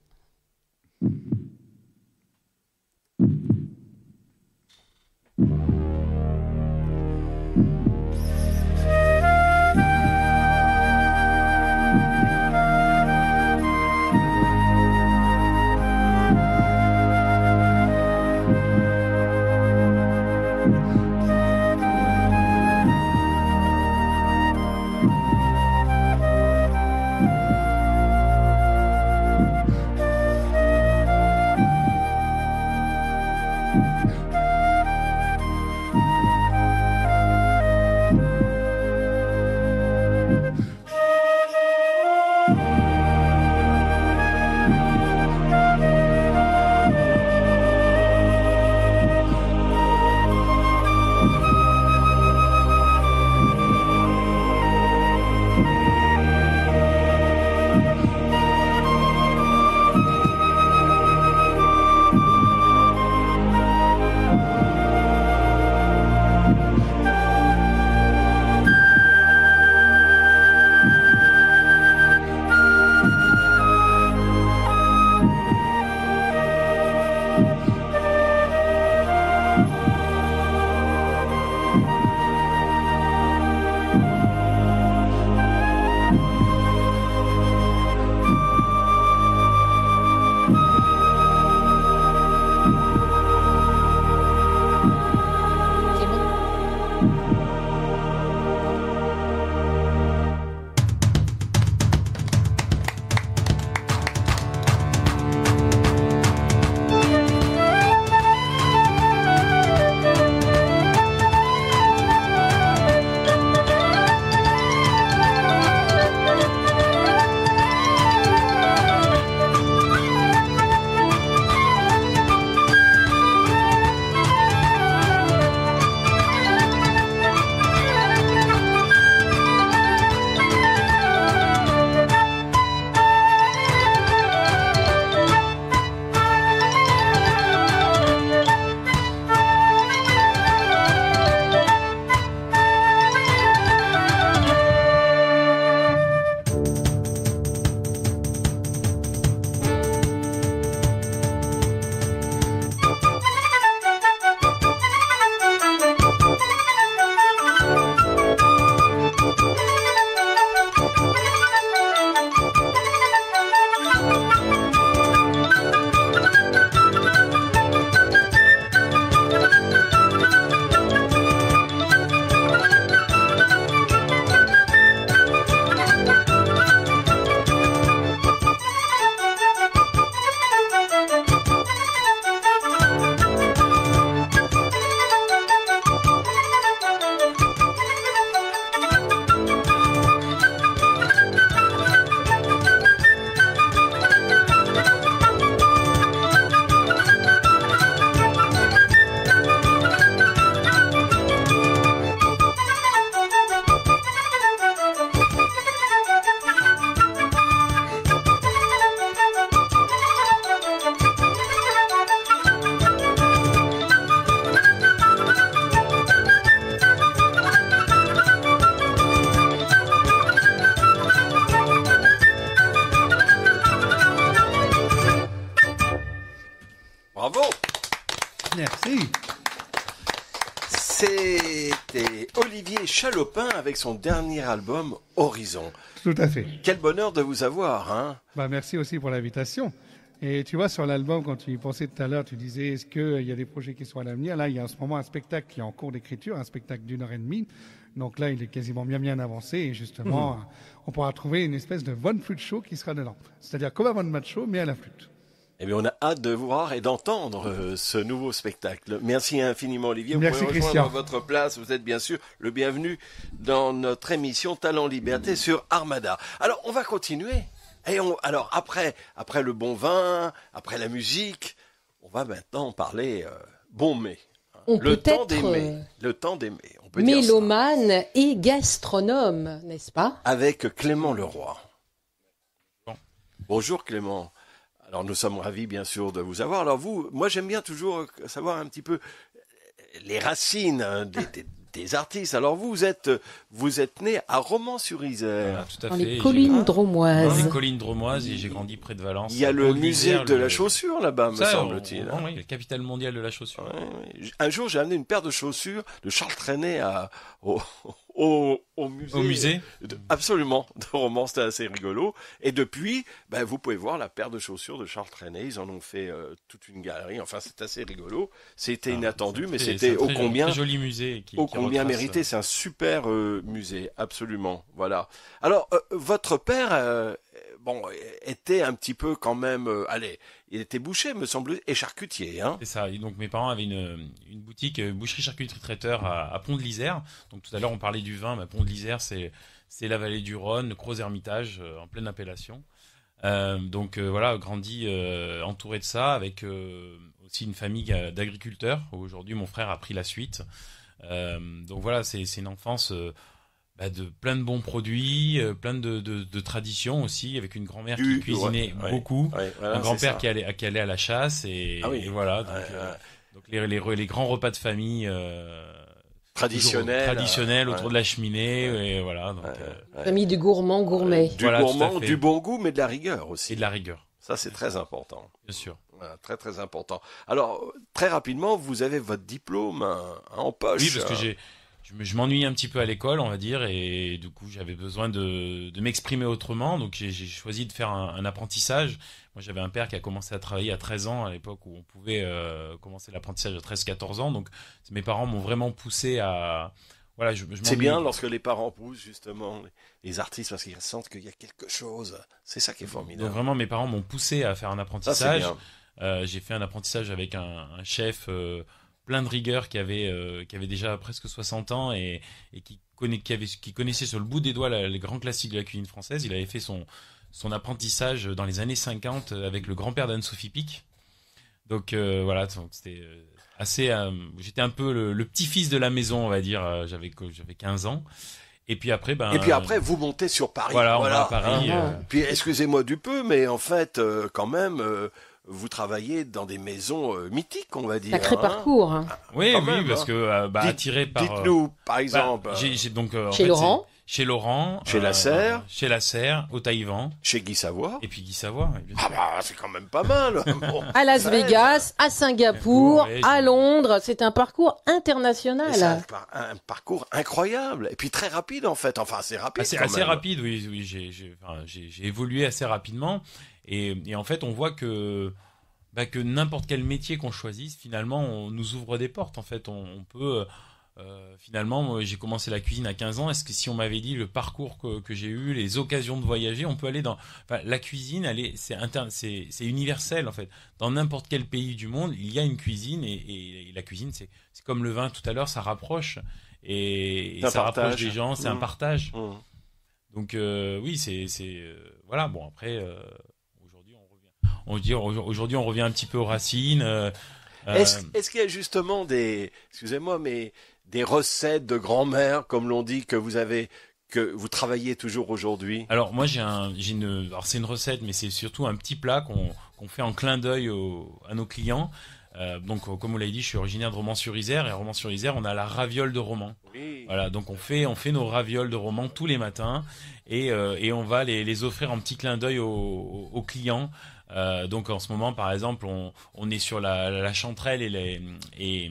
son dernier album Horizon. Tout à fait. Quel bonheur de vous avoir. Hein bah, merci aussi pour l'invitation. Et tu vois, sur l'album, quand tu y pensais tout à l'heure, tu disais, est-ce qu'il euh, y a des projets qui sont à l'avenir Là, il y a en ce moment un spectacle qui est en cours d'écriture, un spectacle d'une heure et demie. Donc là, il est quasiment bien bien avancé. Et justement, mmh. euh, on pourra trouver une espèce de One Flute Show qui sera dedans. C'est-à-dire comme un One Match Show, mais à la flûte. Eh bien, on a hâte de voir et d'entendre euh, ce nouveau spectacle. Merci infiniment, Olivier. Merci, vous pouvez votre place. Vous êtes bien sûr le bienvenu dans notre émission Talent Liberté sur Armada. Alors, on va continuer. Et alors, après, après le bon vin, après la musique, on va maintenant parler euh, bon mai. Euh, le, temps d'aimer, le temps d'aimer. On mélomane et gastronome, n'est-ce pas Avec Clément Leroy. Bonjour Clément. Alors nous sommes ravis bien sûr de vous avoir. Alors vous, moi j'aime bien toujours euh, savoir un petit peu euh, les racines hein, des, artistes. Alors vous êtes euh, vous êtes né à Romans-sur-Isère, ah, dans fait. les collines dromoises. Dans les collines dromoises et j'ai grandi près de Valence. Il y a le musée de la chaussure là-bas, me semble-t-il. Hein. Oh oui, la capitale mondiale de la chaussure. Un jour j'ai amené une paire de chaussures de Charles Trenet à au, au, musée. Euh, absolument, de romans, c'était assez rigolo. Et depuis, ben, vous pouvez voir la paire de chaussures de Charles Trenet. Ils en ont fait euh, toute une galerie. Enfin, c'est assez rigolo. C'était ah, inattendu, mais c'était ô combien joli musée, combien mérité. Euh. C'est un super musée, absolument. Voilà. Alors, votre père bon, était un petit peu quand même, euh, allez, il était boucher, me semble, et charcutier. Hein. C'est ça. donc mes parents avaient une, euh, boutique euh, boucherie charcuterie traiteur à, Pont de l'Isère. Donc tout à l'heure on parlait du vin, mais bah, Pont de l'Isère c'est la vallée du Rhône, le Gros hermitage en pleine appellation. donc voilà, grandi entouré de ça, avec aussi une famille d'agriculteurs. Aujourd'hui mon frère a pris la suite. donc voilà, c'est une enfance bah, de plein de bons produits, euh, plein de, de, traditions aussi, avec une grand-mère qui cuisinait beaucoup, un grand-père qui allait, à la chasse, et, ah voilà. Euh, donc, les, les, les, grands repas de famille euh, traditionnels, traditionnels autour de la cheminée, et voilà. famille du gourmand gourmet. du gourmand, du bon goût, mais de la rigueur aussi. Et de la rigueur. Ça, c'est très important. Bien sûr. très très important. Alors, très rapidement, vous avez votre diplôme hein, en poche. Oui, parce que j'ai je, m'ennuie un petit peu à l'école, on va dire, et du coup, j'avais besoin de, m'exprimer autrement. Donc, j'ai choisi de faire un, apprentissage. Moi, j'avais un père qui a commencé à travailler à 13 ans, à l'époque où on pouvait euh, commencer l'apprentissage à 13-14 ans. Donc, mes parents m'ont vraiment poussé à. Voilà, je, c'est bien lorsque les parents poussent justement les, artistes parce qu'ils sentent qu'il y a quelque chose. C'est ça qui est formidable. Donc, vraiment, mes parents m'ont poussé à faire un apprentissage. Euh, j'ai fait un apprentissage avec un, chef. Euh, plein de rigueur, qui avait, euh, qui avait déjà presque 60 ans et, qui, connaît, qui, avait, qui connaissait sur le bout des doigts les grands classiques de la cuisine française. Il avait fait son, son apprentissage dans les années 50 avec le grand-père d'Anne-Sophie Pic. Donc euh, voilà, c'était euh, assez. J'étais un peu le, petit-fils de la maison, on va dire. J'avais j'avais 15 ans. Et puis après, ben. Et puis après, vous montez sur Paris. Voilà, On va à Paris. Ah. Puis excusez-moi du peu, mais en fait, quand même, vous travaillez dans des maisons euh, mythiques, on va dire. Sacré hein parcours. Ah, oui, oui, parce que hein. euh, bah, attiré par. Dites-nous, euh, par bah, exemple. j'ai, donc chez Laurent. Chez Laurent. Chez Lasserre. Chez Lasserre, au Taïwan. Chez Guy Savoie. Et puis Guy Savoie. Ah bah, c'est quand même pas mal. à Las Vegas, à Singapour, à Londres. C'est un parcours international. C'est un, parcours incroyable. Et puis très rapide, en fait. Enfin, c'est rapide. Assez, assez rapide, oui. oui j'ai évolué assez rapidement. Et, en fait, on voit que, bah, que n'importe quel métier qu'on choisisse, finalement, on nous ouvre des portes. En fait, on, peut. Euh, finalement, j'ai commencé la cuisine à 15 ans. Est-ce que si on m'avait dit le parcours que, que j'ai eu, les occasions de voyager, on peut aller dans la cuisine, c'est interne, c'est universel en fait. Dans n'importe quel pays du monde, il y a une cuisine et, la cuisine, c'est comme le vin tout à l'heure, ça rapproche et, ça rapproche des gens, c'est un mmh. partage. Mmh. Donc euh, oui, c'est euh, voilà. Bon après, on dit aujourd'hui on revient un petit peu aux racines. Euh, euh. est-ce qu'il y a justement des, excusez-moi, mais des recettes de grand-mère, comme l'on dit, que vous avez que vous travaillez toujours aujourd'hui Alors moi j'ai une, alors c'est une recette, mais c'est surtout un petit plat qu'on fait en clin d'œil à nos clients. Euh, donc comme vous l'avez dit, je suis originaire de Romans-sur-Isère et Romans-sur-Isère, on a la raviole de Romans. Voilà, donc on fait on fait nos ravioles de Romans tous les matins et, on va les, offrir en petit clin d'œil aux, clients. Euh, donc en ce moment, par exemple, on, est sur la, chanterelle et les, et,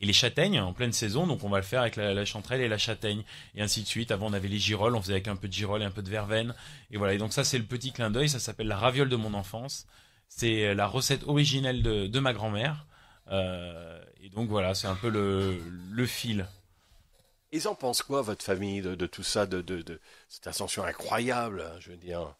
les châtaignes en pleine saison, donc on va le faire avec la, chanterelle et la châtaigne, et ainsi de suite. Avant, on avait les girolles, on faisait avec un peu de girolles et un peu de verveine, et voilà. Et donc ça, c'est le petit clin d'œil, ça s'appelle la raviole de mon enfance. C'est la recette originelle de, ma grand-mère. Euh, et donc voilà, c'est un peu le, fil. Ils en pensent quoi, votre famille, de, tout ça, de, cette ascension incroyable, hein, je veux dire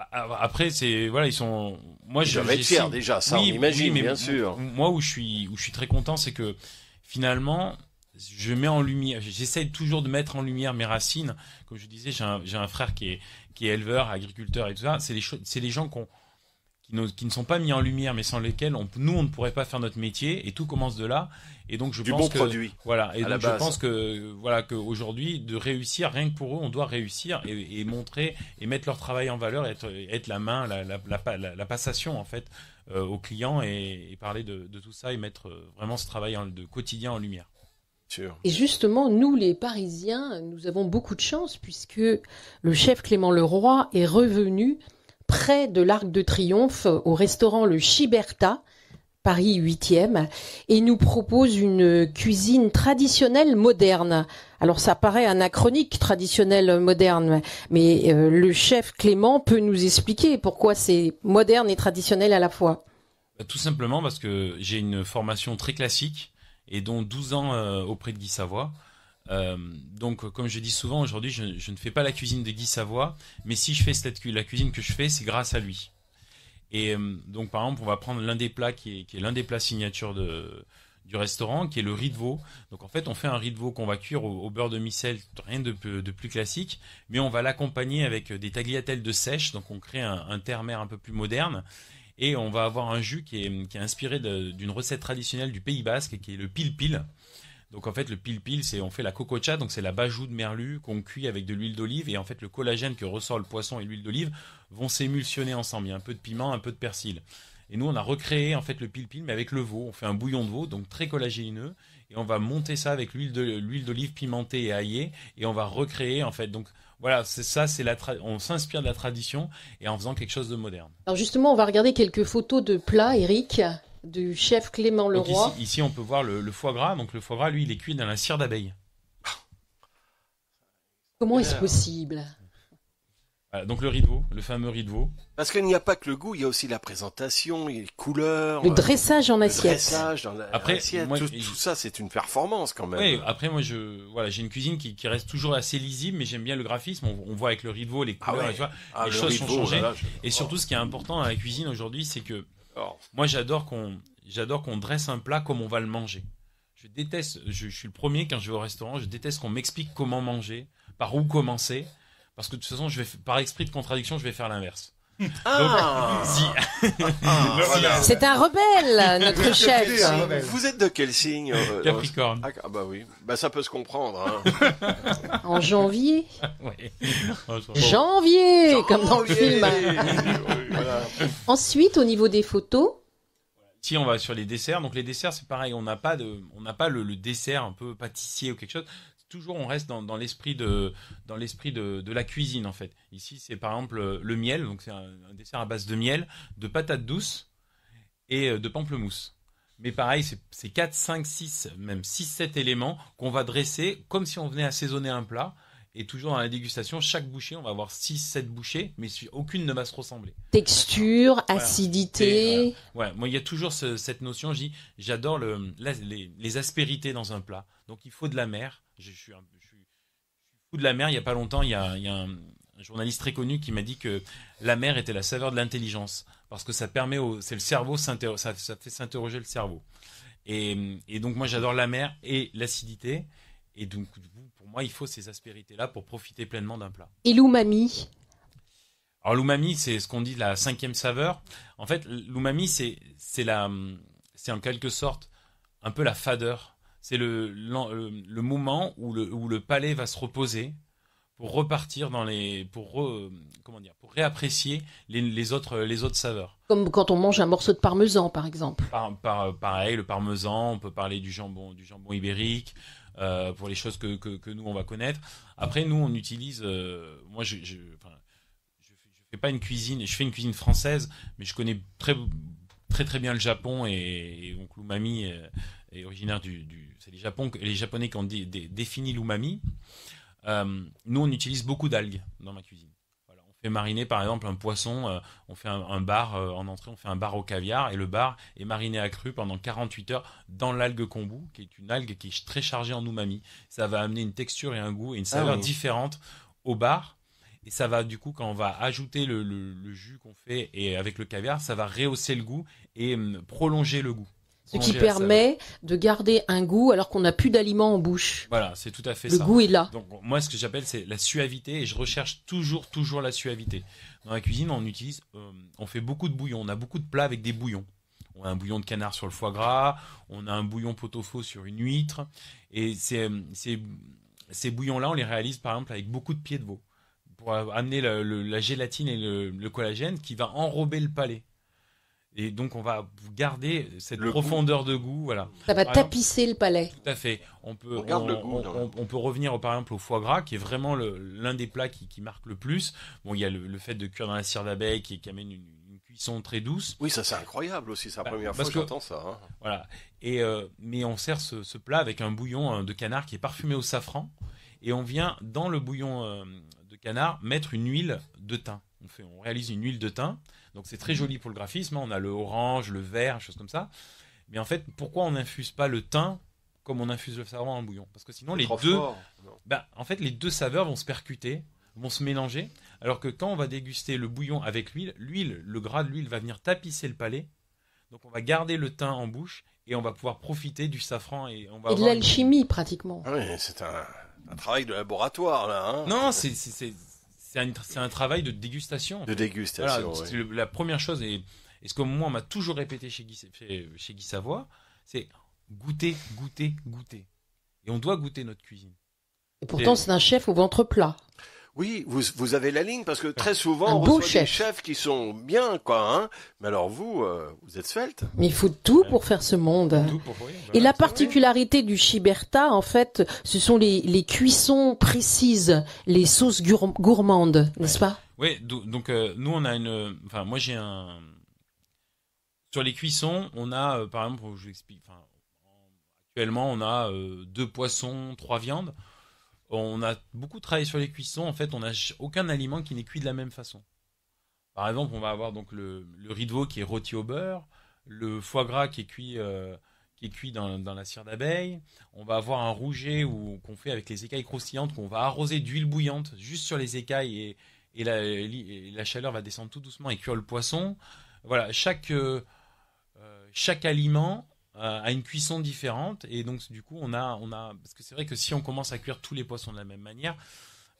bah, après, c'est voilà, ils sont. Moi, je être déjà, ça, oui, on imagine, bien sûr. Moi, où je suis, où je suis très content, c'est que finalement, je mets en lumière. J'essaie toujours de mettre en lumière mes racines. Comme je disais, j'ai un, frère qui est, est éleveur, agriculteur et tout ça. C'est les, c'est les gens qui ne sont pas mis en lumière, mais sans lesquels nous, on ne pourrait pas faire notre métier, et tout commence de là. Et donc je pense que, Voilà. Et je pense que voilà qu'aujourd'hui de réussir rien que pour eux, on doit réussir et, montrer et mettre leur travail en valeur, être, être la main, la, passation en fait euh, aux clients et, parler de, tout ça et mettre euh, vraiment ce travail de quotidien en lumière. Et justement, nous, les Parisiens, nous avons beaucoup de chance puisque le chef Clément Leroy est revenu près de l'Arc de Triomphe au restaurant Le Chiberta Paris 8e et nous propose une cuisine traditionnelle moderne. Alors ça paraît anachronique, traditionnelle moderne, mais euh, le chef Clément peut nous expliquer pourquoi c'est moderne et traditionnel à la fois. Bah, tout simplement parce que j'ai une formation très classique et dont 12 ans euh, auprès de Guy Savoie. Euh, donc, comme je dis souvent aujourd'hui, je, ne fais pas la cuisine de Guy Savoie, mais si je fais cette, la cuisine que je fais, c'est grâce à lui. Et euh, donc, par exemple, on va prendre l'un des plats qui est, l'un des plats signature du restaurant, qui est le riz de veau. Donc, en fait, on fait un riz de veau qu'on va cuire au, beurre de micelle, rien de, plus classique, mais on va l'accompagner avec euh, des tagliatelles de sèche. Donc, on crée un, terre-mer un peu plus moderne. Et on va avoir un jus qui est, qui est inspiré d'une recette traditionnelle du Pays Basque, qui est le pil-pil. Donc en fait, le pil-pil, c'est on fait la cococha, donc c'est la bajou de merlu qu'on cuit avec de l'huile d'olive et en fait le collagène que ressort le poisson et l'huile d'olive vont s'émulsionner ensemble. Il y a un peu de piment, un peu de persil. Et nous, on a recréé en fait le pil-pil, mais avec le veau. On fait un bouillon de veau, donc très collagéineux. et on va monter ça avec l'huile de l'huile d'olive pimentée et aillée, et on va recréer en fait. Donc voilà, ça, c'est on s'inspire de la tradition et en faisant quelque chose de moderne. Alors justement, on va regarder quelques photos de plats, Eric du chef Clément Leroy. ici, on peut voir le, foie gras. Donc le foie gras, lui, il est cuit dans la cire d'abeille. Comment est-ce possible donc le riz de veau, le fameux riz de veau. Parce qu'il n'y a pas que le goût, il y a aussi la présentation, les couleurs. Le dressage en assiette. après, tout, ça c'est une performance quand même. Oui, après moi je voilà, j'ai une cuisine qui, reste toujours assez lisible, mais j'aime bien le graphisme. On, voit avec le riz de veau les ah couleurs, ah, les choses sont oh changées. Et surtout ce qui est important à la cuisine aujourd'hui, c'est que moi, j'adore qu'on, j'adore qu'on dresse un plat comme on va le manger. Je déteste, je, suis le premier quand je vais au restaurant, je déteste qu'on m'explique comment manger, par où commencer, parce que de toute façon, je vais, par esprit de contradiction, je vais faire l'inverse. Ah. Ah. Ah. C'est un rebelle, notre chef. Vous êtes de quel signe euh, euh, Capricorne. Ah bah oui, bah ça peut se comprendre. Hein. En janvier. Oui. Janvier, comme dans le film. Ensuite, au niveau des photos. Si on va sur les desserts, donc les desserts c'est pareil, on n'a pas de, on n'a pas le, dessert un peu pâtissier ou quelque chose toujours on reste dans, l'esprit de dans l'esprit de, la cuisine en fait. Ici c'est par exemple euh, le miel, donc c'est un, dessert à base de miel, de patates douces et euh, de pamplemousse. Mais pareil, c'est 4, 5, 6, même 6, 7 éléments qu'on va dresser comme si on venait assaisonner un plat. Et toujours dans la dégustation, chaque bouchée, on va avoir 6, 7 bouchées, mais aucune ne va se ressembler. Texture, acidité. Ouais, moi, il y a toujours cette notion, j'adore les, les aspérités dans un plat. Donc, il faut de la mer, je suis, un, je fou de la mer. Il n'y a pas longtemps, il y a, un, journaliste très connu qui m'a dit que la mer était la saveur de l'intelligence parce que ça permet au, c'est le cerveau ça, ça, fait s'interroger le cerveau et, donc moi j'adore la mer et l'acidité et donc pour moi il faut ces aspérités là pour profiter pleinement d'un plat et l'umami alors l'umami c'est ce qu'on dit la cinquième saveur en fait l'umami c'est c'est la c'est en quelque sorte un peu la fadeur c'est le, le, moment où le, où le palais va se reposer pour repartir dans les pour comment dire pour réapprécier les, autres les autres saveurs. Comme quand on mange un morceau de parmesan par exemple. Par, pareil le parmesan, on peut parler du jambon du jambon ibérique euh, pour les choses que, nous on va connaître. Après nous on utilise euh, moi je, je, fais pas une cuisine je fais une cuisine française mais je connais très très très bien le Japon et, et donc l'umami euh, est originaire du, c'est les, Japon, les Japonais qui ont défini l'umami. Euh, nous, on utilise beaucoup d'algues dans ma cuisine. on fait mariner, par exemple, un poisson. Euh, on fait un, bar euh, en entrée, on fait un bar au caviar et le bar est mariné à cru pendant 48 heures dans l'algue kombu, qui est une algue qui est très chargée en umami. Ça va amener une texture et un goût et une ah saveur différente au bar. Et ça va, du coup, quand on va ajouter le, le jus qu'on fait et avec le caviar, ça va rehausser le goût et hum, prolonger le goût. Ce qui permet de garder un goût alors qu'on n'a plus d'aliments en bouche. Voilà, c'est tout à fait ça. Le goût est là. Donc moi, ce que j'appelle, c'est la suavité et je recherche toujours, toujours la suavité. Dans la cuisine, on utilise, euh, on fait beaucoup de bouillons. On a beaucoup de plats avec des bouillons. On a un bouillon de canard sur le foie gras, on a un bouillon pot au feu sur une huître. Et ces, bouillons-là, on les réalise par exemple avec beaucoup de pieds de veau pour amener la, gélatine et le collagène qui va enrober le palais. Et donc, on va garder mm. cette profondeur de goût. Voilà. Ça va tapisser le palais. Tout à fait. On peut, on, revenir, par exemple, au foie gras, qui est vraiment l'un des plats qui, marque le plus. Bon, il y a le, fait de cuire dans la cire d'abeille qui, amène une, cuisson très douce. Oui, ça, c'est incroyable aussi. C'est la bah, première fois que j'entends ça. Hein. Et, euh, mais on sert ce, plat avec un bouillon euh, de canard qui est parfumé au safran. Et on vient, dans le bouillon euh, de canard, mettre une huile de thym. fait, on réalise une huile de thym donc c'est très joli pour le graphisme. Hein. On a le orange, le vert, choses comme ça. Mais en fait, pourquoi on n'infuse pas le thym comme on infuse le safran en bouillon Parce que sinon, les deux, ben, en fait, les deux saveurs vont se percuter, vont se mélanger. Alors que quand on va déguster le bouillon avec l'huile, l'huile, le gras de l'huile va venir tapisser le palais. Donc on va garder le thym en bouche et on va pouvoir profiter du safran et on de l'alchimie pratiquement. Ah oui, c'est un, travail de laboratoire là. Hein. Non, c'est c'est un, travail de dégustation. De dégustation. la première chose, et, ce que moi on m'a toujours répété chez Guy, chez, chez Guy Savoie, c'est goûter, goûter, goûter. Et on doit goûter notre cuisine. Et pourtant, c'est un chef au ventre plat. Oui, vous, avez la ligne parce que très souvent, un on reçoit des chefs qui sont bien, quoi. Hein. Mais alors vous, euh, vous êtes svelte. Mais il faut tout pour faire ce monde. Et la ah particularité du Chiberta, en fait, ce sont les, cuissons précises, les sauces gourmandes, n'est-ce pas Oui, donc euh, nous, on a une... Enfin, moi, j'ai un... Sur les cuissons, on a, euh, par exemple, je vous explique, actuellement, on a deux poissons, trois viandes on a beaucoup travaillé sur les cuissons. En fait, on n'a aucun aliment qui n'est cuit de la même façon. Par exemple, on va avoir donc le, le riz de veau qui est rôti au beurre, le foie gras qui est cuit, euh, qui est cuit dans, la cire d'abeille. On va avoir un rouget qu'on fait avec les écailles croustillantes, qu'on va arroser d'huile bouillante juste sur les écailles et, la, chaleur va descendre tout doucement et cuire le poisson. Voilà, chaque, euh, euh, chaque aliment euh, à une cuisson différente. Et donc, du coup, on a, on a, parce que c'est vrai que si on commence à cuire tous les poissons de la même manière,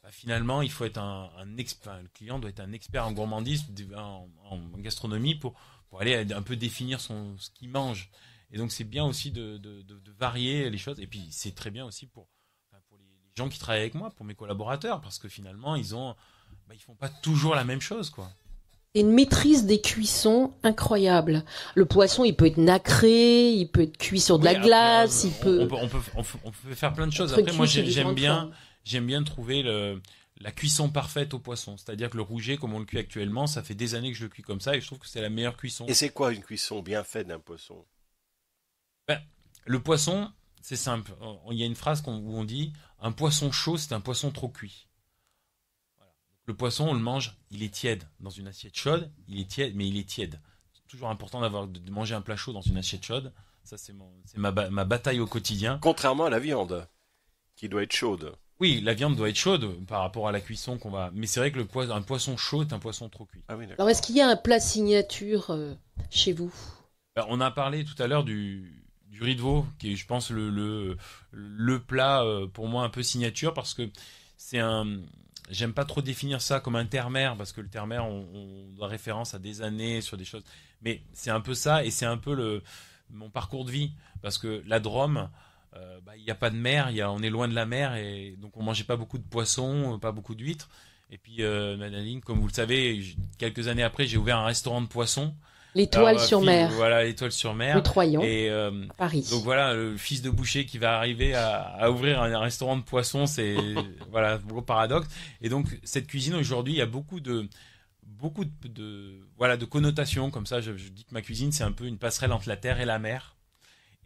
bah, finalement, il faut être un, expert, le client doit être un expert en gourmandise en, gastronomie pour, aller un peu définir son, ce qu'il mange. Et donc, c'est bien aussi de, varier les choses. Et puis, c'est très bien aussi pour, les, gens qui travaillent avec moi, pour mes collaborateurs, parce que finalement, ils ont, bah, ils font pas toujours la même chose, quoi et une maîtrise des cuissons incroyable. Le poisson, il peut être nacré, il peut être cuit sur de la glace, euh, il peut... On, peut, faire plein de choses. Après, moi, j'aime bien, j'aime bien trouver la cuisson parfaite au poisson. C'est-à-dire que le rouget, comme on le cuit actuellement, ça fait des années que je le cuis comme ça et je trouve que c'est la meilleure cuisson. Et c'est quoi une cuisson bien faite d'un poisson ben, Le poisson, c'est simple. Il y a une phrase où on dit un poisson chaud, c'est un poisson trop cuit. Le poisson, on le mange, il est tiède. Dans une assiette chaude, il est tiède, mais il est tiède. C'est toujours important d'avoir de manger un plat chaud dans une assiette chaude. Ça, c'est ma, bataille au quotidien. Contrairement à la viande, qui doit être chaude. Oui, la viande doit être chaude par rapport à la cuisson qu'on va. Mais c'est vrai que le poisson, chaud est un poisson trop cuit. Ah Alors, est-ce qu'il y a un plat signature euh, chez vous bah, On a parlé tout à l'heure du, du riz de veau, qui est, je pense, le, le, plat euh, pour moi un peu signature parce que c'est un, j'aime pas trop définir ça comme un terre-mer, parce que le terre-mer, on, doit référence à des années sur des choses. Mais c'est un peu ça, et c'est un peu le, mon parcours de vie. Parce que la Drôme, euh, bah, il n'y a pas de mer, y a, on est loin de la mer, et donc on mangeait pas beaucoup de poissons, euh, pas beaucoup d'huîtres. Et puis, euh, comme vous le savez, quelques années après, j'ai ouvert un restaurant de poissons. L'étoile sur mer. Voilà, l'étoile sur mer. Le Troyon, Et euh, Paris. Donc voilà, le fils de boucher qui va arriver à, ouvrir un, restaurant de poissons, c'est voilà, gros paradoxe. Et donc cette cuisine aujourd'hui, il y a beaucoup de beaucoup de, voilà de connotations comme ça. Je, dis que ma cuisine, c'est un peu une passerelle entre la terre et la mer.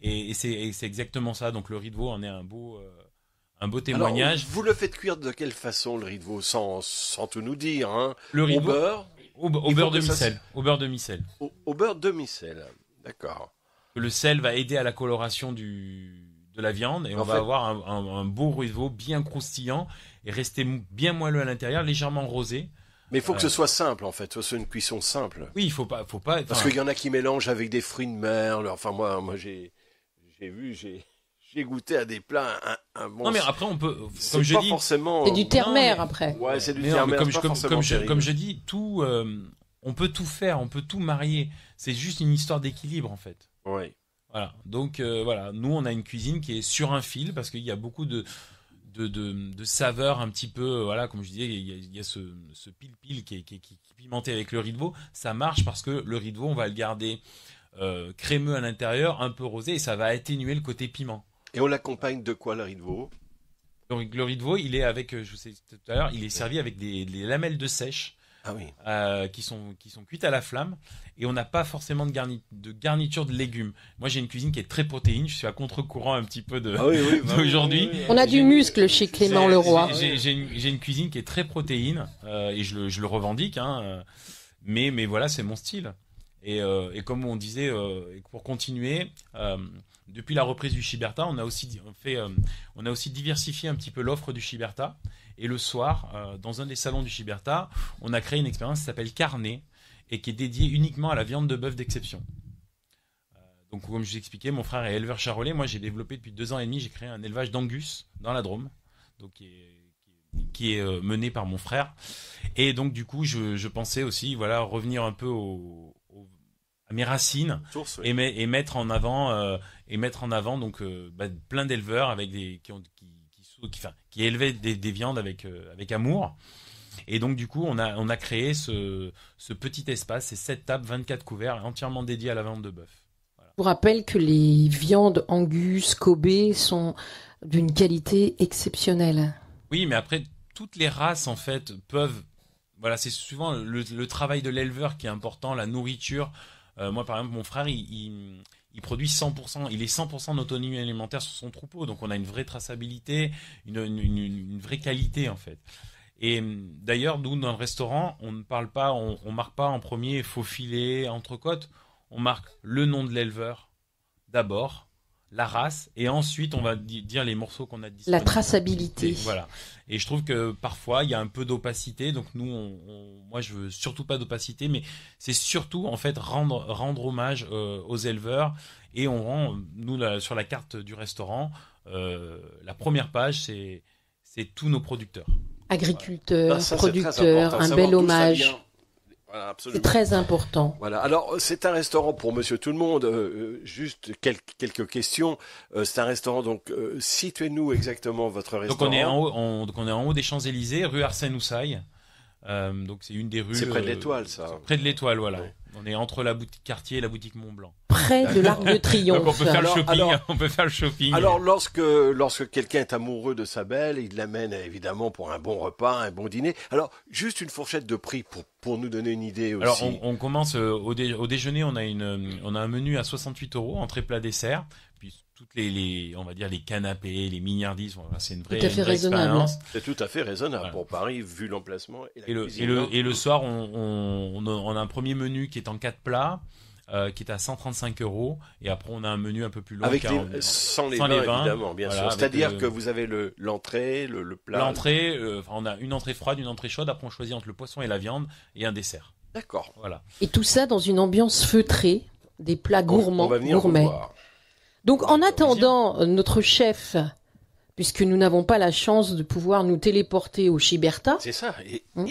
Et, c'est exactement ça. Donc le riz de veau en est un beau. Euh, un beau témoignage. vous le faites cuire de quelle façon le riz de veau sans, sans tout nous dire hein. Le riz au beurre au, beurre de micelle. Au beurre de micelle. Au, beurre de micelle, d'accord. Le sel va aider à la coloration du, de la viande et on va avoir un, beau riz bien croustillant et rester bien moelleux à l'intérieur, légèrement rosé. Mais il faut que ce euh. soit simple en fait, ce soit une cuisson simple. Oui, il faut pas, faut pas. Parce qu'il y en a qui mélangent avec des fruits de mer. Enfin moi, moi j'ai, j'ai vu, j'ai, j'ai goûté à des plats un, bon. Non mais après on peut, comme je pas forcément. C'est du euh, terre-mer après. Ouais, c'est du terre-mer. Comme, comme, je, comme dis, tout, euh, on peut tout faire, on peut tout marier. C'est juste une histoire d'équilibre en fait. Oui. Voilà. Donc euh, voilà, nous on a une cuisine qui est sur un fil parce qu'il y a beaucoup de de, de, saveurs un petit peu, voilà, comme je disais, il y a, ce, ce pile-pile qui est, qui, pimenté avec le riz de veau. Ça marche parce que le riz de veau, on va le garder crémeux à l'intérieur, un peu rosé, et ça va atténuer le côté piment. Et on l'accompagne de quoi, la veau Donc, le veau, il est avec, euh, je vous tout à l'heure, il est servi avec des, lamelles de sèche. Ah oui. Euh, qui, sont, qui sont cuites à la flamme et on n'a pas forcément de, garni, de garniture de légumes. Moi j'ai une cuisine qui est très protéine, je suis à contre-courant un petit peu de ah bah d'aujourd'hui. On a du muscle chez Clément Leroy. J'ai une, cuisine qui est très protéine euh, et je le, je le revendique, hein, mais, mais voilà c'est mon style. Et, et, comme on disait, pour continuer, depuis la reprise du Shiberta, on a aussi, fait, euh, on a aussi diversifié un petit peu l'offre du Shiberta. Et le soir, euh, dans un des salons du Shiberta, on a créé une expérience qui s'appelle Carnet et qui est dédiée uniquement à la viande de bœuf d'exception. Euh, donc, comme je vous expliquais, mon frère est éleveur charolais. Moi, j'ai développé depuis deux ans et demi, j'ai créé un élevage d'Angus dans la Drôme, donc qui est, mené par mon frère. Et donc, du coup, je, je pensais aussi, voilà, revenir un peu au, mes racines et, mettre en avant euh, et mettre en avant donc euh, bah, plein d'éleveurs avec des qui élevaient des, viandes avec euh, avec amour et donc du coup on a on a créé ce, ce petit espace ces 7 tables 24 couverts entièrement dédiés à la vente de bœuf je vous rappelle que les viandes Angus Kobe sont d'une qualité exceptionnelle oui mais après toutes les races en fait peuvent voilà, c'est souvent le, travail de l'éleveur qui est important, la nourriture, euh, moi, par exemple, mon frère, il, produit 100%, il est 100% d'autonomie alimentaire sur son troupeau. Donc, on a une vraie traçabilité, une, vraie qualité, en fait. Et d'ailleurs, nous, dans le restaurant, on ne parle pas, on, marque pas en premier faux filet, entrecôte. On marque le nom de l'éleveur d'abord la race, et ensuite on va dire les morceaux qu'on a dit La traçabilité. voilà. Et je trouve que parfois il y a un peu d'opacité, donc nous, on, moi je veux surtout pas d'opacité, mais c'est surtout en fait rendre, rendre hommage euh, aux éleveurs, et on rend, nous sur la carte du restaurant, euh, la première page c'est tous nos producteurs. Agriculteurs, ah, producteurs, un bel hommage. C'est très important. Voilà. Alors, euh, c'est un restaurant pour monsieur tout le monde. Euh, euh, juste quelques, quelques questions. c'est un restaurant, donc, situez-nous exactement votre restaurant. Donc, on est en haut, est en haut des Champs-Élysées, rue Arsène Houssaye. Euh, donc c'est une des rues. C'est près de euh, l'étoile, ça. Près de l'étoile, voilà. On est entre la boutique quartier et la boutique Mont Blanc. Près de l'Arc de Triomphe. Donc on peut faire le shopping. Alors, on peut faire le shopping. Alors lorsque lorsque quelqu'un est amoureux de sa belle, il l'amène évidemment pour un bon repas, un bon dîner. Alors juste une fourchette de prix pour pour nous donner une idée aussi. Alors on, commence euh, au, déjeuner, on a une on a un menu à 68 euros entrée plat dessert toutes les, on va dire les canapés, les mignardises, c'est une vraie, expérience. C'est tout à fait raisonnable pour Paris vu l'emplacement et, le, soir, on, a un premier menu qui est en quatre plats. Euh, qui est à 135 euros. Et après, on a un menu un peu plus long. Avec les, sans, les, vins, évidemment, bien sûr. C'est-à-dire que vous avez l'entrée, le, plat. L'entrée, euh, on a une entrée froide, une entrée chaude. Après, on choisit entre le poisson et la viande et un dessert. D'accord. Voilà. Et tout ça dans une ambiance feutrée, des plats gourmands, gourmets. Donc en attendant euh, notre chef, puisque nous n'avons pas la chance de pouvoir nous téléporter au Chiberta, hein,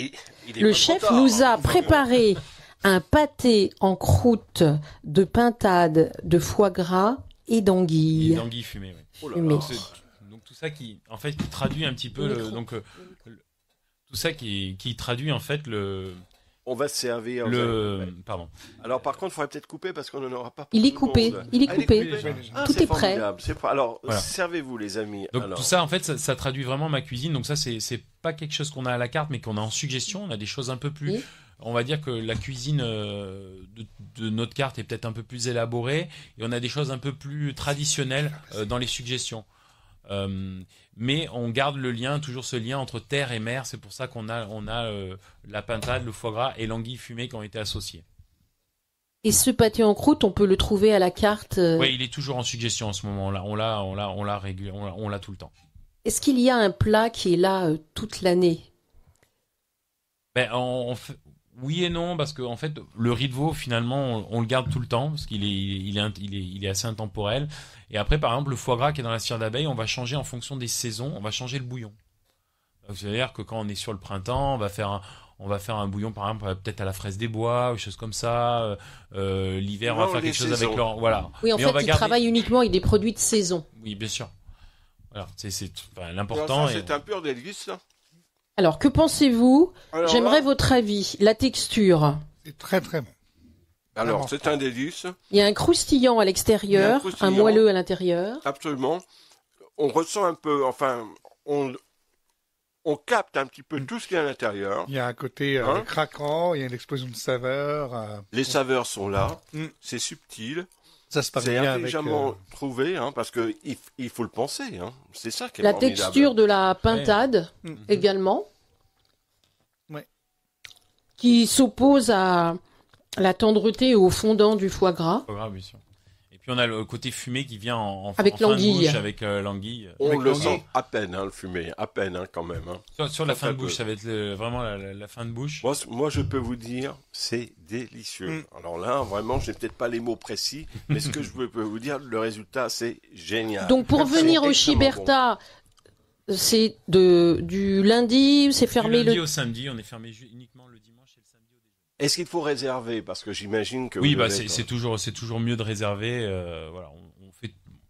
le chef nous hein. a préparé un pâté en croûte de pintade, de foie gras et d'anguilles. d'anguille fumée. Oh donc, tout ça qui, en fait, qui traduit un petit peu, le, donc euh, tout ça qui traduit en fait le on va se servir. Le... Pardon. Alors, par contre, il faudrait peut-être couper parce qu'on n'en aura pas. Il est coupé. Ah, il est coupé. tout ah, est, prêt. Alors, servez-vous, les amis. Donc, tout ça, en fait, ça, traduit vraiment ma cuisine. Donc, ça, c'est pas quelque chose qu'on a à la carte, mais qu'on a en suggestion. On a des choses un peu plus. on va dire que la cuisine euh, de, notre carte est peut-être un peu plus élaborée et on a des choses un peu plus traditionnelles euh, dans les suggestions. Euh, mais on garde le lien, toujours ce lien entre terre et mer. C'est pour ça qu'on a, on a euh, la pintade, le foie gras et l'anguille fumée qui ont été associés. Et ce pâté en croûte, on peut le trouver à la carte. Euh, oui, il est toujours en suggestion en ce moment. là on l'a, on l'a, on l'a on l'a tout le temps. Est-ce qu'il y a un plat qui est là euh, toute l'année ben, on, oui et non, parce que en fait, le veau, finalement, on, le garde tout le temps, parce qu'il est il est, il est, assez intemporel. Et après, par exemple, le foie gras qui est dans la cire d'abeille, on va changer en fonction des saisons, on va changer le bouillon. C'est-à-dire que quand on est sur le printemps, on va faire un, on va faire un bouillon, par exemple, peut-être à la fraise des bois, ou choses comme ça. Euh, euh, l'hiver, on va faire quelque chose avec l'or. Voilà. Oui, en fait, on travaille uniquement avec des produits de saison. Oui, bien sûr. Alors, c'est l'important. C'est un pur d'Elgus, ça alors, que pensez-vous J'aimerais votre avis. La texture. C'est très très bon. Alors, c'est un délice. Il y a un croustillant à l'extérieur, un, moelleux à l'intérieur. Absolument. On ressent un peu, enfin, on, capte un petit peu mm. tout ce qu'il y a à l'intérieur. Il y a un côté euh, hein craquant, il y a une explosion de saveurs. Euh, Les saveurs sont là, mm. c'est subtil. Ça se C'est intelligemment euh, trouvé, hein, parce que il, faut le penser. Hein. C'est ça qui est La texture de la pintade mm-hmm. également, qui s'oppose à la tendreté et au fondant du foie gras. sûr puis on a le côté fumé qui vient en, avec fin de bouche avec euh, l'anguille. On le sent à peine, hein, le fumé, à peine hein, quand même. Hein. Sur, la fin de bouche, ça va être vraiment la, fin de bouche. Moi, je peux vous dire, c'est délicieux. Mm. Alors là, vraiment, je n'ai peut-être pas les mots précis, mais ce que je peux vous dire, le résultat, c'est génial. Donc pour venir au Chiberta, c'est de du lundi, c'est fermé le. lundi au samedi, on est fermé uniquement le est-ce qu'il faut réserver Parce que j'imagine que. Oui, bah, c'est toujours toujours, toujours mieux de réserver. Euh, voilà,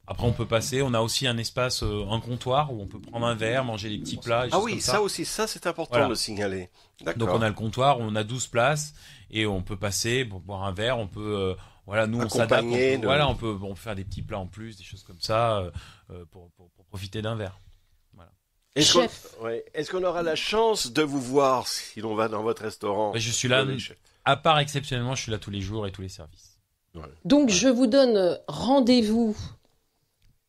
Après, on peut passer. On a aussi un espace, euh, un comptoir où on peut prendre un verre, manger des petits plats. ah oui, ça. aussi, ça c'est important de signaler. Donc on a le comptoir, on a 12 places et on peut passer, pour boire un verre, on peut. Euh, voilà, nous on Voilà, on peut, on faire des petits plats en plus, des choses comme ça, pour, profiter d'un verre. Est-ce qu'on aura la chance de vous voir si l'on va dans votre restaurant et Je suis là, à part exceptionnellement, je suis là tous les jours et tous les services. Donc je vous donne euh, rendez-vous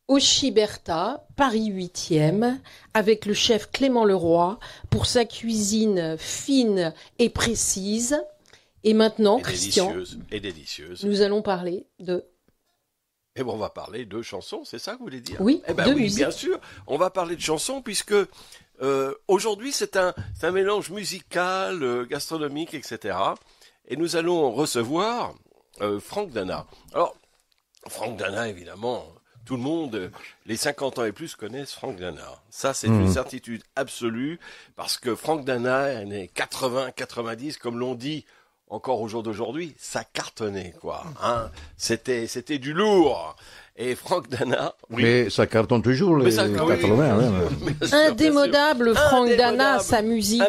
au Chiberta, Paris 8e, avec le chef Clément Leroy pour sa cuisine fine et précise. Et maintenant, Christian, Et délicieuse. nous allons parler de eh bien, on va parler de chansons, c'est ça que vous voulez dire Oui, eh ben oui, bien sûr. On va parler de chansons puisque euh, aujourd'hui c'est un, mélange musical, euh, gastronomique, etc. Et nous allons recevoir euh, Franck Dana. Alors, Franck Dana, évidemment, tout le monde, les 50 ans et plus connaissent Franck Dana. Ça, c'est une mhm. certitude absolue parce que Franck Dana, est 80, 90, comme l'on dit encore au jour d'aujourd'hui, ça cartonnait, quoi. Hein. c'était, c'était du lourd. Et Franck Dana. Oui. Mais ça cartonne toujours, les ça, 80. Indémodable, Franck Dana, sa musique.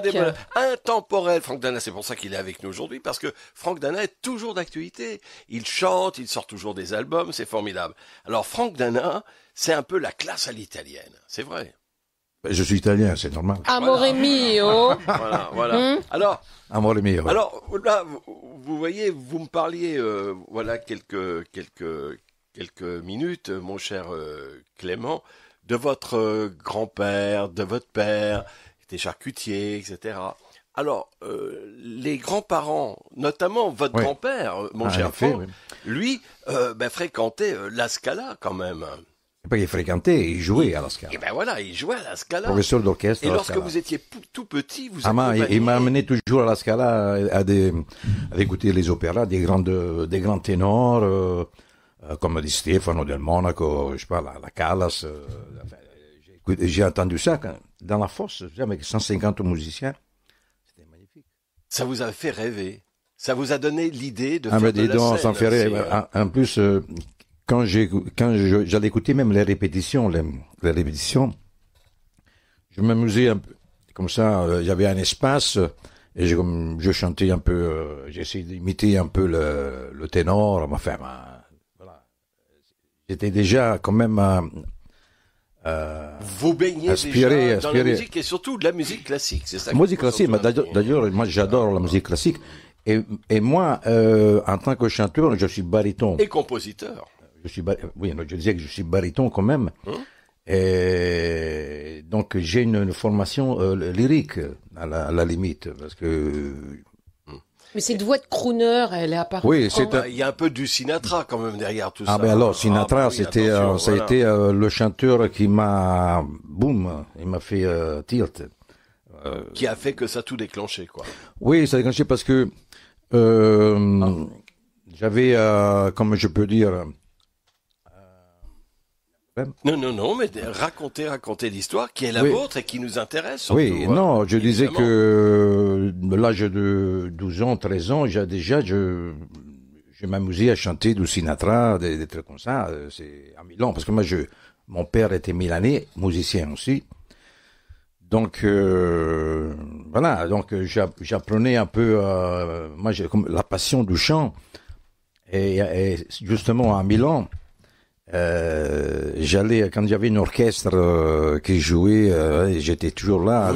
Intemporel, Franck Dana. C'est pour ça qu'il est avec nous aujourd'hui, parce que Franck Dana est toujours d'actualité. Il chante, il sort toujours des albums, c'est formidable. Alors, Franck Dana, c'est un peu la classe à l'italienne. C'est vrai. Ben, je suis italien, c'est normal. Amore mio. voilà, voilà. Hmm alors. Amore mio. Alors vous, voyez, vous me parliez, euh, voilà quelques quelques quelques minutes, mon cher euh, Clément, de votre euh, grand-père, de votre père, était charcutier, etc. Alors, les grands-parents, notamment votre grand-père, mon ah, cher Franck, lui, ben, fréquentait la Scala quand même. Eh ben, il fréquentait il jouait à la scala. Et eh ben voilà, il jouait à la scala. Professeur d'orchestre. Et lorsque vous étiez tout petit, vous. Ah, il, m'a amené toujours à la scala à, écouter les opéras des des grands ténors, euh, euh, comme dit Stefano del Monaco, je sais pas, la, Callas. Euh, Calas. j'ai entendu ça dans la fosse, avec 150 musiciens. C'était magnifique. Ça vous a fait rêver. Ça vous a donné l'idée de ah, faire mais de la donc, scène, hein. en, rêver. en plus, quand j'ai quand j'allais écouter même les répétitions, les, les répétitions, je m'amusais un peu. Comme ça, j'avais euh, un espace euh, et je, chantais un peu. Euh, j'essayais d'imiter un peu le, le ténor. Enfin, ben, voilà. J'étais déjà quand même euh, vous baignez déjà dans la musique et surtout de la musique classique, c'est ça. Musique classique, d'ailleurs, moi j'adore la musique classique. Et, et moi, euh, en tant que chanteur, je suis baryton. Et compositeur je suis oui, je disais que je suis bariton quand même. Hein? Et donc j'ai une, formation euh, lyrique à la, limite parce que. Mais cette voix de crooner, elle est apparue. Oui, c'est ah, il y a un peu du Sinatra quand même derrière tout ah, ça. Ah ben alors Sinatra, ah, c'était euh, ça a été euh, le chanteur qui m'a boum, il m'a fait tilt. Qui a fait que ça a tout déclenché quoi. Oui, ça a déclenché parce que j'avais, comme je peux dire non, non, non, mais raconter, racontez l'histoire qui est la vôtre et qui nous intéresse. oui, hein, non, je disais que de euh, l'âge de 12 ans, 13 ans, j'ai déjà, je, je m'amusais à chanter du Sinatra, des, trucs comme ça, euh, c'est à Milan, parce que moi, je, mon père était milanais, musicien aussi. Donc euh, voilà, donc j'apprenais un peu, moi j'ai comme la passion du chant et, et justement à Milan, euh, j'allais quand il y avait une orchestre euh, qui jouait, euh, j'étais toujours là,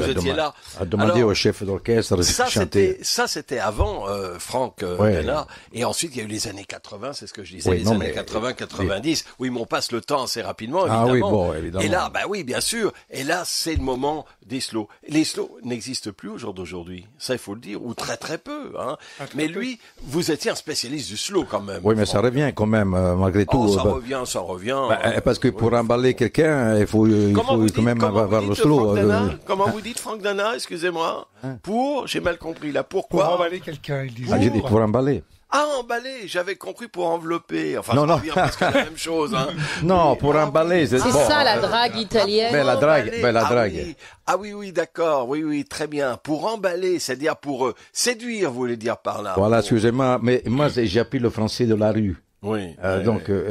à, demander au chef d'orchestre de chanter. Ça c'était avant euh, Franck ouais. là, et ensuite il y a eu les années 80, c'est ce que je disais, les années 80, 90, oui, mais on passe le temps assez rapidement évidemment. Ah oui, bon, évidemment. Et là, bah oui, bien sûr. Et là, c'est le moment des slow. Les slow n'existent plus au jour d'aujourd'hui, ça il faut le dire, ou très très peu. Hein. Ah, mais lui, vous étiez un spécialiste du slow quand même. Oui, mais ça revient quand même malgré oh, tout. ça bah revient, ça revient. Bah, hein. parce que pour emballer quelqu'un, il faut, il quand même avoir le slow. Euh, Dana, euh. comment vous dites, Franck Dana, excusez-moi hein. Pour, j'ai mal compris là, pourquoi Pour emballer quelqu'un, il disait. Ah, j'ai dit pour emballer. Ah, emballer, j'avais compris pour envelopper. Enfin, non, non. la même chose. Hein. non, pour ah, emballer. C'est ça la drague italienne. Mais la drague, mais la ah drague. Ah oui, oui, d'accord, oui, oui, très bien. Pour emballer, c'est-à-dire pour euh, séduire, vous voulez dire par là. Voilà, excusez-moi, mais moi j'appuie le français de la rue. Oui. Euh, donc, euh,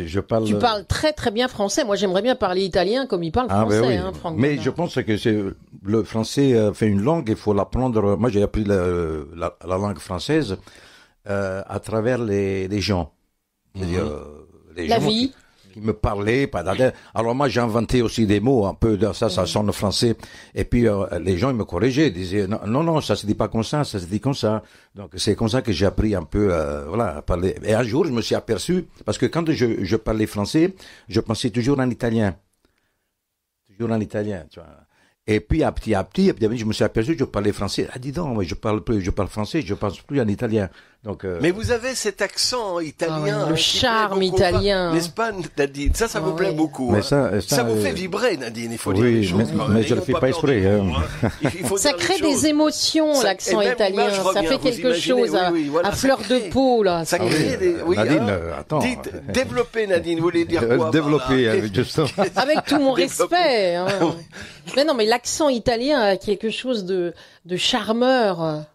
euh je parle. Tu parles très très bien français. Moi, j'aimerais bien parler italien comme il parle ah, ben français. hein, Mais je pense que c'est le français euh, fait une langue. Il faut l'apprendre. Moi, j'ai appris la, la, langue française euh, à travers les, gens. Mhm. Euh, la vie me parler, Pas Alors moi, j'ai inventé aussi des mots un peu, ça, ça mm. sonne français. Et puis euh, les gens, ils me corrigeaient, ils disaient, non, non, ça se dit pas comme ça, ça se dit comme ça. Donc c'est comme ça que j'ai appris un peu, euh, voilà, à parler. Et un jour, je me suis aperçu, parce que quand je, parlais français, je pensais toujours en italien. Toujours en italien, tu vois. Et puis, à petit à petit, et je me suis aperçu que je parlais français. Ah, dis donc, je parle plus, je parle français, je pense plus en italien. Euh, mais vous avez cet accent italien, ah le charme italien, L'Espagne, Nadine ah hein. euh, Ça, ça vous plaît beaucoup. ça, vous fait euh, vibrer, Nadine. Il faut oui, dire Mais, je ne le fais pas exprès. ça crée des émotions, l'accent italien. ça fait quelque chose à, fleur de peau, là. Ça crée des. Nadine, hein. attends. Dites, développez, Nadine. Vous voulez dire quoi Développer, hein, justement. Avec tout mon respect. Mais non, mais l'accent italien a quelque chose de charmeur.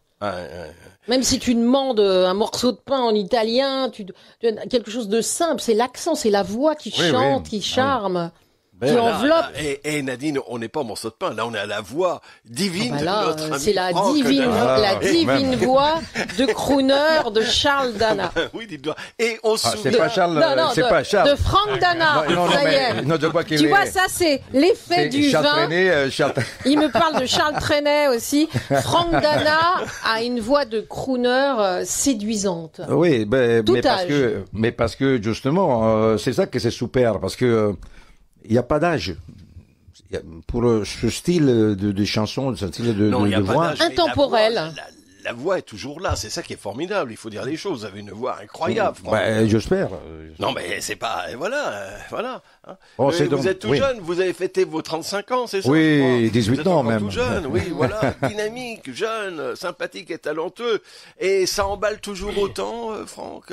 Même si tu demandes euh, un morceau de pain en italien, tu, quelque chose de simple, c'est l'accent, c'est la voix qui chante, qui ah charme. Ben qui enveloppe. Et, eh, eh, Nadine, on n'est pas morceau de pain. Là, on est à la voix divine ah de bah notre euh, ami C'est la divine, la ah, divine voix de crooner de Charles Dana. oui, dites-le. Et on se ah, C'est pas Charles. c'est pas Charles. De Franck ah, Dana. Non, non, ça y est. tu vois, ça, c'est l'effet du vin. Traîné, euh, Il me parle de Charles Trenet aussi. Franck Dana a une voix de crooner euh, séduisante. Oui, ben, mais, parce que, mais parce que, justement, c'est ça que c'est super. Parce que il n'y a pas d'âge pour euh, ce style de, de ce style de, non, a voix intemporel la voix est toujours là. C'est ça qui est formidable. Il faut dire des choses. Vous avez une voix incroyable. Bah, j'espère. Non, mais c'est pas. Euh, voilà, euh, voilà. Hein. Oh, vous êtes tout jeune. Vous avez fêté vos 35 ans, c'est ça Oui, 18 vous ans êtes même. Tout jeune. Oui, voilà. Dynamique, jeune, sympathique et talentueux. Et ça emballe toujours autant, Franck.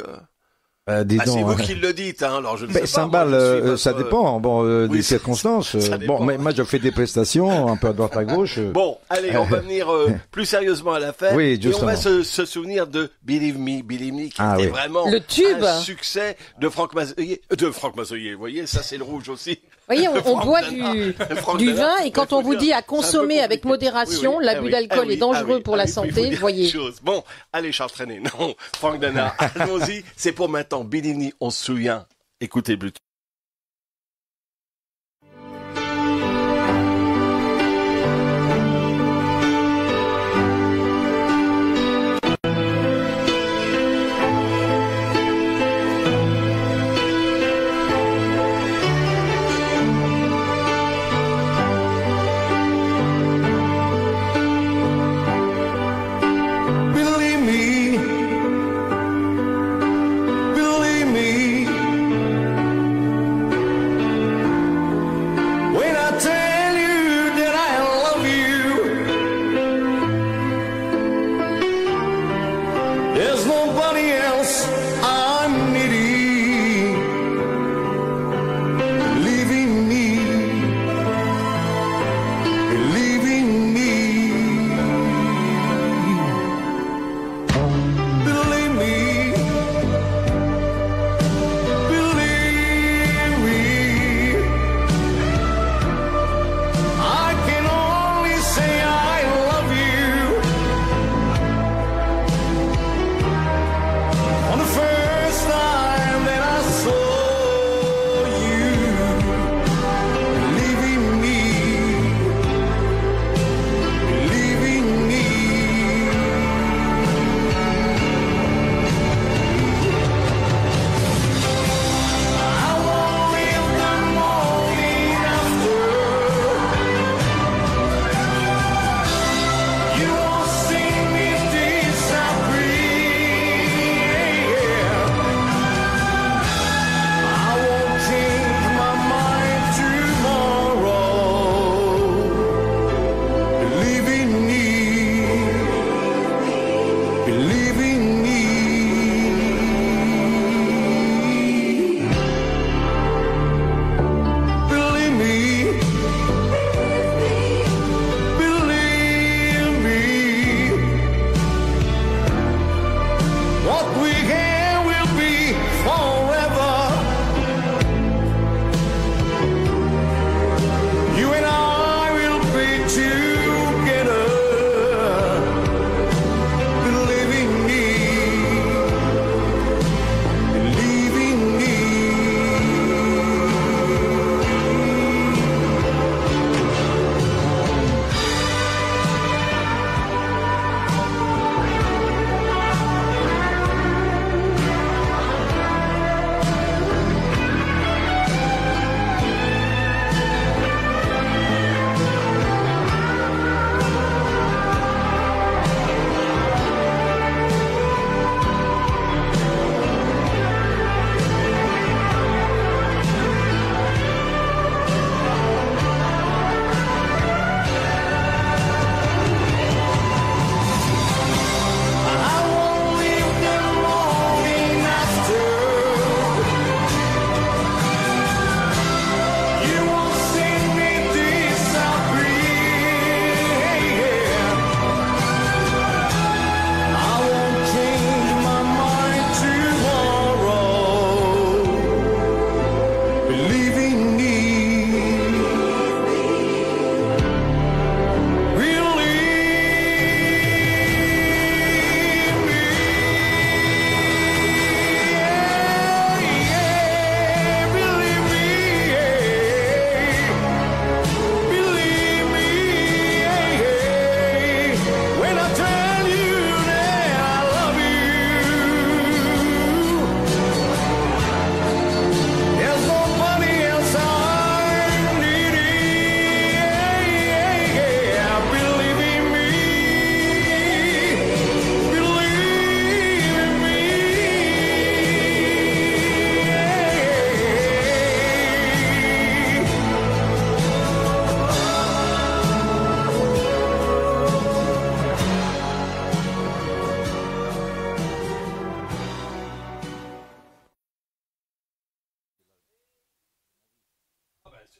Bah, ah, c'est vous hein. qui le dites, hein, alors je ne sais pas. Euh, ça dépend bon, euh, des circonstances. Euh, bon, mais hein. moi je fais des prestations un peu à droite à gauche. Bon, allez, on va venir plus sérieusement à l'affaire. Oui, et on va se, se, souvenir de Believe Me, Believe Me, qui est ah, était vraiment le tube. un succès de Franck Mazoyer. De Franck Mazoyer, vous voyez, ça c'est le rouge aussi voyez, on, boit du, vin et quand on vous dit à consommer avec modération, l'abus ah d'alcool ah est dangereux ah pour la santé, vous voyez. Bon, allez Charles Trenet, non, Franck Dana, allons-y, c'est pour maintenant. Bidini, on se souvient. Écoutez plutôt.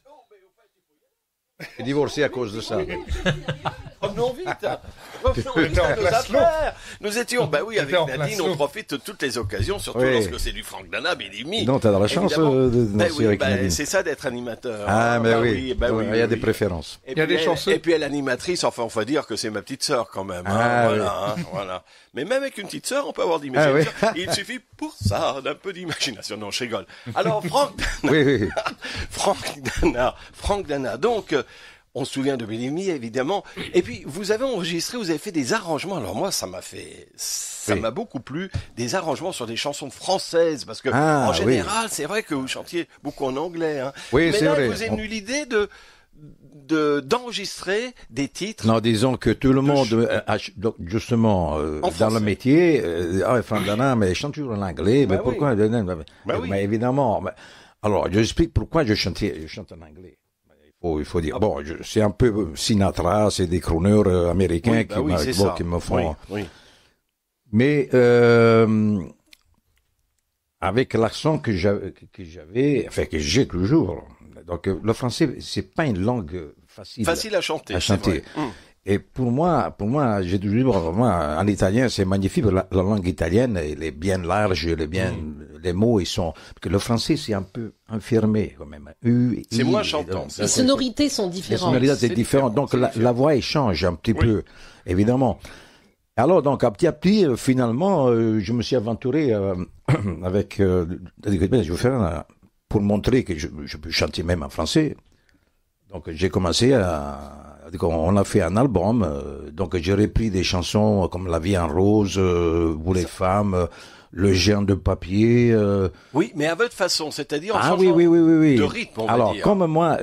Oh, mais au fait, il faut divorcé à cause de ça. Revenons oh, vite. Revenons vite à nos affaires. Nous étions, bah oui, avec Nadine, on profite de toutes les occasions, surtout lorsque c'est du Franck Dana, il du tu Non, t'as de la chance, euh, de- de bah oui, bah, c'est ça d'être animateur. Ah, ben oui, bah oui, il y a des préférences. Il y a des elle- Et puis elle animatrice, enfin, on va dire que c'est ma petite sœur quand même. Hein, ah, voilà, hein, voilà. Mais même avec une petite sœur, on peut avoir Ah, Il suffit pour ça d'un peu d'imagination. Non, je rigole. Alors, Franck, Oui, oui, oui. Franck Dana, Franck Dana. Donc, euh, euh, on se souvient de Bellamy, évidemment. Et puis, vous avez enregistré, vous avez fait des arrangements. Alors moi, ça m'a fait, ça m'a beaucoup plu, des arrangements sur des chansons françaises, parce que ah, en général, c'est vrai que vous chantiez beaucoup en anglais. Hein. Mais là, vous avez eu l'idée de d'enregistrer des titres. Non, disons que tout le monde, euh, justement, euh, dans le métier, ah, enfin, dans mais chante toujours en anglais. mais bah pourquoi bah Mais Évidemment. Alors, j'explique pourquoi je chante, je chante en anglais. Oh, il faut dire. Bon, c'est un peu Sinatra, c'est des crooners euh, américains bah qui, me font. Mais euh, avec l'accent que j'avais, enfin que j'ai toujours. Donc euh, le français, c'est pas une langue facile. à chanter. À chanter. Mm. Et pour moi, pour moi, j'ai toujours vraiment en italien, c'est magnifique. La, langue italienne, elle est bien large, elle est bien, mm. les mots ils sont. que le français c'est un peu infirmé quand même. C'est moi chantant. Les sonorités sont différentes. Les sonorités sont différentes. Donc la, voix change un petit peu, évidemment. Alors donc à petit à petit, euh, finalement, euh, je me suis aventuré euh, avec. je vais faire pour montrer que je peux chanter même en français. Donc j'ai commencé à on a fait un album, euh, donc j'ai repris des chansons comme La vie en rose, euh, Vous les femmes, Le géant de papier. Euh, oui, mais à votre façon, c'est-à-dire en ah, de rythme. On alors, va dire. comme moi,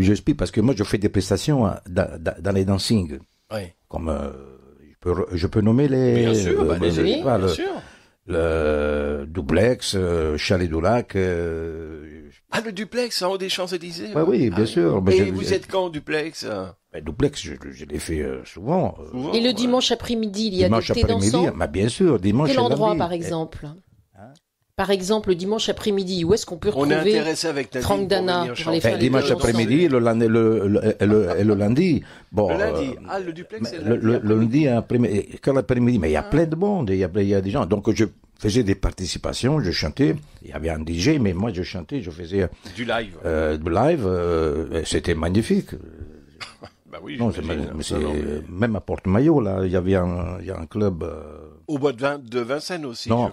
j'explique parce que moi je fais des prestations hein, dans, les dancing. Oui. Comme je, peux, je peux nommer les. Bien sûr, bah, bah, les, bien sûr le duplex, Chalet du Lac. Ah, le duplex en haut des Champs-Élysées bah, Oui, bien ah sûr. Bah, Et vous êtes quand, duplex le ben, duplex, je, l'ai fait euh, euh, souvent. Et le dimanche après-midi, il y a des thés dansants midi bah, Bien sûr, dimanche Quel endroit, par exemple eh. hein Par exemple, le dimanche après-midi, où est-ce qu'on peut retrouver On Franck Dana ben, Dimanche après-midi, le, le, lundi. Bon, le lundi, euh, ah, le duplex, le lundi. après-midi, quand l'après-midi, mais il y a ah. plein de monde, il y des gens. Donc je faisais des participations, je chantais. Il y avait un DJ, mais moi je chantais, je faisais du live. live, c'était magnifique. Bah non, c'est, même à Porte-Maillot, là, il y avait un, il y a un club. Euh, Au bois de, Vincennes aussi. Non,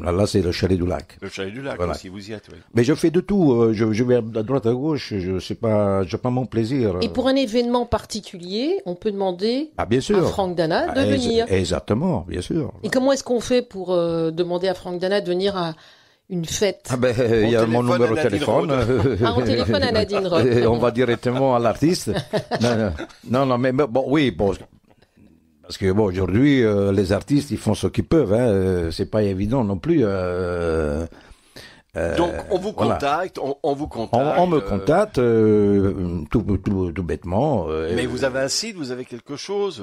là, c'est le chalet du lac. Le chalet du lac, si vous y êtes. Mais je fais de tout. Euh, je, vais à droite à gauche. Je sais pas, pas mon plaisir. Et euh. pour un événement particulier, on peut demander ah, à Franck Dana de ah, venir. Exactement, bien sûr. Et comment est-ce qu'on fait pour demander à Franck Dana de venir à une fête. Ah ben, euh, il y a mon numéro de téléphone. ah, on téléphone à Nadine Roth. on va directement à l'artiste. non, non, mais, bon, oui, bon, parce que bon, aujourd'hui, euh, les artistes, ils font ce qu'ils peuvent. Hein, euh, c'est pas évident non plus. Donc on vous contacte, on, vous contacte. On, me contacte tout, bêtement. Mais vous avez un site, vous avez quelque chose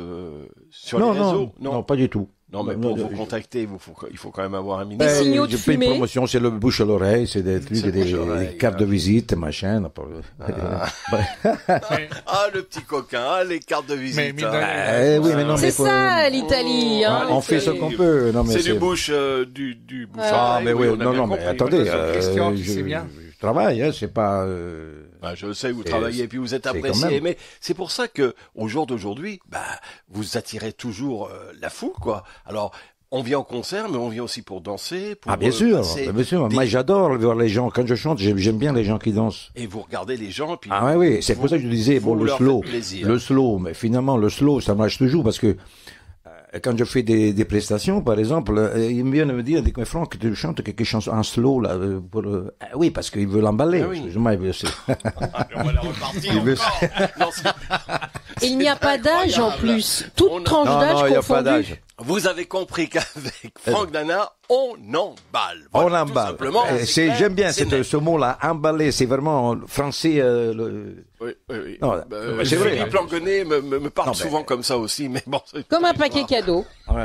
sur les réseaux non, non, pas du tout. Non, mais pour vous contacter, il faut, quand même avoir un ministre. Ben, je fais une promotion, c'est le bouche à l'oreille, c'est des des, cartes de visite, machin. Ah. ah. le petit coquin, ah, les cartes de visite. Mais, c'est ça, l'Italie. on fait ce qu'on peut. c'est du bouche, euh, du, du bouche. Ah, mais oui, non, non, mais attendez. Euh, c'est bien travail, hein, c'est pas. Euh, bah, je sais, vous travaillez et puis vous êtes apprécié, mais c'est pour ça que au jour d'aujourd'hui, bah, vous attirez toujours euh, la foule, quoi. Alors. On vient en concert, mais on vient aussi pour danser. Pour ah bien euh, sûr, bien sûr. Moi, j'adore voir les gens. Quand je chante, j'aime bien les gens qui dansent. Et vous regardez les gens, puis. Ah oui, oui. C'est pour ça que je disais bon le slow, le slow, mais finalement le slow, ça marche toujours parce que quand je fais des, prestations, par exemple, euh, ils me viennent me dire, mais Franck, tu chantes quelque chose en slow, là, euh, pour, euh, ah oui, parce qu'il ah veut l'emballer. Je oui. il il Il n'y a pas d'âge en plus. Toute tranche d'âge confondue. Vous avez compris qu'avec Franck Dana, on emballe. on emballe. Eh, j'aime bien ce mot-là, emballer. C'est vraiment français. Euh, le... Oui, oui, oui. Bah, euh, euh, c'est vrai. Philippe hein. Langonnet me, parle souvent comme ça aussi, mais bon. Comme un paquet cadeau. Comme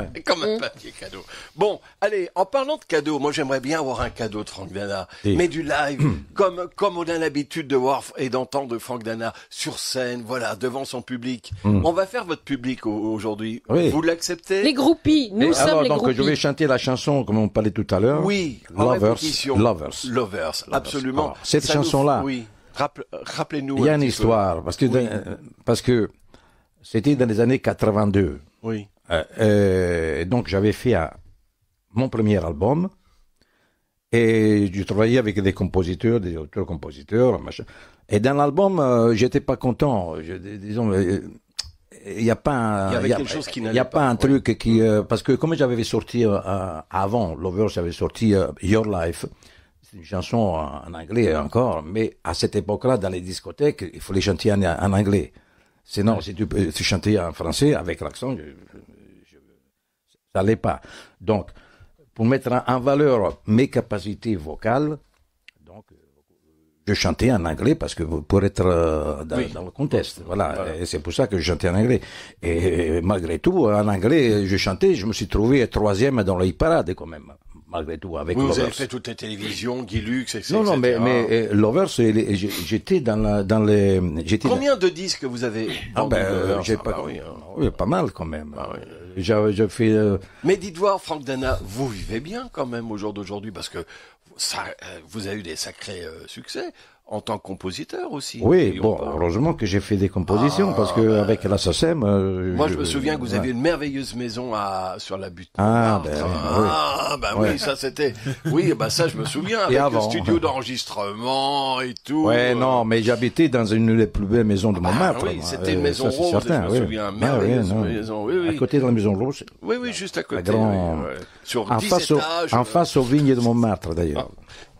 un paquet cadeau. Bon, allez, en parlant de cadeaux, moi j'aimerais bien avoir un cadeau de Franck Dana, mais du live, comme comme on a l'habitude de voir et d'entendre Franck Dana sur scène, voilà, devant son public. Mmh. On va faire votre public aujourd'hui. Vous l'acceptez Les groupies, nous sommes ah, les donc, groupies. Donc je vais chanter la chanson on on parlait tout à l'heure. Oui, Lovers, Lovers. Lovers. absolument. cette chanson-là. Oui. Euh, rappelez-nous. Il y a une histoire, parce que, euh, parce que c'était dans les années 82. Oui. Euh, donc j'avais fait mon premier album et je travaillais avec des compositeurs, des auteurs-compositeurs. Et dans l'album, j'étais pas content. Je, disons, il n'y a pas un, il y, a, qui a pas, un truc qui euh, parce que comme j'avais sorti euh, avant Lover, j'avais sorti euh, Your Life. C'est une chanson en anglais encore, mais à cette époque-là, dans les discothèques, il faut les chanter en, anglais. Sinon, si tu, tu chantais en français avec l'accent, je, ça n'allait pas. Donc, pour mettre en valeur mes capacités vocales, je chantais en anglais parce que pour être euh, dans, dans le contexte, voilà. Et c'est pour ça que je chantais en anglais. Et, malgré tout, en anglais, je chantais. Je me suis trouvé troisième dans les parade quand même. Malgré tout, avec l'Overse. Vous avez fait toutes les télévisions, Guy etc. Non, non, mais, mais euh, j'étais dans, dans les. Combien de disques vous avez Ah ben, j'ai ah pas, bah hein. pas mal quand même. Ah je, fais, euh, Mais dites-moi, Franck Dana, vous vivez bien quand même au jour d'aujourd'hui parce que euh, vous avez eu des sacrés euh, succès en tant que compositeur aussi. Oui, bon, heureusement que j'ai fait des compositions ah. parce que avec la SACEM, euh, moi, je, me souviens que vous aviez une merveilleuse maison à sur la butte. Ah, ah ben, ah, ben, ben oui. ça c'était. Oui, ben ça je me souviens avec le studio d'enregistrement et tout. Ouais, euh. non, mais j'habitais dans une des plus belles maisons de Montmartre. Oui, hein. c'était euh, une maison rose. je me souviens, oui. merveilleuse oui, Oui, À côté de la maison rose. Oui, oui, juste à côté. Sur en face En face aux vignes de Montmartre d'ailleurs.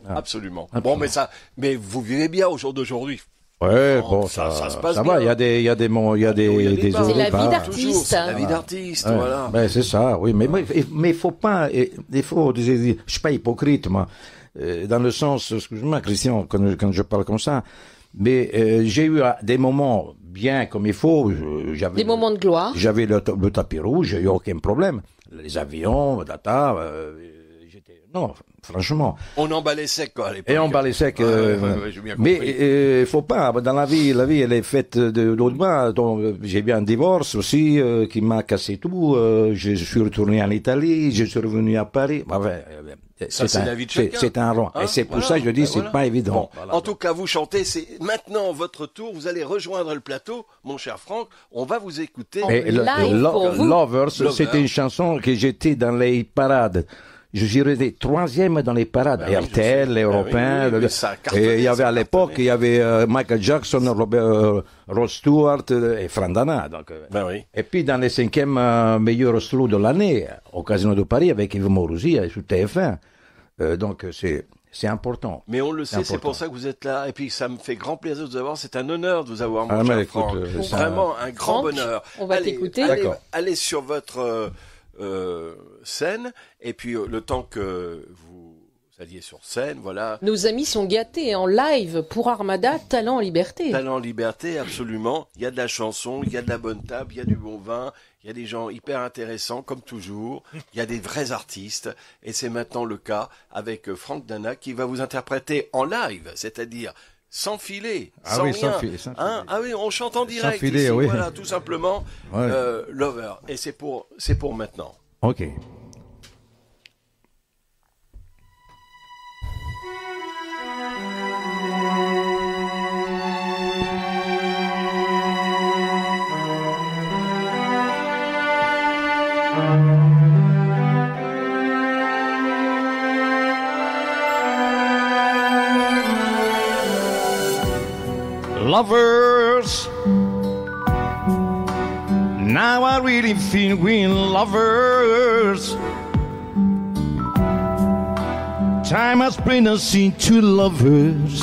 Ah. Absolument. Ah, bon, mais ça, mais vous vivez bien au jour d'aujourd'hui. Ouais, bon, ça, ça, se passe bien. Il y a des, il y a des, ah, il y a des, des, hein. C'est la vie d'artiste. C'est la vie d'artiste, voilà. Ben, c'est ça, oui. Mais, mais, ne faut pas, il faut, je suis pas hypocrite, moi. Euh, dans le sens, excuse-moi, Christian, quand, quand je parle comme ça. Mais euh, j'ai eu euh, des moments bien comme il faut. J'avais des moments de gloire. J'avais le, tapis rouge, j'ai eu aucun problème. Les avions, data, euh, non, franchement. On emballait sec, quoi, à l'époque. Et on emballait sec. Euh, mais il euh, faut pas. Dans la vie, la vie, elle est faite de d'autres mains. J'ai eu un divorce aussi euh, qui m'a cassé tout. je suis retourné en Italie, je suis revenu à Paris. Bah, c'est un, C'est un rang. et hein c'est pour ça que je dis, ben c'est pas évident. en tout cas, vous chantez, c'est maintenant votre tour, vous allez rejoindre le plateau, mon cher Franck, on va vous écouter. Et Lovers, Lovers. c'était une chanson que j'étais dans les parades je des troisième dans les parades. Ben RTL, ben et il y avait à l'époque, il y avait euh, Michael Jackson, Robert, euh, Stewart euh, et Frandana. Donc, ben Et puis dans les cinquièmes meilleurs slow de l'année, au Casino de Paris avec Yves et sous TF1. donc c'est c'est important. Mais on le sait, c'est pour ça que vous êtes là. Et puis ça me fait grand plaisir de vous avoir. C'est un honneur de vous avoir, mon ah, cher Vraiment un grand bonheur. On va t'écouter. Allez, allez, sur votre euh, scène, et puis euh, le temps que vous alliez sur scène, voilà. Nos amis sont gâtés en live pour Armada, talent en liberté. Talent en liberté, absolument. Il y a de la chanson, il y a de la bonne table, il y a du bon vin, il y a des gens hyper intéressants, comme toujours. Il y a des vrais artistes, et c'est maintenant le cas avec euh, Franck Dana qui va vous interpréter en live, c'est-à-dire sans filet, ah oui, rien. Hein ah oui, on chante en direct. Sans filet, oui. Voilà, tout simplement. Euh, Lover. Et c'est pour, c'est pour maintenant. Ok. lovers. Now I really feel we're lovers. Time has been us into lovers.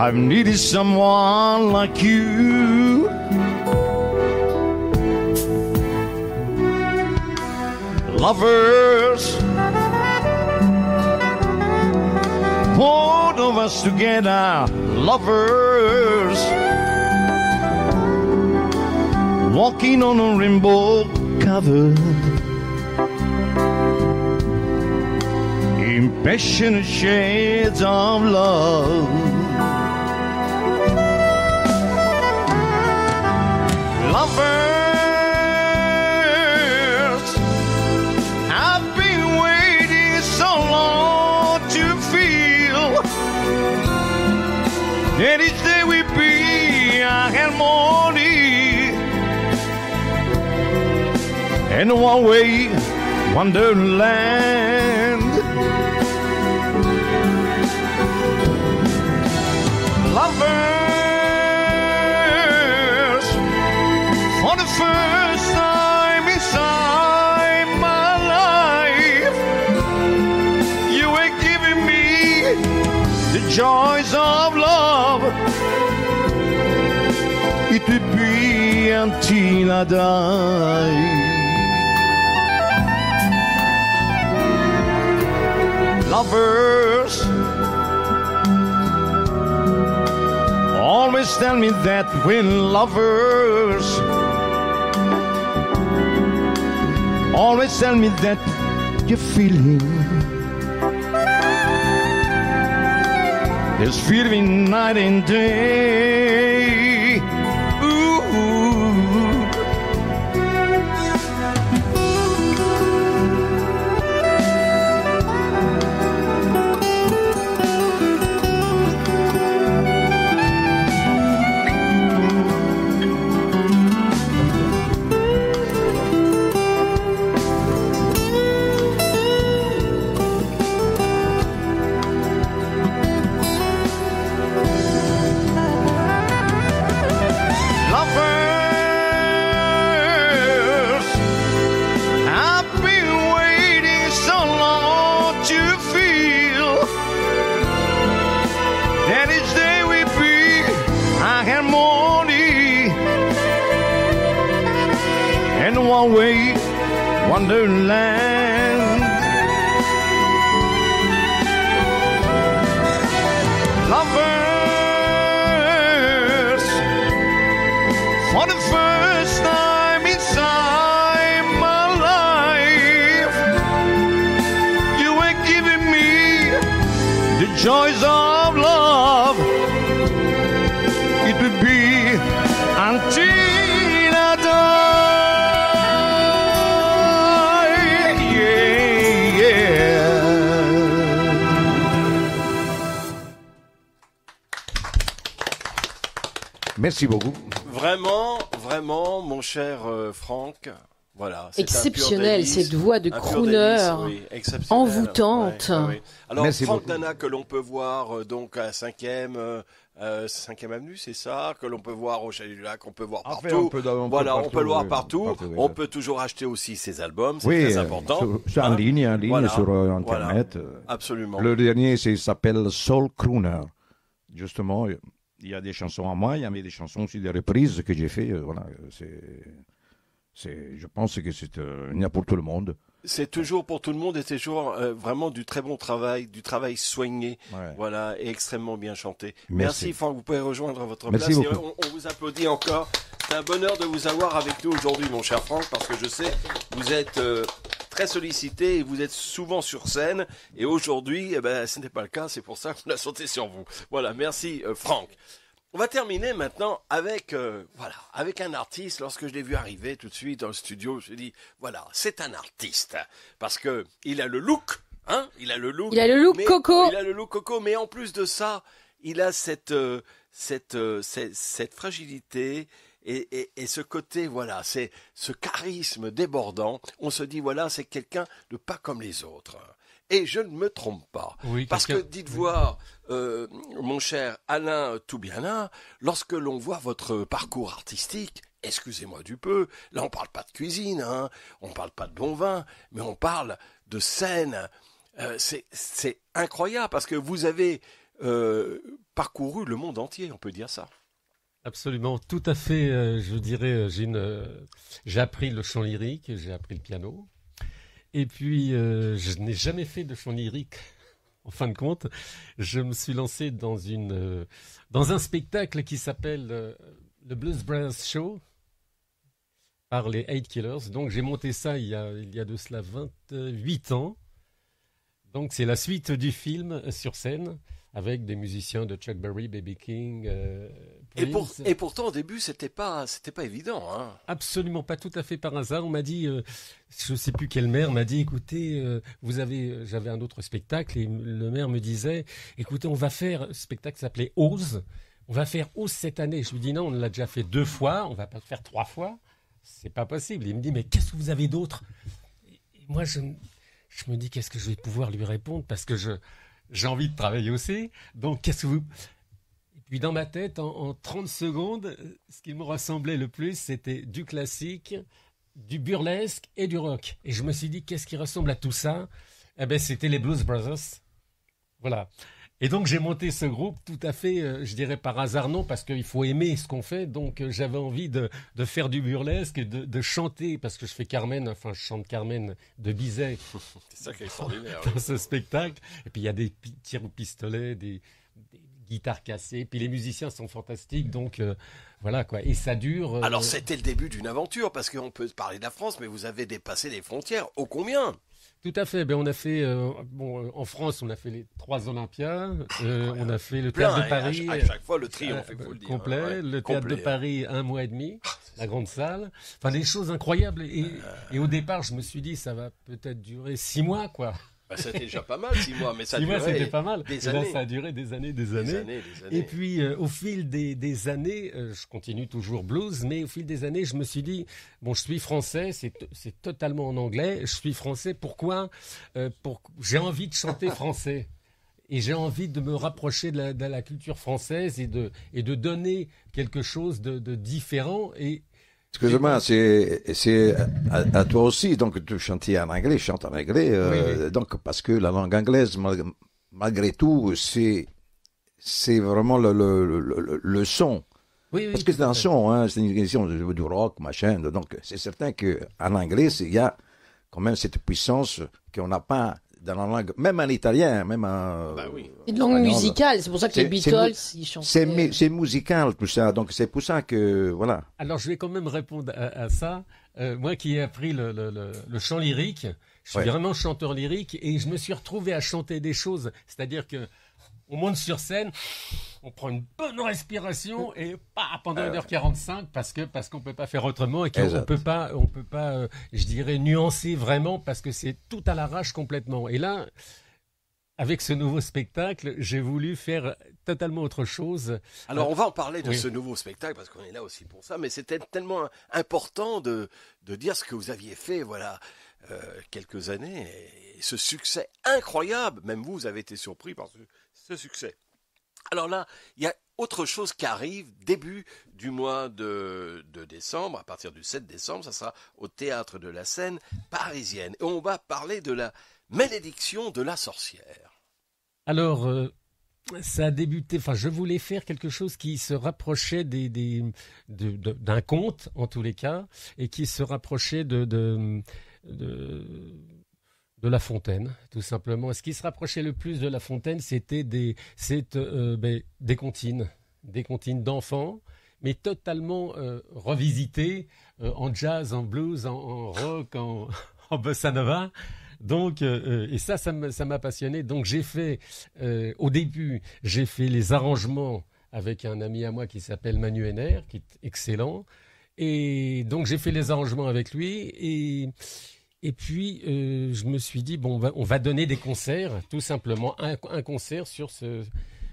I've needed someone like you. Lovers. of us together, lovers. Walking on a rainbow covered In passionate shades of love. Lovers. And each day we be a harmony. In a one way wonderland. Lovers for the first time inside my life. You are giving me the joys of life. pipijem ti nadaj Lovers Always tell me that when lovers Always tell me that you're feeling It's feeling night and day. moonlight. Merci beaucoup. Vraiment, vraiment, mon cher euh, Franck. Voilà, exceptionnel cette voix de crooner envoûtante. Alors Franck Dana que l'on peut voir euh, donc à 5e 5e euh, avenue, c'est ça, que l'on peut voir au Chalet du Lac, on peut voir ah, partout. voilà, on peut le voir partout. on peut toujours acheter aussi ses albums, c'est oui, très important. en hein ligne, en ligne sur internet. absolument. Le dernier s'appelle Soul Crooner. Justement, il y a des chansons à moi, il y a des chansons aussi des reprises que j'ai fait. Euh, voilà, c'est, je pense que c'est euh, pour tout le monde. C'est toujours pour tout le monde et c'est toujours euh, vraiment du très bon travail, du travail soigné, voilà, et extrêmement bien chanté. Merci, Franck, vous pouvez rejoindre votre place. on vous applaudit encore. C'est un bonheur de vous avoir avec nous aujourd'hui, mon cher Franck, parce que je sais, vous êtes euh, très sollicité et vous êtes souvent sur scène. Et aujourd'hui, eh ben, ce n'est pas le cas, c'est pour ça qu'on a sauté sur vous. Voilà, merci euh, Franck. On va terminer maintenant avec euh, voilà avec un artiste. Lorsque je l'ai vu arriver tout de suite dans le studio, je me suis dit voilà c'est un artiste parce que il a le look, hein, il a le look, il a le look coco, il a le look coco, mais en plus de ça, il a cette, cette fragilité, et, ce côté, voilà, c'est ce charisme débordant. On se dit, voilà, c'est quelqu'un de pas comme les autres. Et je ne me trompe pas. parce que dites voir, euh, mon cher Alain Toubiana, lorsque l'on voit votre parcours artistique, excusez-moi du peu, là on parle pas de cuisine, hein, on parle pas de bon vin, mais on parle de scène. Euh, c'est incroyable parce que vous avez euh, parcouru le monde entier, on peut dire ça. Absolument, tout à fait. Euh, je dirais, euh, euh, j'ai appris le chant lyrique, j'ai appris le piano, et puis je n'ai jamais fait de chant lyrique. En fin de compte, je me suis lancé dans une dans un spectacle qui s'appelle le Blues Brothers Show par les Eight Killers. Donc j'ai monté ça il y, a, il de cela 28 ans. Donc c'est la suite du film sur scène avec des musiciens de Chuck Berry, Baby King, et, pourtant, au début, c'était pas, c'était pas évident. Hein. Absolument pas tout à fait par hasard. On m'a dit, je euh, je sais plus quel maire m'a dit, écoutez, euh, vous avez, j'avais un autre spectacle et le maire me disait, écoutez, on va faire, un spectacle s'appelait Ose. On va faire Ose cette année. Je lui dis non, on l'a déjà fait deux fois, on va pas le faire trois fois. C'est pas possible. Il me dit, mais qu'est-ce que vous avez d'autre Moi, je, me dis, qu'est-ce que je vais pouvoir lui répondre parce que j'ai envie de travailler aussi. Donc, qu'est-ce que vous, puis dans ma tête, en, 30 secondes, ce qui me ressemblait le plus, c'était du classique, du burlesque et du rock. Et je me suis dit, qu'est-ce qui ressemble à tout ça Eh ben, c'était les Blues Brothers. Voilà. Et donc j'ai monté ce groupe tout à fait, euh, je dirais par hasard non, parce qu'il faut aimer ce qu'on fait. Donc euh, j'avais envie de, faire du burlesque, de, de, chanter, parce que je fais Carmen, enfin je chante Carmen de Bizet. C'est ça qui est extraordinaire. dans ce spectacle. Et puis il y a des tirs au pistolet, des guitare cassée. Puis les musiciens sont fantastiques, donc euh, voilà quoi. Et ça dure. Euh, Alors c'était le début d'une aventure parce qu'on peut parler de la France, mais vous avez dépassé les frontières. Ô combien tout à fait. Ben, on a fait euh, en France, on a fait les trois olympiades on a fait le théâtre de hein, Paris. À, chaque fois, le triomphe, dire. Complet. Hein, le théâtre de hein. Paris, un mois et demi, la grande salle. Enfin, des choses incroyables. et au départ, je me suis dit, ça va peut-être durer six mois, quoi c'était bah, déjà pas mal, six mois, mais ça c'était pas mal. ça a duré des années, des années. Des années, Et puis, euh, au fil des, années, euh, je continue toujours blues, mais au fil des années, je me suis dit, bon, je suis français, c'est totalement en anglais, je suis français, pourquoi euh, pour, J'ai envie de chanter français. Et j'ai envie de me rapprocher de la, culture française et de, et de donner quelque chose de, de différent. Et, Excusez-moi, c'est à, à, toi aussi, donc tu chantais en anglais, chante en anglais, euh, donc parce que la langue anglaise, malgré, tout, c'est c'est vraiment le, son. parce que c'est un son, hein, c'est une question du rock, machin, donc c'est certain que en anglais, il y a quand même cette puissance qu'on n'a pas dans la langue, même en italien, même en. Bah oui. C'est une langue musicale, c'est pour ça que les Beatles, ils chantent. Euh, c'est musical tout ça, donc c'est pour ça que. Voilà. Alors je vais quand même répondre à, ça. Euh, moi qui ai appris le, chant lyrique, je suis vraiment chanteur lyrique et je me suis retrouvé à chanter des choses. C'est-à-dire que au monde sur scène, on prend une bonne respiration euh, et pas pendant 1h45 euh, parce que parce qu'on peut pas faire autrement et qu'on peut pas on peut pas euh, je dirais nuancer vraiment parce que c'est tout à l'arrache complètement et là avec ce nouveau spectacle, j'ai voulu faire totalement autre chose. Alors, on va en parler de ce nouveau spectacle parce qu'on est là aussi pour ça, mais c'était tellement important de, dire ce que vous aviez fait, voilà, quelques années, ce succès incroyable. Même vous, vous avez été surpris par ce succès. Alors là, il y a autre chose qui arrive début du mois de, décembre, à partir du 7 décembre, ça sera au théâtre de la scène parisienne. Et on va parler de la malédiction de la sorcière. Alors, euh, ça a débuté, enfin je voulais faire quelque chose qui se rapprochait d'un conte, en tous les cas, et qui se rapprochait de de La Fontaine, tout simplement. Ce qui se rapprochait le plus de La Fontaine, c'était des, euh, euh ben, des comptines, des comptines d'enfants, mais totalement euh, revisitées euh, en jazz, en blues, en, rock, en, bossa nova. Donc, et ça, ça m'a passionné. Donc, j'ai fait, au début, j'ai fait les arrangements avec un ami à moi qui s'appelle Manu Henner, qui est excellent. Et donc, j'ai fait les arrangements avec lui. Et et puis, euh, je me suis dit, bon, on va, donner des concerts, tout simplement, un, concert sur, ce,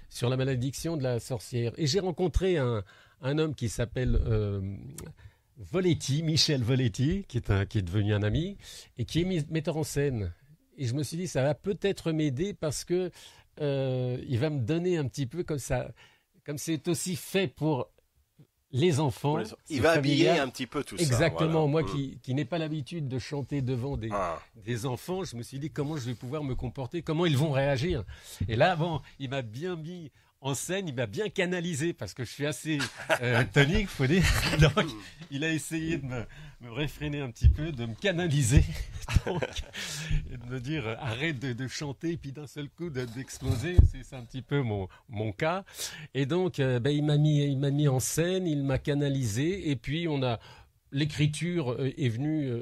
sur la malédiction de la sorcière. Et j'ai rencontré un, un, homme qui s'appelle euh, Voletti, Michel Voletti, qui est, un, qui est devenu un ami, et qui est metteur en scène. Et je me suis dit, ça va peut-être m'aider parce que euh, il va me donner un petit peu comme ça, comme c'est aussi fait pour les enfants. Il va habiller un petit peu tout ça. Exactement. Moi mm. qui, n'ai pas l'habitude de chanter devant des, ah. des enfants, je me suis dit comment je vais pouvoir me comporter, comment ils vont réagir. Et là, bon, il m'a bien mis en scène, il m'a bien canalisé parce que je suis assez euh, tonique, faut dire. il a essayé de me, réfréner un petit peu, de me canaliser, de me dire euh, arrête de, chanter chanter, puis d'un seul coup d'exploser. C'est un petit peu mon, cas. Et donc, euh, ben, il m'a mis, il m'a mis en scène, il m'a canalisé, et puis on a l'écriture est venue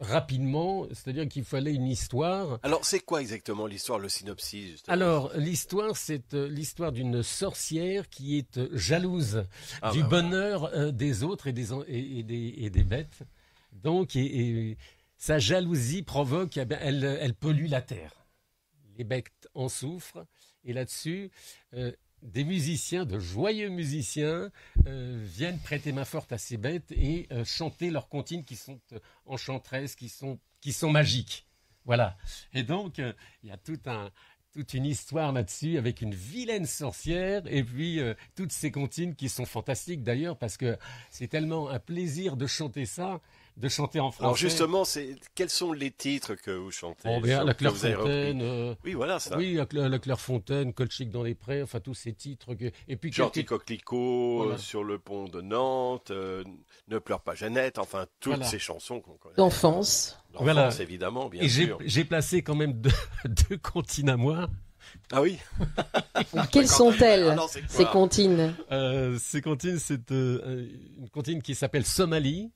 rapidement, c'est-à-dire qu'il fallait une histoire. Alors c'est quoi exactement l'histoire, le synopsis Alors l'histoire, c'est euh, l'histoire d'une sorcière qui est euh, jalouse ah, bah, du bah. bonheur euh, des autres et des, des, bêtes. Donc et, sa jalousie provoque, eh elle, pollue la terre. Les bêtes en souffrent et là-dessus des musiciens, de joyeux musiciens, euh, viennent prêter main forte à ces bêtes et euh, chanter leurs comptines qui sont euh, enchanteresses, qui sont, qui sont magiques. Voilà. Et donc, il y a tout un, toute une histoire là-dessus avec une vilaine sorcière et puis toutes ces comptines qui sont fantastiques d'ailleurs parce que c'est tellement un plaisir de chanter ça de chanter en français. Alors justement, c'est quels sont les titres que vous chantez oh, La Clairefontaine. Euh, oui, voilà ça. Oui, la, Clairefontaine, Colchic dans les prés, enfin tous ces titres. Que... Et puis Gentil Coquelicot, euh, sur le pont de Nantes, euh, Ne pleure pas Jeannette, enfin toutes ces chansons qu'on connaît. D'enfance. D'enfance évidemment, bien sûr. J'ai, placé quand même deux, contines à moi. Ah oui ah, Quelles sont-elles, ah ces comptines Ces comptines, c'est une comptine qui s'appelle Somalie,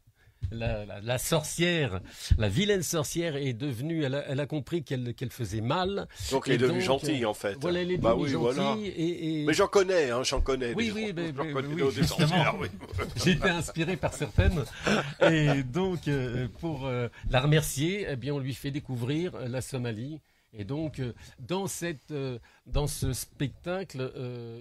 la, sorcière, la vilaine sorcière est devenue, elle a, compris qu'elle faisait mal. Donc elle est devenue gentille en fait. Voilà, elle est bah Mais j'en connais, hein, j'en connais. Oui, oui, J'ai été inspiré par certaines. Et donc, euh, pour euh, la remercier, eh bien, on lui fait découvrir euh, la Somalie. Et donc, dans, cette, dans ce spectacle,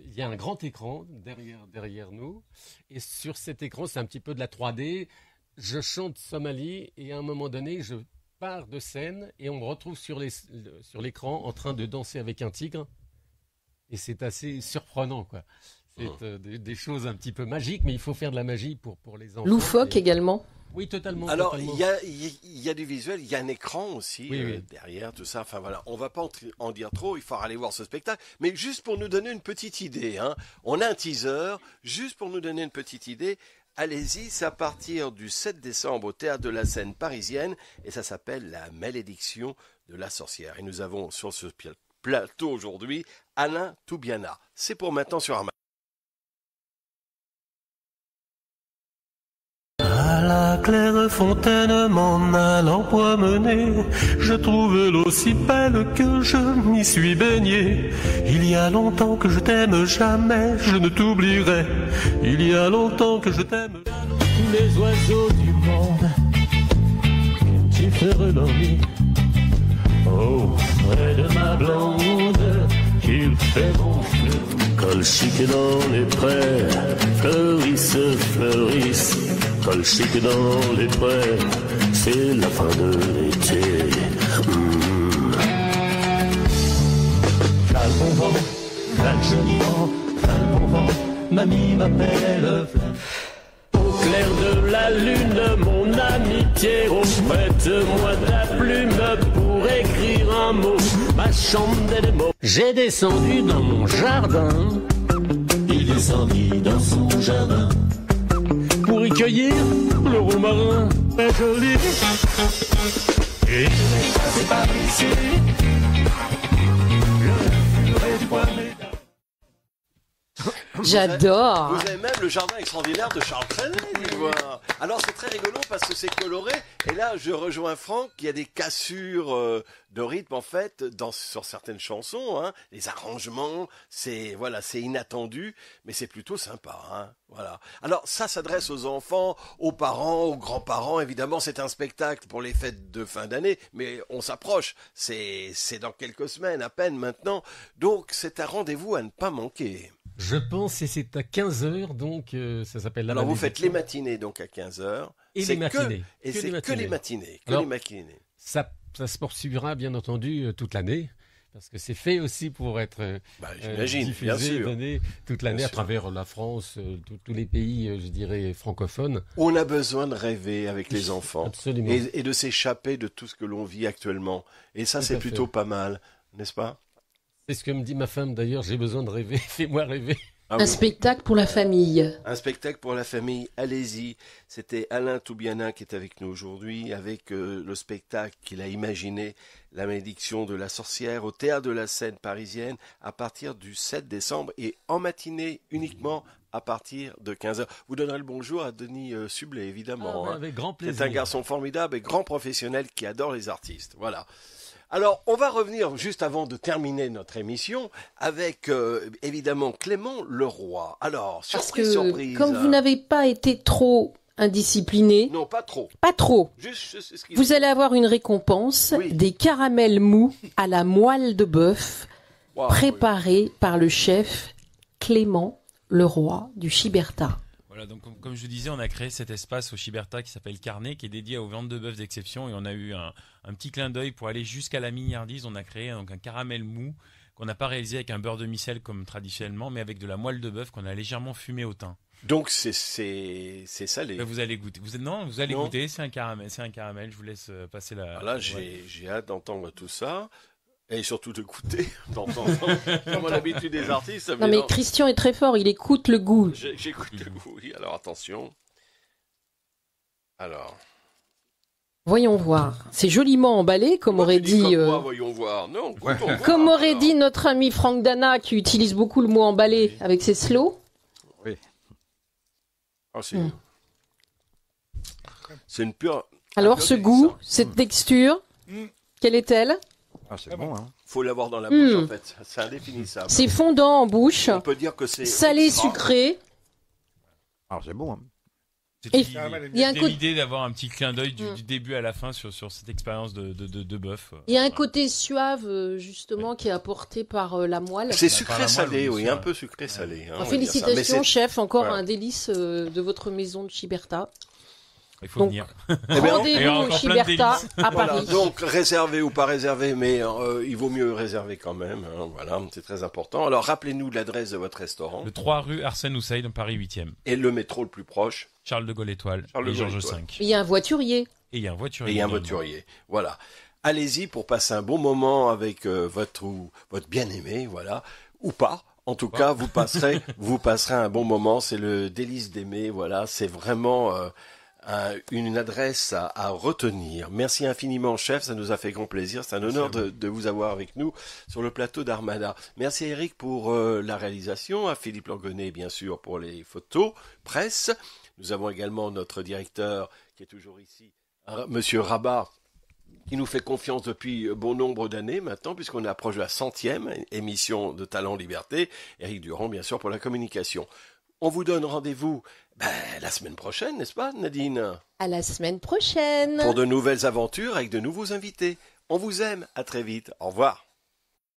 il y a un grand écran derrière, derrière nous. Et sur cet écran, c'est un petit peu de la 3D je chante Somalie et à un moment donné, je pars de scène et on me retrouve sur l'écran en train de danser avec un tigre. Et c'est assez surprenant, quoi. C'est ah. euh, des, choses un petit peu magiques, mais il faut faire de la magie pour, pour les enfants. Loufoque également oui, totalement. Alors, il y a, du visuel, il y a un écran aussi euh, derrière, tout ça. Enfin voilà, on va pas en, dire trop, il faudra aller voir ce spectacle. Mais juste pour nous donner une petite idée, hein, on a un teaser, juste pour nous donner une petite idée, Allez-y, c'est à partir du 7 décembre au théâtre de la scène parisienne et ça s'appelle La malédiction de la sorcière. Et nous avons sur ce plateau aujourd'hui Alain Toubiana. C'est pour maintenant sur Arma. la claire fontaine, m'en allant promener, je trouve l'eau si belle que je m'y suis baigné. Il y a longtemps que je t'aime, jamais je ne t'oublierai. Il y a longtemps que je t'aime. Tous les oiseaux du monde, tu feras dormir. Oh, près de ma blonde, qu'il fait bon dans les prés, fleurissent, fleurissent. Colchique dans les prés, c'est la fin de l'été. Flamme bon vent, flamme joli vent, flamme bon vent, mamie m'appelle. Au clair de la lune, mon amitié, au prête moi ta plume. Écrire un mot, ma chambre des mots. J'ai descendu dans mon jardin. Il descendit dans son jardin. Pour y cueillir le romarin, est joli. Et c'est pas par ici. J'adore. Vous, avez même le jardin extraordinaire de Charles Trenet, Alors c'est très rigolo parce que c'est coloré. Et là, je rejoins Franck, qui a des cassures euh, de rythme en fait dans, sur certaines chansons. Hein. Les arrangements, c'est voilà, c'est inattendu, mais c'est plutôt sympa. Hein. Voilà. Alors ça s'adresse aux enfants, aux parents, aux grands-parents. Évidemment, c'est un spectacle pour les fêtes de fin d'année, mais on s'approche. C'est dans quelques semaines à peine maintenant. Donc c'est un rendez-vous à ne pas manquer. Je pense, et c'est à 15h, donc euh, ça s'appelle la Alors vous faites les matinées donc à 15h. Et les matinées. et c'est que les matinées. Que les matinées. Ça, ça, se poursuivra bien entendu euh, toute l'année. Parce que c'est fait aussi pour être euh, bah, diffusé toute l'année à travers la France, tous les pays, je dirais, francophones. On a besoin de rêver avec les enfants Et, de s'échapper de tout ce que l'on vit actuellement. Et ça, c'est plutôt pas mal, n'est-ce pas c'est ce que me dit ma femme d'ailleurs, j'ai besoin de rêver, fais-moi rêver. Ah un spectacle pour la famille. Un spectacle pour la famille, allez-y. C'était Alain Toubiana qui est avec nous aujourd'hui avec euh, le spectacle qu'il a imaginé, La malédiction de la sorcière, au théâtre de la scène parisienne à partir du 7 décembre et en matinée uniquement à partir de 15h. Vous donnerez le bonjour à Denis euh, Sublet, évidemment. Ah hein. Avec grand plaisir. C'est un garçon formidable et grand professionnel qui adore les artistes. Voilà. Alors, on va revenir juste avant de terminer notre émission avec euh, évidemment Clément Leroy. Alors, surprise, Parce que, Comme vous n'avez pas été trop indiscipliné. Non, pas trop. Pas trop. vous allez avoir une récompense des caramels mous à la moelle de bœuf préparés par le chef Clément Leroy du Chiberta donc comme, je disais, on a créé cet espace au Chiberta qui s'appelle Carnet, qui est dédié aux ventes de bœuf d'exception. Et on a eu un, petit clin d'œil pour aller jusqu'à la milliardise. On a créé donc un caramel mou qu'on n'a pas réalisé avec un beurre de micelle comme traditionnellement, mais avec de la moelle de bœuf qu'on a légèrement fumé au thym. Donc c'est salé. Bah, vous allez goûter. Vous, non, vous allez goûter. C'est un caramel. C'est un caramel. Je vous laisse euh, passer la. Ah là, voilà. j'ai hâte d'entendre tout ça. Et surtout de goûter, Comme à l'habitude des artistes. Non, mais, Christian est très fort, il écoute le goût. J'écoute le goût, oui. Alors attention. Alors. Voyons voir. C'est joliment emballé, comme aurait dit. Comme euh, voyons voir. Non, comme aurait dit notre ami Franck Dana, qui utilise beaucoup le mot emballé avec ses slots. Oui. Ah, hmm. c'est une pure. Alors, ce goût, hein. cette hmm. texture, hmm. quelle est-elle ah, c'est ah bon, hein. Faut l'avoir dans la hmm. bouche, en fait. C'est indéfinissable. C'est fondant en bouche, On peut dire que c'est. salé, sucré. Alors ah, c'est bon, hein. C'était d'avoir un petit clin d'œil du, hmm. début à la fin sur, cette expérience de, de, bœuf. Il y a un côté suave, euh, justement, qui est apporté par euh, la moelle. C'est sucré-salé, oui, un peu sucré-salé. Hein, félicitations, chef. Encore un délice euh, de votre maison de Chiberta. Il faut donc, venir. Eh ben, vous au Chiberta à Paris. donc réservé ou pas réservé, mais euh, il vaut mieux réserver quand même. Hein, voilà, c'est très important. Alors rappelez-nous l'adresse de votre restaurant. Le 3 rue Arsène dans Paris 8e. Et le métro le plus proche. Charles de Gaulle Étoile Charles et Georges V. Il y a un voiturier. Et il y a un voiturier. Et il y a un voiturier. Voilà. Allez-y pour passer un bon moment avec euh, votre votre bien-aimé, voilà, ou pas. En tout cas, vous passerez, vous passerez un bon moment. C'est le délice d'aimer. Voilà, c'est vraiment. Euh, une adresse à, retenir. Merci infiniment, chef. Ça nous a fait grand plaisir. C'est un honneur De, vous avoir avec nous sur le plateau d'Armada. Merci à Eric pour euh, la réalisation, à Philippe Langonnet, bien sûr, pour les photos, presse. Nous avons également notre directeur qui est toujours ici, euh, Monsieur Rabat, qui nous fait confiance depuis bon nombre d'années maintenant, puisqu'on approche de la centième émission de Talent Liberté. Eric Durand, bien sûr, pour la communication. On vous donne rendez-vous ben, la semaine prochaine, n'est-ce pas, Nadine À la semaine prochaine Pour de nouvelles aventures avec de nouveaux invités. On vous aime, à très vite, au revoir